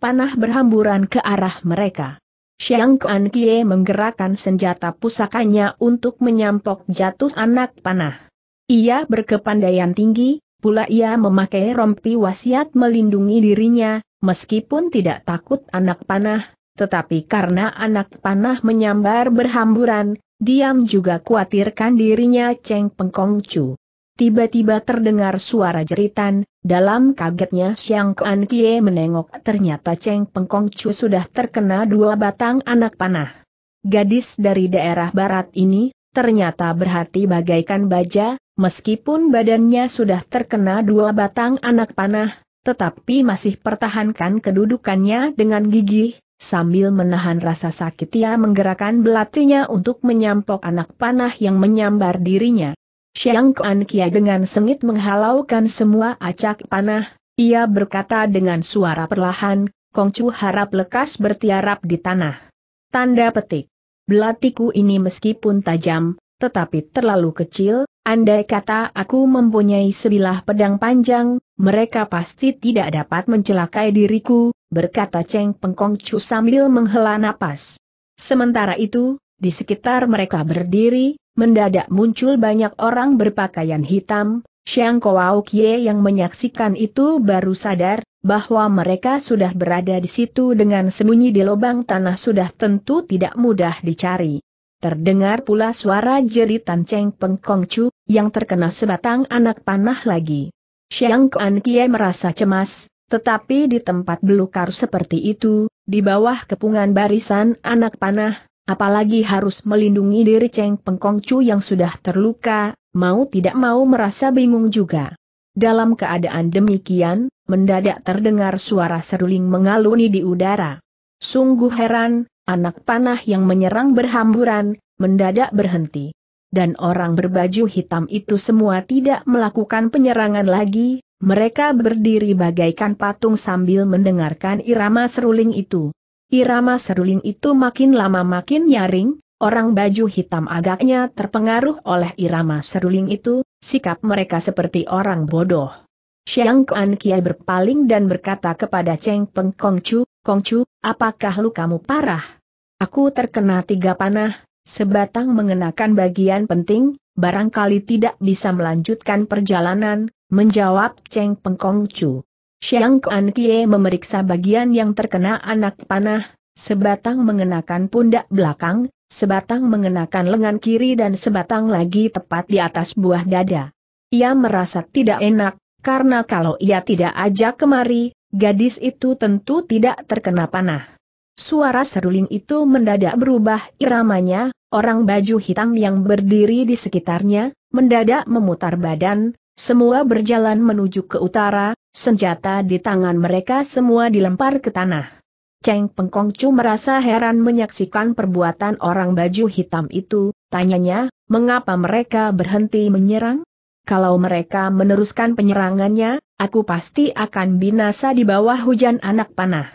panah berhamburan ke arah mereka. Siang Kuan Kie menggerakkan senjata pusakanya untuk menyampok jatuh anak panah. Ia berkepandaian tinggi, pula ia memakai rompi wasiat melindungi dirinya, meskipun tidak takut anak panah, tetapi karena anak panah menyambar berhamburan, Diam juga khawatirkan dirinya Cheng Pengkong Tiba-tiba terdengar suara jeritan, dalam kagetnya Xiang Kuan Kie menengok ternyata Cheng Pengkong sudah terkena dua batang anak panah. Gadis dari daerah barat ini, ternyata berhati bagaikan baja, meskipun badannya sudah terkena dua batang anak panah, tetapi masih pertahankan kedudukannya dengan gigih, Sambil menahan rasa sakit ia menggerakkan belatinya untuk menyampok anak panah yang menyambar dirinya. Xiang Kuan Kia dengan sengit menghalaukan semua acak panah, ia berkata dengan suara perlahan, Kong Chu harap lekas bertiarap di tanah. Tanda petik. Belatiku ini meskipun tajam, tetapi terlalu kecil, andai kata aku mempunyai sebilah pedang panjang, mereka pasti tidak dapat mencelakai diriku, berkata Cheng Pengkong Chu sambil menghela napas. Sementara itu, di sekitar mereka berdiri, mendadak muncul banyak orang berpakaian hitam, Xiang Kouau Kie yang menyaksikan itu baru sadar, bahwa mereka sudah berada di situ dengan sembunyi di lubang tanah sudah tentu tidak mudah dicari. Terdengar pula suara jeritan Cheng Peng Kong Chu, yang terkena sebatang anak panah lagi. Xiang Kuan Kie merasa cemas, tetapi di tempat belukar seperti itu, di bawah kepungan barisan anak panah, apalagi harus melindungi diri Cheng Peng Kong Chu yang sudah terluka, mau tidak mau merasa bingung juga. Dalam keadaan demikian, mendadak terdengar suara seruling mengaluni di udara. Sungguh heran, Anak panah yang menyerang berhamburan, mendadak berhenti. Dan orang berbaju hitam itu semua tidak melakukan penyerangan lagi, mereka berdiri bagaikan patung sambil mendengarkan irama seruling itu. Irama seruling itu makin lama makin nyaring, orang baju hitam agaknya terpengaruh oleh irama seruling itu, sikap mereka seperti orang bodoh. Xiang Kuan Kiai berpaling dan berkata kepada Cheng Peng Kong Chu, Kongcu, apakah lukamu parah? Aku terkena tiga panah, sebatang mengenakan bagian penting, barangkali tidak bisa melanjutkan perjalanan, menjawab Cheng Peng Kongcu. Xiang Kuan Kie memeriksa bagian yang terkena anak panah, sebatang mengenakan pundak belakang, sebatang mengenakan lengan kiri dan sebatang lagi tepat di atas buah dada. Ia merasa tidak enak, karena kalau ia tidak ajak kemari, Gadis itu tentu tidak terkena panah. Suara seruling itu mendadak berubah iramanya, orang baju hitam yang berdiri di sekitarnya, mendadak memutar badan, semua berjalan menuju ke utara, senjata di tangan mereka semua dilempar ke tanah. Cheng Pengkongcu merasa heran menyaksikan perbuatan orang baju hitam itu, tanyanya, mengapa mereka berhenti menyerang? kalau mereka meneruskan penyerangannya, aku pasti akan binasa di bawah hujan anak panah.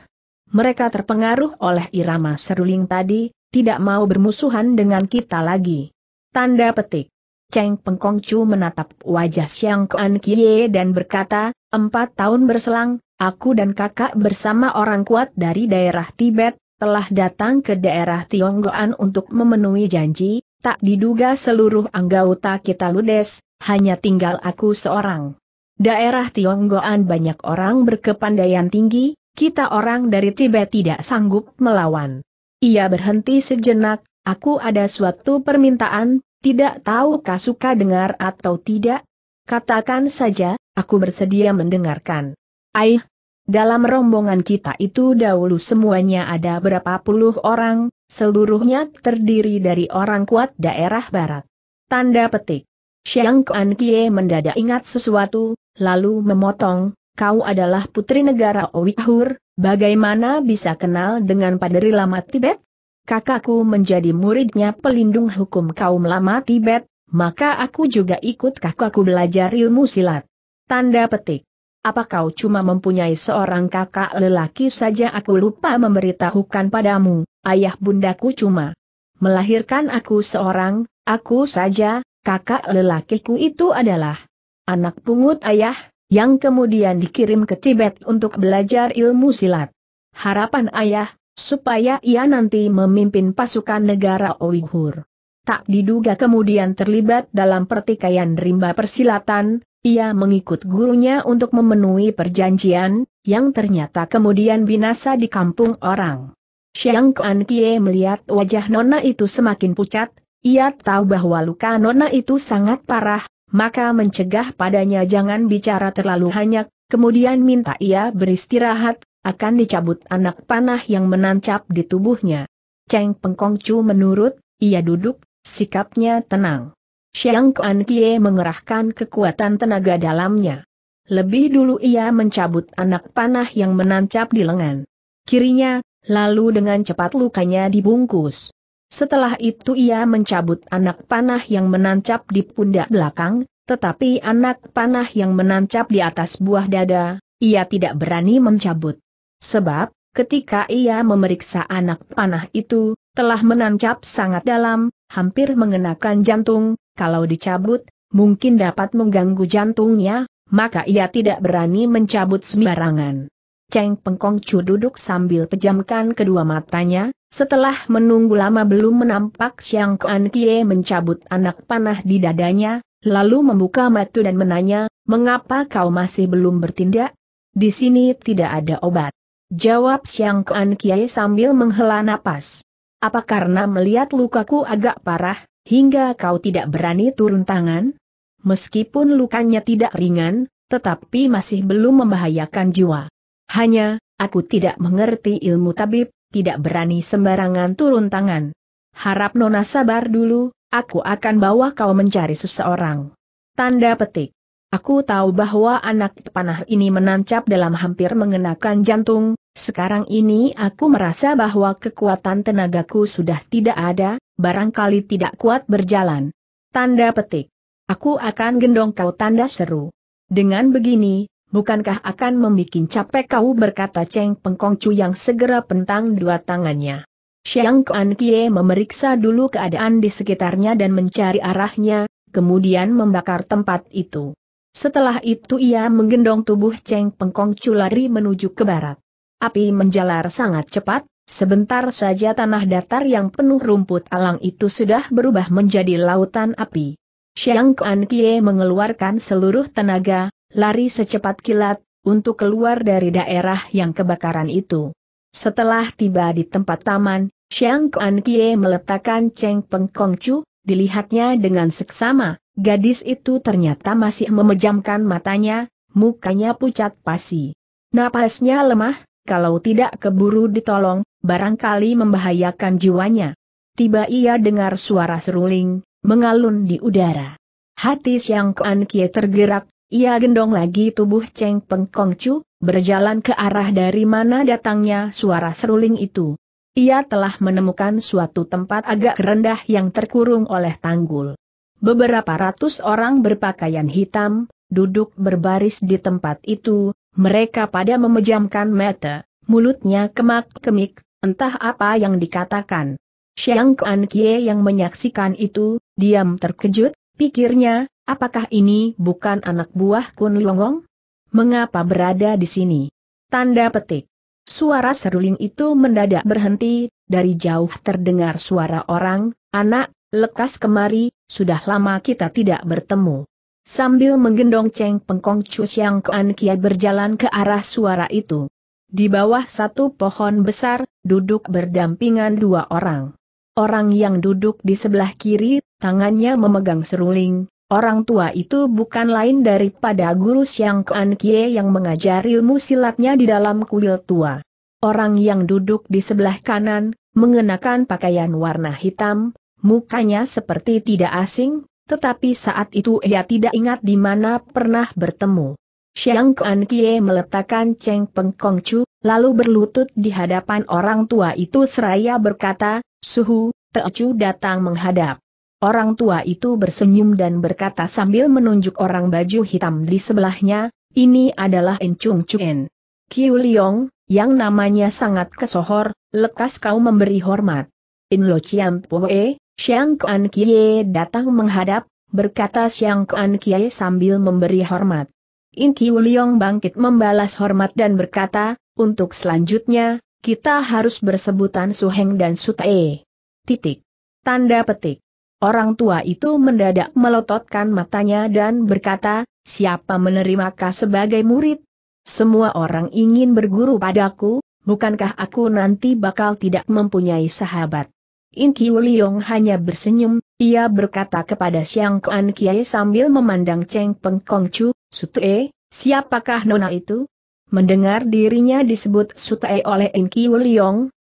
Mereka terpengaruh oleh irama seruling tadi, tidak mau bermusuhan dengan kita lagi. Tanda petik. Cheng Pengkongcu menatap wajah Xiang Kuan Kie dan berkata, empat tahun berselang, aku dan kakak bersama orang kuat dari daerah Tibet, telah datang ke daerah Tionggoan untuk memenuhi janji, tak diduga seluruh anggota kita ludes, hanya tinggal aku seorang. Daerah Tionggoan banyak orang berkepandaian tinggi, kita orang dari Tibet tidak sanggup melawan. Ia berhenti sejenak, aku ada suatu permintaan, tidak tahu kau suka dengar atau tidak? Katakan saja, aku bersedia mendengarkan. Aih, dalam rombongan kita itu dahulu semuanya ada berapa puluh orang, seluruhnya terdiri dari orang kuat daerah barat. Tanda petik. Xiang Kuan Kie mendadak ingat sesuatu, lalu memotong, kau adalah putri negara Owihur, bagaimana bisa kenal dengan paderi lama Tibet? Kakakku menjadi muridnya pelindung hukum kaum lama Tibet, maka aku juga ikut kakakku belajar ilmu silat. Tanda petik. Apa kau cuma mempunyai seorang kakak lelaki saja aku lupa memberitahukan padamu, ayah bundaku cuma melahirkan aku seorang, aku saja, kakak lelakiku itu adalah anak pungut ayah, yang kemudian dikirim ke Tibet untuk belajar ilmu silat. Harapan ayah, supaya ia nanti memimpin pasukan negara Uyghur. Tak diduga kemudian terlibat dalam pertikaian rimba persilatan, ia mengikut gurunya untuk memenuhi perjanjian, yang ternyata kemudian binasa di kampung orang. Xiang Kuan Kie melihat wajah Nona itu semakin pucat, ia tahu bahwa luka Nona itu sangat parah, maka mencegah padanya jangan bicara terlalu banyak, kemudian minta ia beristirahat, akan dicabut anak panah yang menancap di tubuhnya. Cheng Pengkongcu menurut, ia duduk, sikapnya tenang. Xiang Kuan Kie mengerahkan kekuatan tenaga dalamnya. Lebih dulu ia mencabut anak panah yang menancap di lengan kirinya, lalu dengan cepat lukanya dibungkus. Setelah itu ia mencabut anak panah yang menancap di pundak belakang, tetapi anak panah yang menancap di atas buah dada, ia tidak berani mencabut. Sebab, ketika ia memeriksa anak panah itu, telah menancap sangat dalam, hampir mengenakan jantung, kalau dicabut, mungkin dapat mengganggu jantungnya, maka ia tidak berani mencabut sembarangan. Cheng Pengkong Chu duduk sambil pejamkan kedua matanya, setelah menunggu lama belum menampak Siang Kuan Kie mencabut anak panah di dadanya, lalu membuka mata dan menanya, mengapa kau masih belum bertindak? Di sini tidak ada obat. Jawab Siang Kuan Kie sambil menghela napas. Apa karena melihat lukaku agak parah, hingga kau tidak berani turun tangan? Meskipun lukanya tidak ringan, tetapi masih belum membahayakan jiwa. Hanya, aku tidak mengerti ilmu tabib, tidak berani sembarangan turun tangan. Harap Nona sabar dulu, aku akan bawa kau mencari seseorang. Tanda petik. Aku tahu bahwa anak panah ini menancap dalam hampir mengenakan jantung, sekarang ini aku merasa bahwa kekuatan tenagaku sudah tidak ada, barangkali tidak kuat berjalan. Tanda petik. Aku akan gendong kau tanda seru. Dengan begini, bukankah akan membuat capek kau berkata Cheng Pengkongcu yang segera pentang dua tangannya. Xiang Kuan Kie memeriksa dulu keadaan di sekitarnya dan mencari arahnya, kemudian membakar tempat itu. Setelah itu ia menggendong tubuh Cheng Pengkongcu lari menuju ke barat. Api menjalar sangat cepat, sebentar saja tanah datar yang penuh rumput alang itu sudah berubah menjadi lautan api. Xiang Kuan Kie mengeluarkan seluruh tenaga, Lari secepat kilat, untuk keluar dari daerah yang kebakaran itu. Setelah tiba di tempat taman, Xiang Kuan Kie meletakkan Cheng Peng Kong Chu, dilihatnya dengan seksama, gadis itu ternyata masih memejamkan matanya, mukanya pucat pasi. Napasnya lemah, kalau tidak keburu ditolong, barangkali membahayakan jiwanya. Tiba ia dengar suara seruling, mengalun di udara. Hati Xiang Kuan Kie tergerak, ia gendong lagi tubuh Cheng Peng Chu, berjalan ke arah dari mana datangnya suara seruling itu. Ia telah menemukan suatu tempat agak rendah yang terkurung oleh tanggul. Beberapa ratus orang berpakaian hitam, duduk berbaris di tempat itu, mereka pada memejamkan mata, mulutnya kemak-kemik, entah apa yang dikatakan. Xiang Kuan Kie yang menyaksikan itu, diam terkejut, pikirnya, Apakah ini bukan anak buah Kun Longong? Mengapa berada di sini? Tanda petik. Suara seruling itu mendadak berhenti, dari jauh terdengar suara orang, anak, lekas kemari, sudah lama kita tidak bertemu. Sambil menggendong Cheng Pengkong Chu Siang Kuan Kia berjalan ke arah suara itu. Di bawah satu pohon besar, duduk berdampingan dua orang. Orang yang duduk di sebelah kiri, tangannya memegang seruling, Orang tua itu bukan lain daripada guru Siang Kuan Kie yang mengajar ilmu silatnya di dalam kuil tua. Orang yang duduk di sebelah kanan, mengenakan pakaian warna hitam, mukanya seperti tidak asing, tetapi saat itu ia tidak ingat di mana pernah bertemu. Siang Kuan Kie meletakkan Cheng Peng Kong Chu, lalu berlutut di hadapan orang tua itu seraya berkata, Suhu, Chu datang menghadap. Orang tua itu bersenyum dan berkata sambil menunjuk orang baju hitam di sebelahnya, ini adalah Encung Chuen. Kiu Liong, yang namanya sangat kesohor, lekas kau memberi hormat. In Lo Chiam Pue, Xiang Kuan Kie datang menghadap, berkata Xiang Kuan Kie sambil memberi hormat. In Kiu Liong bangkit membalas hormat dan berkata, untuk selanjutnya, kita harus bersebutan Suheng dan Sutae. Titik. Tanda petik. Orang tua itu mendadak melototkan matanya dan berkata, siapa menerima kau sebagai murid? Semua orang ingin berguru padaku, bukankah aku nanti bakal tidak mempunyai sahabat? In Kiu hanya bersenyum, ia berkata kepada Siang Kuan Kiai sambil memandang Cheng Peng Kong Chu, E, siapakah nona itu? Mendengar dirinya disebut E oleh In Kiu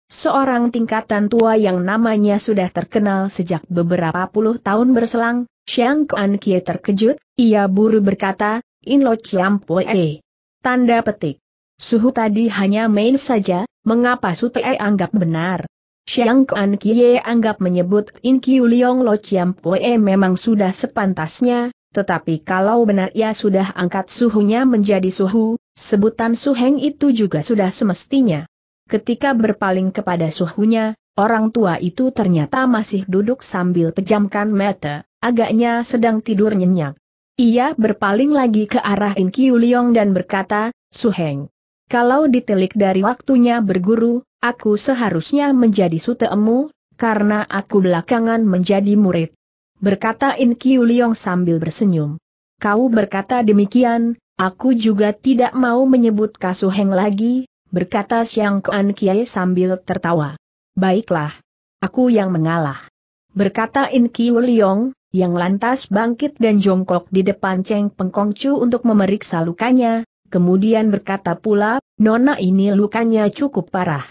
Seorang tingkatan tua yang namanya sudah terkenal sejak beberapa puluh tahun berselang, Xiang Kuan Kie terkejut, ia buru berkata, In Lo Chiam E. Tanda petik. Suhu tadi hanya main saja, mengapa Te anggap benar? Xiang Kuan Kie anggap menyebut In Kiu Liong Lo Chiam E memang sudah sepantasnya, tetapi kalau benar ia sudah angkat suhunya menjadi suhu, sebutan suheng itu juga sudah semestinya ketika berpaling kepada suhunya, orang tua itu ternyata masih duduk sambil pejamkan mata, agaknya sedang tidur nyenyak. Ia berpaling lagi ke arah In Kiu Liong dan berkata, Suheng, kalau ditelik dari waktunya berguru, aku seharusnya menjadi suteemu, karena aku belakangan menjadi murid. Berkata In Kiu Liong sambil bersenyum. Kau berkata demikian, aku juga tidak mau menyebut Kasuheng lagi, berkata siang Kuan Kiai sambil tertawa. Baiklah. Aku yang mengalah. Berkata In Kiu Liong, yang lantas bangkit dan jongkok di depan Cheng Pengkongcu untuk memeriksa lukanya, kemudian berkata pula, Nona ini lukanya cukup parah.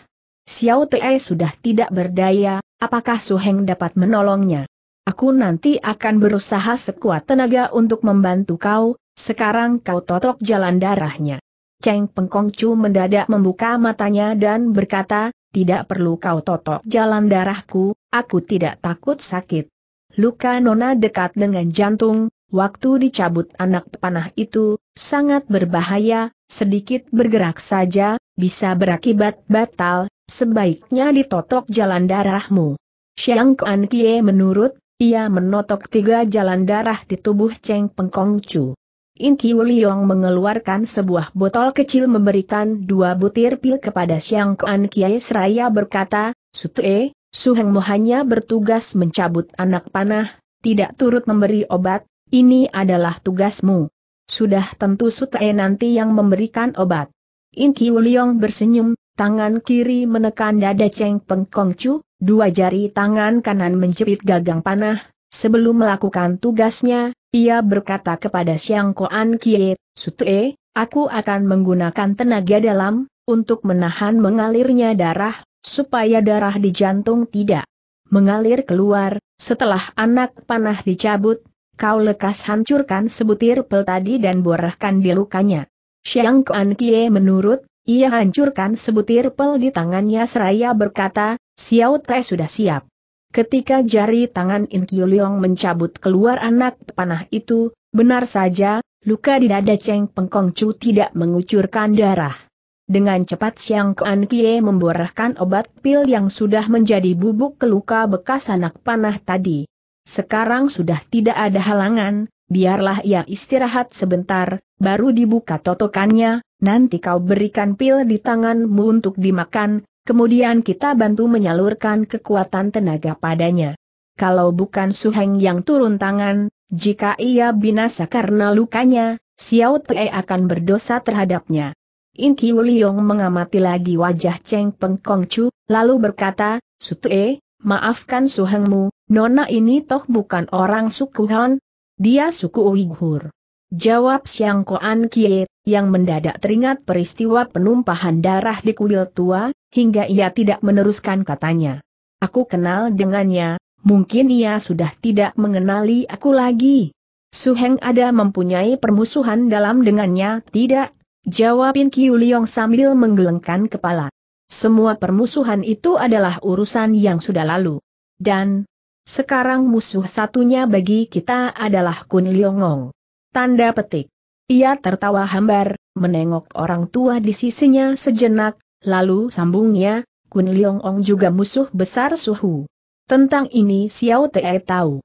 Xiao Te sudah tidak berdaya, apakah Su Heng dapat menolongnya? Aku nanti akan berusaha sekuat tenaga untuk membantu kau, sekarang kau totok jalan darahnya. Cheng Pengkongcu mendadak membuka matanya dan berkata, tidak perlu kau totok jalan darahku, aku tidak takut sakit. Luka nona dekat dengan jantung, waktu dicabut anak panah itu, sangat berbahaya, sedikit bergerak saja, bisa berakibat batal, sebaiknya ditotok jalan darahmu. Xiang Kuan Kie menurut, ia menotok tiga jalan darah di tubuh Cheng Pengkongcu. In Kiu Liong mengeluarkan sebuah botol kecil memberikan dua butir pil kepada Siang Kuan Kiai Seraya berkata, Sutue, Suheng Mo hanya bertugas mencabut anak panah, tidak turut memberi obat, ini adalah tugasmu. Sudah tentu E nanti yang memberikan obat. In Kiu Liong bersenyum, tangan kiri menekan dada Cheng Peng Kongcu, dua jari tangan kanan menjepit gagang panah, sebelum melakukan tugasnya, ia berkata kepada Siang Koan Kie, Sute, aku akan menggunakan tenaga dalam, untuk menahan mengalirnya darah, supaya darah di jantung tidak mengalir keluar, setelah anak panah dicabut, kau lekas hancurkan sebutir pel tadi dan borahkan di lukanya. Siang Kuan Kie menurut, ia hancurkan sebutir pel di tangannya seraya berkata, Siaut Te sudah siap. Ketika jari tangan In Leong mencabut keluar anak panah itu, benar saja, luka di dada Cheng Pengkong Chu tidak mengucurkan darah. Dengan cepat Xiang Kuan Kie memborahkan obat pil yang sudah menjadi bubuk ke luka bekas anak panah tadi. Sekarang sudah tidak ada halangan, biarlah ia istirahat sebentar, baru dibuka totokannya, nanti kau berikan pil di tanganmu untuk dimakan, Kemudian kita bantu menyalurkan kekuatan tenaga padanya. Kalau bukan Su Heng yang turun tangan, jika ia binasa karena lukanya, Xiao Te akan berdosa terhadapnya. In Kiu Liong mengamati lagi wajah Cheng Peng Kong Chu, lalu berkata, Su Sutee, maafkan Su Hengmu. nona ini toh bukan orang suku Han, dia suku Uighur. Jawab Siang Koan Kie, yang mendadak teringat peristiwa penumpahan darah di kuil tua, hingga ia tidak meneruskan katanya. Aku kenal dengannya, mungkin ia sudah tidak mengenali aku lagi. Suheng ada mempunyai permusuhan dalam dengannya, tidak? Jawabin Kiu Liong sambil menggelengkan kepala. Semua permusuhan itu adalah urusan yang sudah lalu. Dan, sekarang musuh satunya bagi kita adalah Kun Liongong. Tanda petik. Ia tertawa hambar, menengok orang tua di sisinya sejenak, Lalu sambungnya, Kun Leong Ong juga musuh besar Suhu. Tentang ini Xiao Te tahu.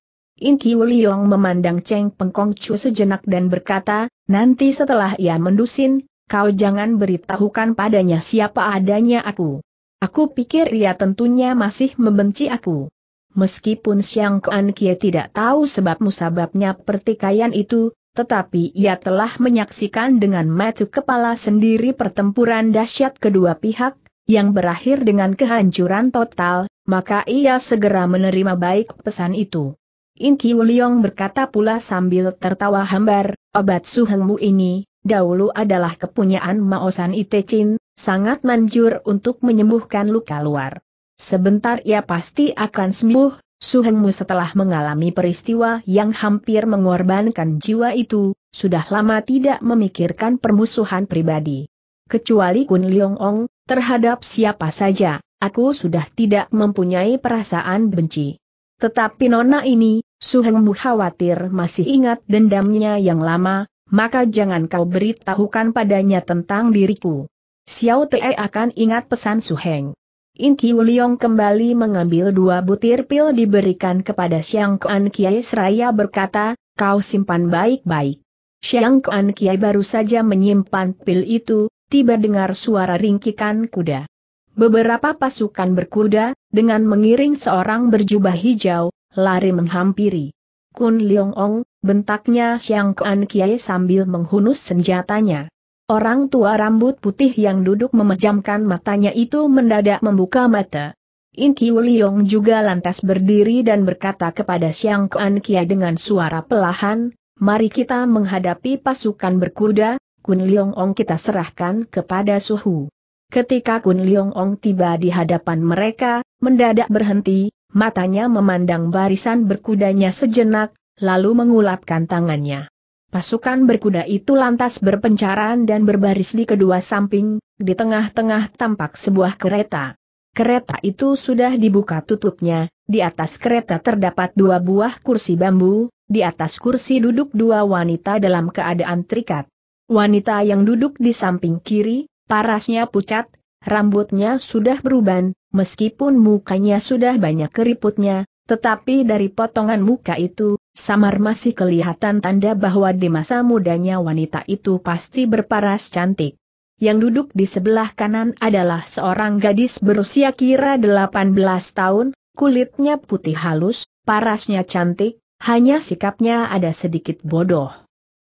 In Kiu Leong memandang Cheng Pengkong Chu sejenak dan berkata, nanti setelah ia mendusin, kau jangan beritahukan padanya siapa adanya aku. Aku pikir ia tentunya masih membenci aku. Meskipun Siang Kuan Kie tidak tahu sebab musababnya pertikaian itu, tetapi ia telah menyaksikan dengan mata kepala sendiri pertempuran dahsyat kedua pihak, yang berakhir dengan kehancuran total, maka ia segera menerima baik pesan itu. In Ki Liong berkata pula sambil tertawa hambar, obat suhengmu ini, dahulu adalah kepunyaan Maosan Itecin, sangat manjur untuk menyembuhkan luka luar. Sebentar ia pasti akan sembuh, Suhenmu setelah mengalami peristiwa yang hampir mengorbankan jiwa itu, sudah lama tidak memikirkan permusuhan pribadi. Kecuali Kun Leong Ong, terhadap siapa saja, aku sudah tidak mempunyai perasaan benci. Tetapi nona ini, Suhenmu khawatir masih ingat dendamnya yang lama, maka jangan kau beritahukan padanya tentang diriku. Xiao Te akan ingat pesan Suheng. In Kiu kembali mengambil dua butir pil diberikan kepada Xiang Kuan Kiai seraya berkata, kau simpan baik-baik. Xiang Kuan Kiai baru saja menyimpan pil itu, tiba dengar suara ringkikan kuda. Beberapa pasukan berkuda, dengan mengiring seorang berjubah hijau, lari menghampiri. Kun Liong Ong, bentaknya Xiang Kuan Kiai sambil menghunus senjatanya. Orang tua rambut putih yang duduk memejamkan matanya itu mendadak membuka mata. In Kiu juga lantas berdiri dan berkata kepada Xiang Kuan Kia dengan suara pelahan, Mari kita menghadapi pasukan berkuda, Kun Liong Ong kita serahkan kepada Suhu. Ketika Kun Liong Ong tiba di hadapan mereka, mendadak berhenti, matanya memandang barisan berkudanya sejenak, lalu mengulapkan tangannya. Pasukan berkuda itu lantas berpencaran dan berbaris di kedua samping, di tengah-tengah tampak sebuah kereta. Kereta itu sudah dibuka tutupnya, di atas kereta terdapat dua buah kursi bambu, di atas kursi duduk dua wanita dalam keadaan terikat. Wanita yang duduk di samping kiri, parasnya pucat, rambutnya sudah beruban, meskipun mukanya sudah banyak keriputnya, tetapi dari potongan muka itu, Samar masih kelihatan tanda bahwa di masa mudanya wanita itu pasti berparas cantik. Yang duduk di sebelah kanan adalah seorang gadis berusia kira 18 tahun, kulitnya putih halus, parasnya cantik, hanya sikapnya ada sedikit bodoh.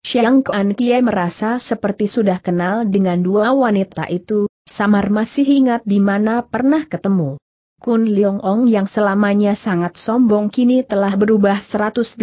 Xiang Kuan Kie merasa seperti sudah kenal dengan dua wanita itu, Samar masih ingat di mana pernah ketemu. Kun Leong Ong yang selamanya sangat sombong kini telah berubah 180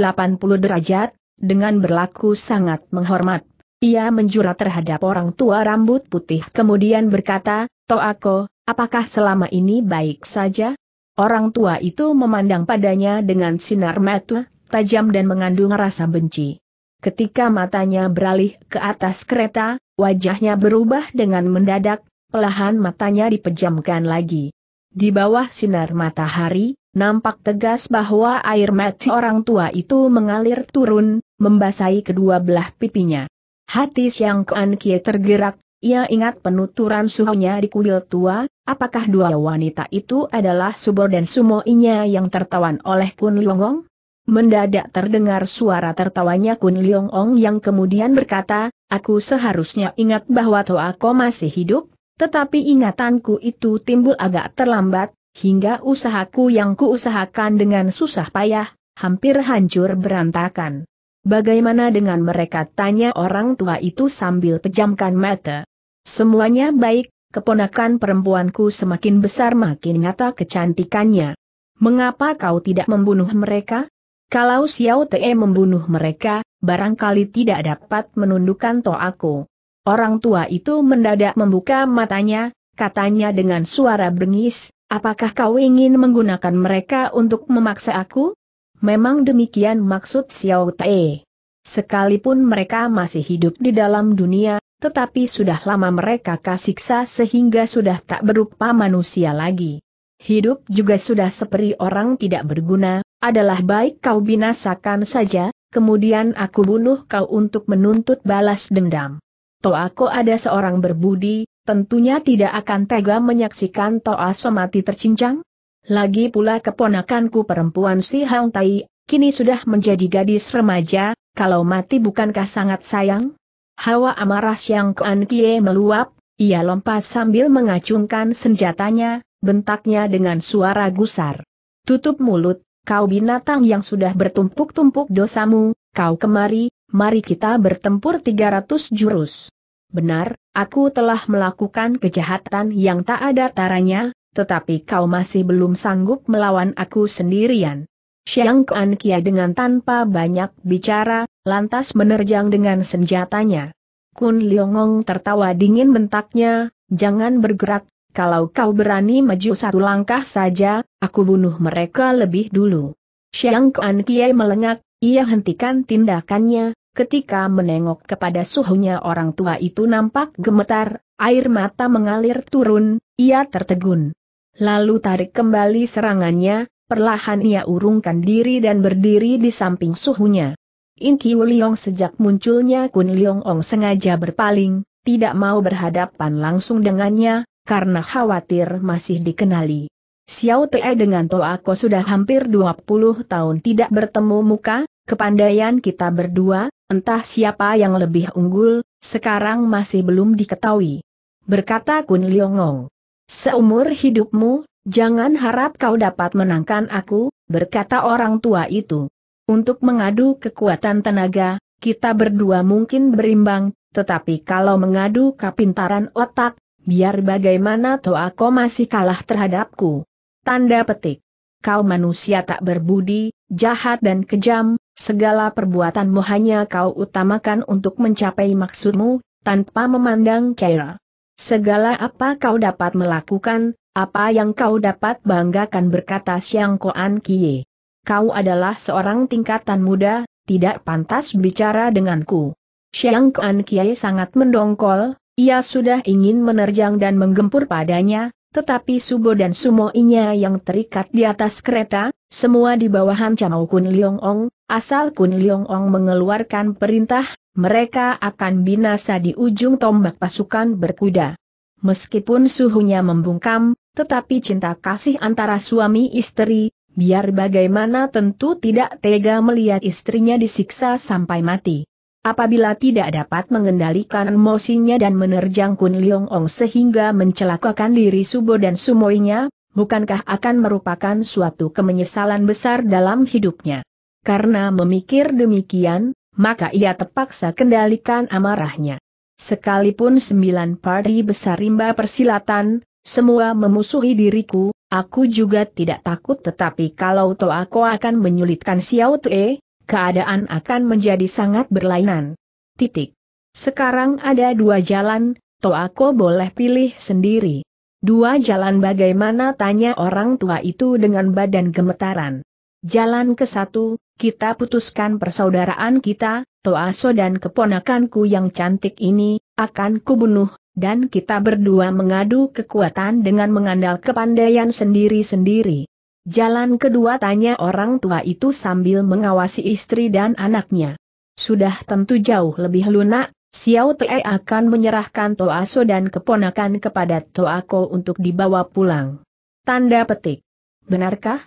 derajat, dengan berlaku sangat menghormat. Ia menjura terhadap orang tua rambut putih kemudian berkata, Toako, apakah selama ini baik saja? Orang tua itu memandang padanya dengan sinar mata, tajam dan mengandung rasa benci. Ketika matanya beralih ke atas kereta, wajahnya berubah dengan mendadak, pelahan matanya dipejamkan lagi. Di bawah sinar matahari, nampak tegas bahwa air mati orang tua itu mengalir turun, membasahi kedua belah pipinya. Hati Siang Kuan Kie tergerak, ia ingat penuturan suhunya di kuil tua, apakah dua wanita itu adalah Subor dan Sumo Inya yang tertawan oleh Kun Liongong? Mendadak terdengar suara tertawanya Kun Liongong yang kemudian berkata, aku seharusnya ingat bahwa toa Ko masih hidup, tetapi ingatanku itu timbul agak terlambat, hingga usahaku yang kuusahakan dengan susah payah, hampir hancur berantakan. Bagaimana dengan mereka tanya orang tua itu sambil pejamkan mata. Semuanya baik, keponakan perempuanku semakin besar makin nyata kecantikannya. Mengapa kau tidak membunuh mereka? Kalau Xiao Te membunuh mereka, barangkali tidak dapat menundukkan toaku. Orang tua itu mendadak membuka matanya, katanya dengan suara bengis, apakah kau ingin menggunakan mereka untuk memaksa aku? Memang demikian maksud Xiao Te. Sekalipun mereka masih hidup di dalam dunia, tetapi sudah lama mereka kasiksa sehingga sudah tak berupa manusia lagi. Hidup juga sudah seperti orang tidak berguna, adalah baik kau binasakan saja, kemudian aku bunuh kau untuk menuntut balas dendam. Toako ada seorang berbudi, tentunya tidak akan tega menyaksikan Toaso mati tercincang? Lagi pula keponakanku perempuan si Hang Tai, kini sudah menjadi gadis remaja, kalau mati bukankah sangat sayang? Hawa amarah Siang Kuan Kie meluap, ia lompat sambil mengacungkan senjatanya, bentaknya dengan suara gusar. Tutup mulut, kau binatang yang sudah bertumpuk-tumpuk dosamu, kau kemari, mari kita bertempur 300 jurus. Benar, aku telah melakukan kejahatan yang tak ada taranya, tetapi kau masih belum sanggup melawan aku sendirian. Xiang Kuan Kia dengan tanpa banyak bicara, lantas menerjang dengan senjatanya. Kun Liongong tertawa dingin bentaknya, jangan bergerak, kalau kau berani maju satu langkah saja, aku bunuh mereka lebih dulu. Xiang Kuan Kia melengak, ia hentikan tindakannya, ketika menengok kepada suhunya orang tua itu nampak gemetar, air mata mengalir turun, ia tertegun. Lalu tarik kembali serangannya, perlahan ia urungkan diri dan berdiri di samping suhunya. In Kiu Liong sejak munculnya Kun Liong Ong sengaja berpaling, tidak mau berhadapan langsung dengannya, karena khawatir masih dikenali. Xiao Te dengan Toa Ko sudah hampir 20 tahun tidak bertemu muka, kepandaian kita berdua, entah siapa yang lebih unggul, sekarang masih belum diketahui. Berkata Kun Liongong. Seumur hidupmu, jangan harap kau dapat menangkan aku, berkata orang tua itu. Untuk mengadu kekuatan tenaga, kita berdua mungkin berimbang, tetapi kalau mengadu kepintaran otak, biar bagaimana Toa Toako masih kalah terhadapku. Tanda petik. Kau manusia tak berbudi, jahat dan kejam, segala perbuatanmu hanya kau utamakan untuk mencapai maksudmu, tanpa memandang kera. Segala apa kau dapat melakukan, apa yang kau dapat banggakan berkata Siang Koan Kie. Kau adalah seorang tingkatan muda, tidak pantas bicara denganku. Siang Koan Kie sangat mendongkol, ia sudah ingin menerjang dan menggempur padanya, tetapi Subo dan Sumo inya yang terikat di atas kereta, semua di bawahan Camau Kun Liong Ong, asal Kun Liong Ong mengeluarkan perintah, mereka akan binasa di ujung tombak pasukan berkuda. Meskipun suhunya membungkam, tetapi cinta kasih antara suami istri, biar bagaimana tentu tidak tega melihat istrinya disiksa sampai mati. Apabila tidak dapat mengendalikan emosinya dan menerjang Kun Liong Ong sehingga mencelakakan diri Subo dan Sumoinya, bukankah akan merupakan suatu kemenyesalan besar dalam hidupnya? Karena memikir demikian, maka ia terpaksa kendalikan amarahnya. Sekalipun sembilan pari besar rimba persilatan, semua memusuhi diriku, aku juga tidak takut tetapi kalau toh aku akan menyulitkan Xiao Tue, keadaan akan menjadi sangat berlainan. Titik. Sekarang ada dua jalan, aku boleh pilih sendiri. Dua jalan bagaimana tanya orang tua itu dengan badan gemetaran. Jalan ke satu, kita putuskan persaudaraan kita, Toaso dan keponakanku yang cantik ini, akan kubunuh, dan kita berdua mengadu kekuatan dengan mengandal kepandaian sendiri-sendiri. Jalan kedua tanya orang tua itu sambil mengawasi istri dan anaknya. Sudah tentu jauh lebih lunak, Xiao Te akan menyerahkan Toaso dan keponakan kepada Toako untuk dibawa pulang. Tanda petik. Benarkah?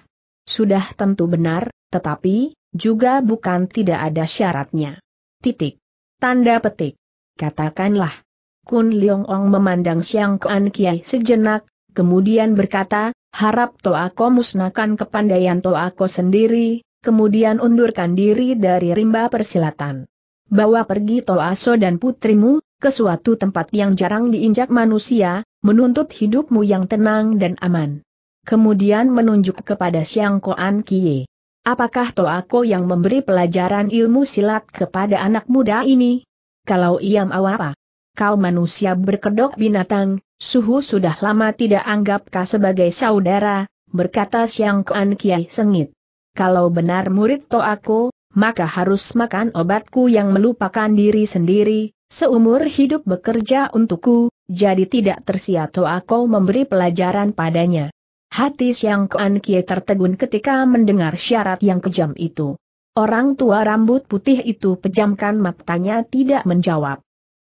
Sudah tentu benar, tetapi, juga bukan tidak ada syaratnya. Titik. Tanda petik. Katakanlah. Kun Leong Ong memandang Siang Kuan Kiai sejenak, kemudian berkata, Harap Toako musnahkan kepandaian Toako sendiri, kemudian undurkan diri dari rimba persilatan. Bawa pergi Toaso dan putrimu, ke suatu tempat yang jarang diinjak manusia, menuntut hidupmu yang tenang dan aman. Kemudian menunjuk kepada Siang Koan Kie. Apakah Toako yang memberi pelajaran ilmu silat kepada anak muda ini? Kalau ia mau Kau manusia berkedok binatang, Suhu sudah lama tidak anggapkah sebagai saudara, berkata Siang Kuan Kiai sengit. Kalau benar murid aku, maka harus makan obatku yang melupakan diri sendiri, seumur hidup bekerja untukku, jadi tidak tersia aku memberi pelajaran padanya. Hati Siang Kuan Kiai tertegun ketika mendengar syarat yang kejam itu. Orang tua rambut putih itu pejamkan matanya tidak menjawab.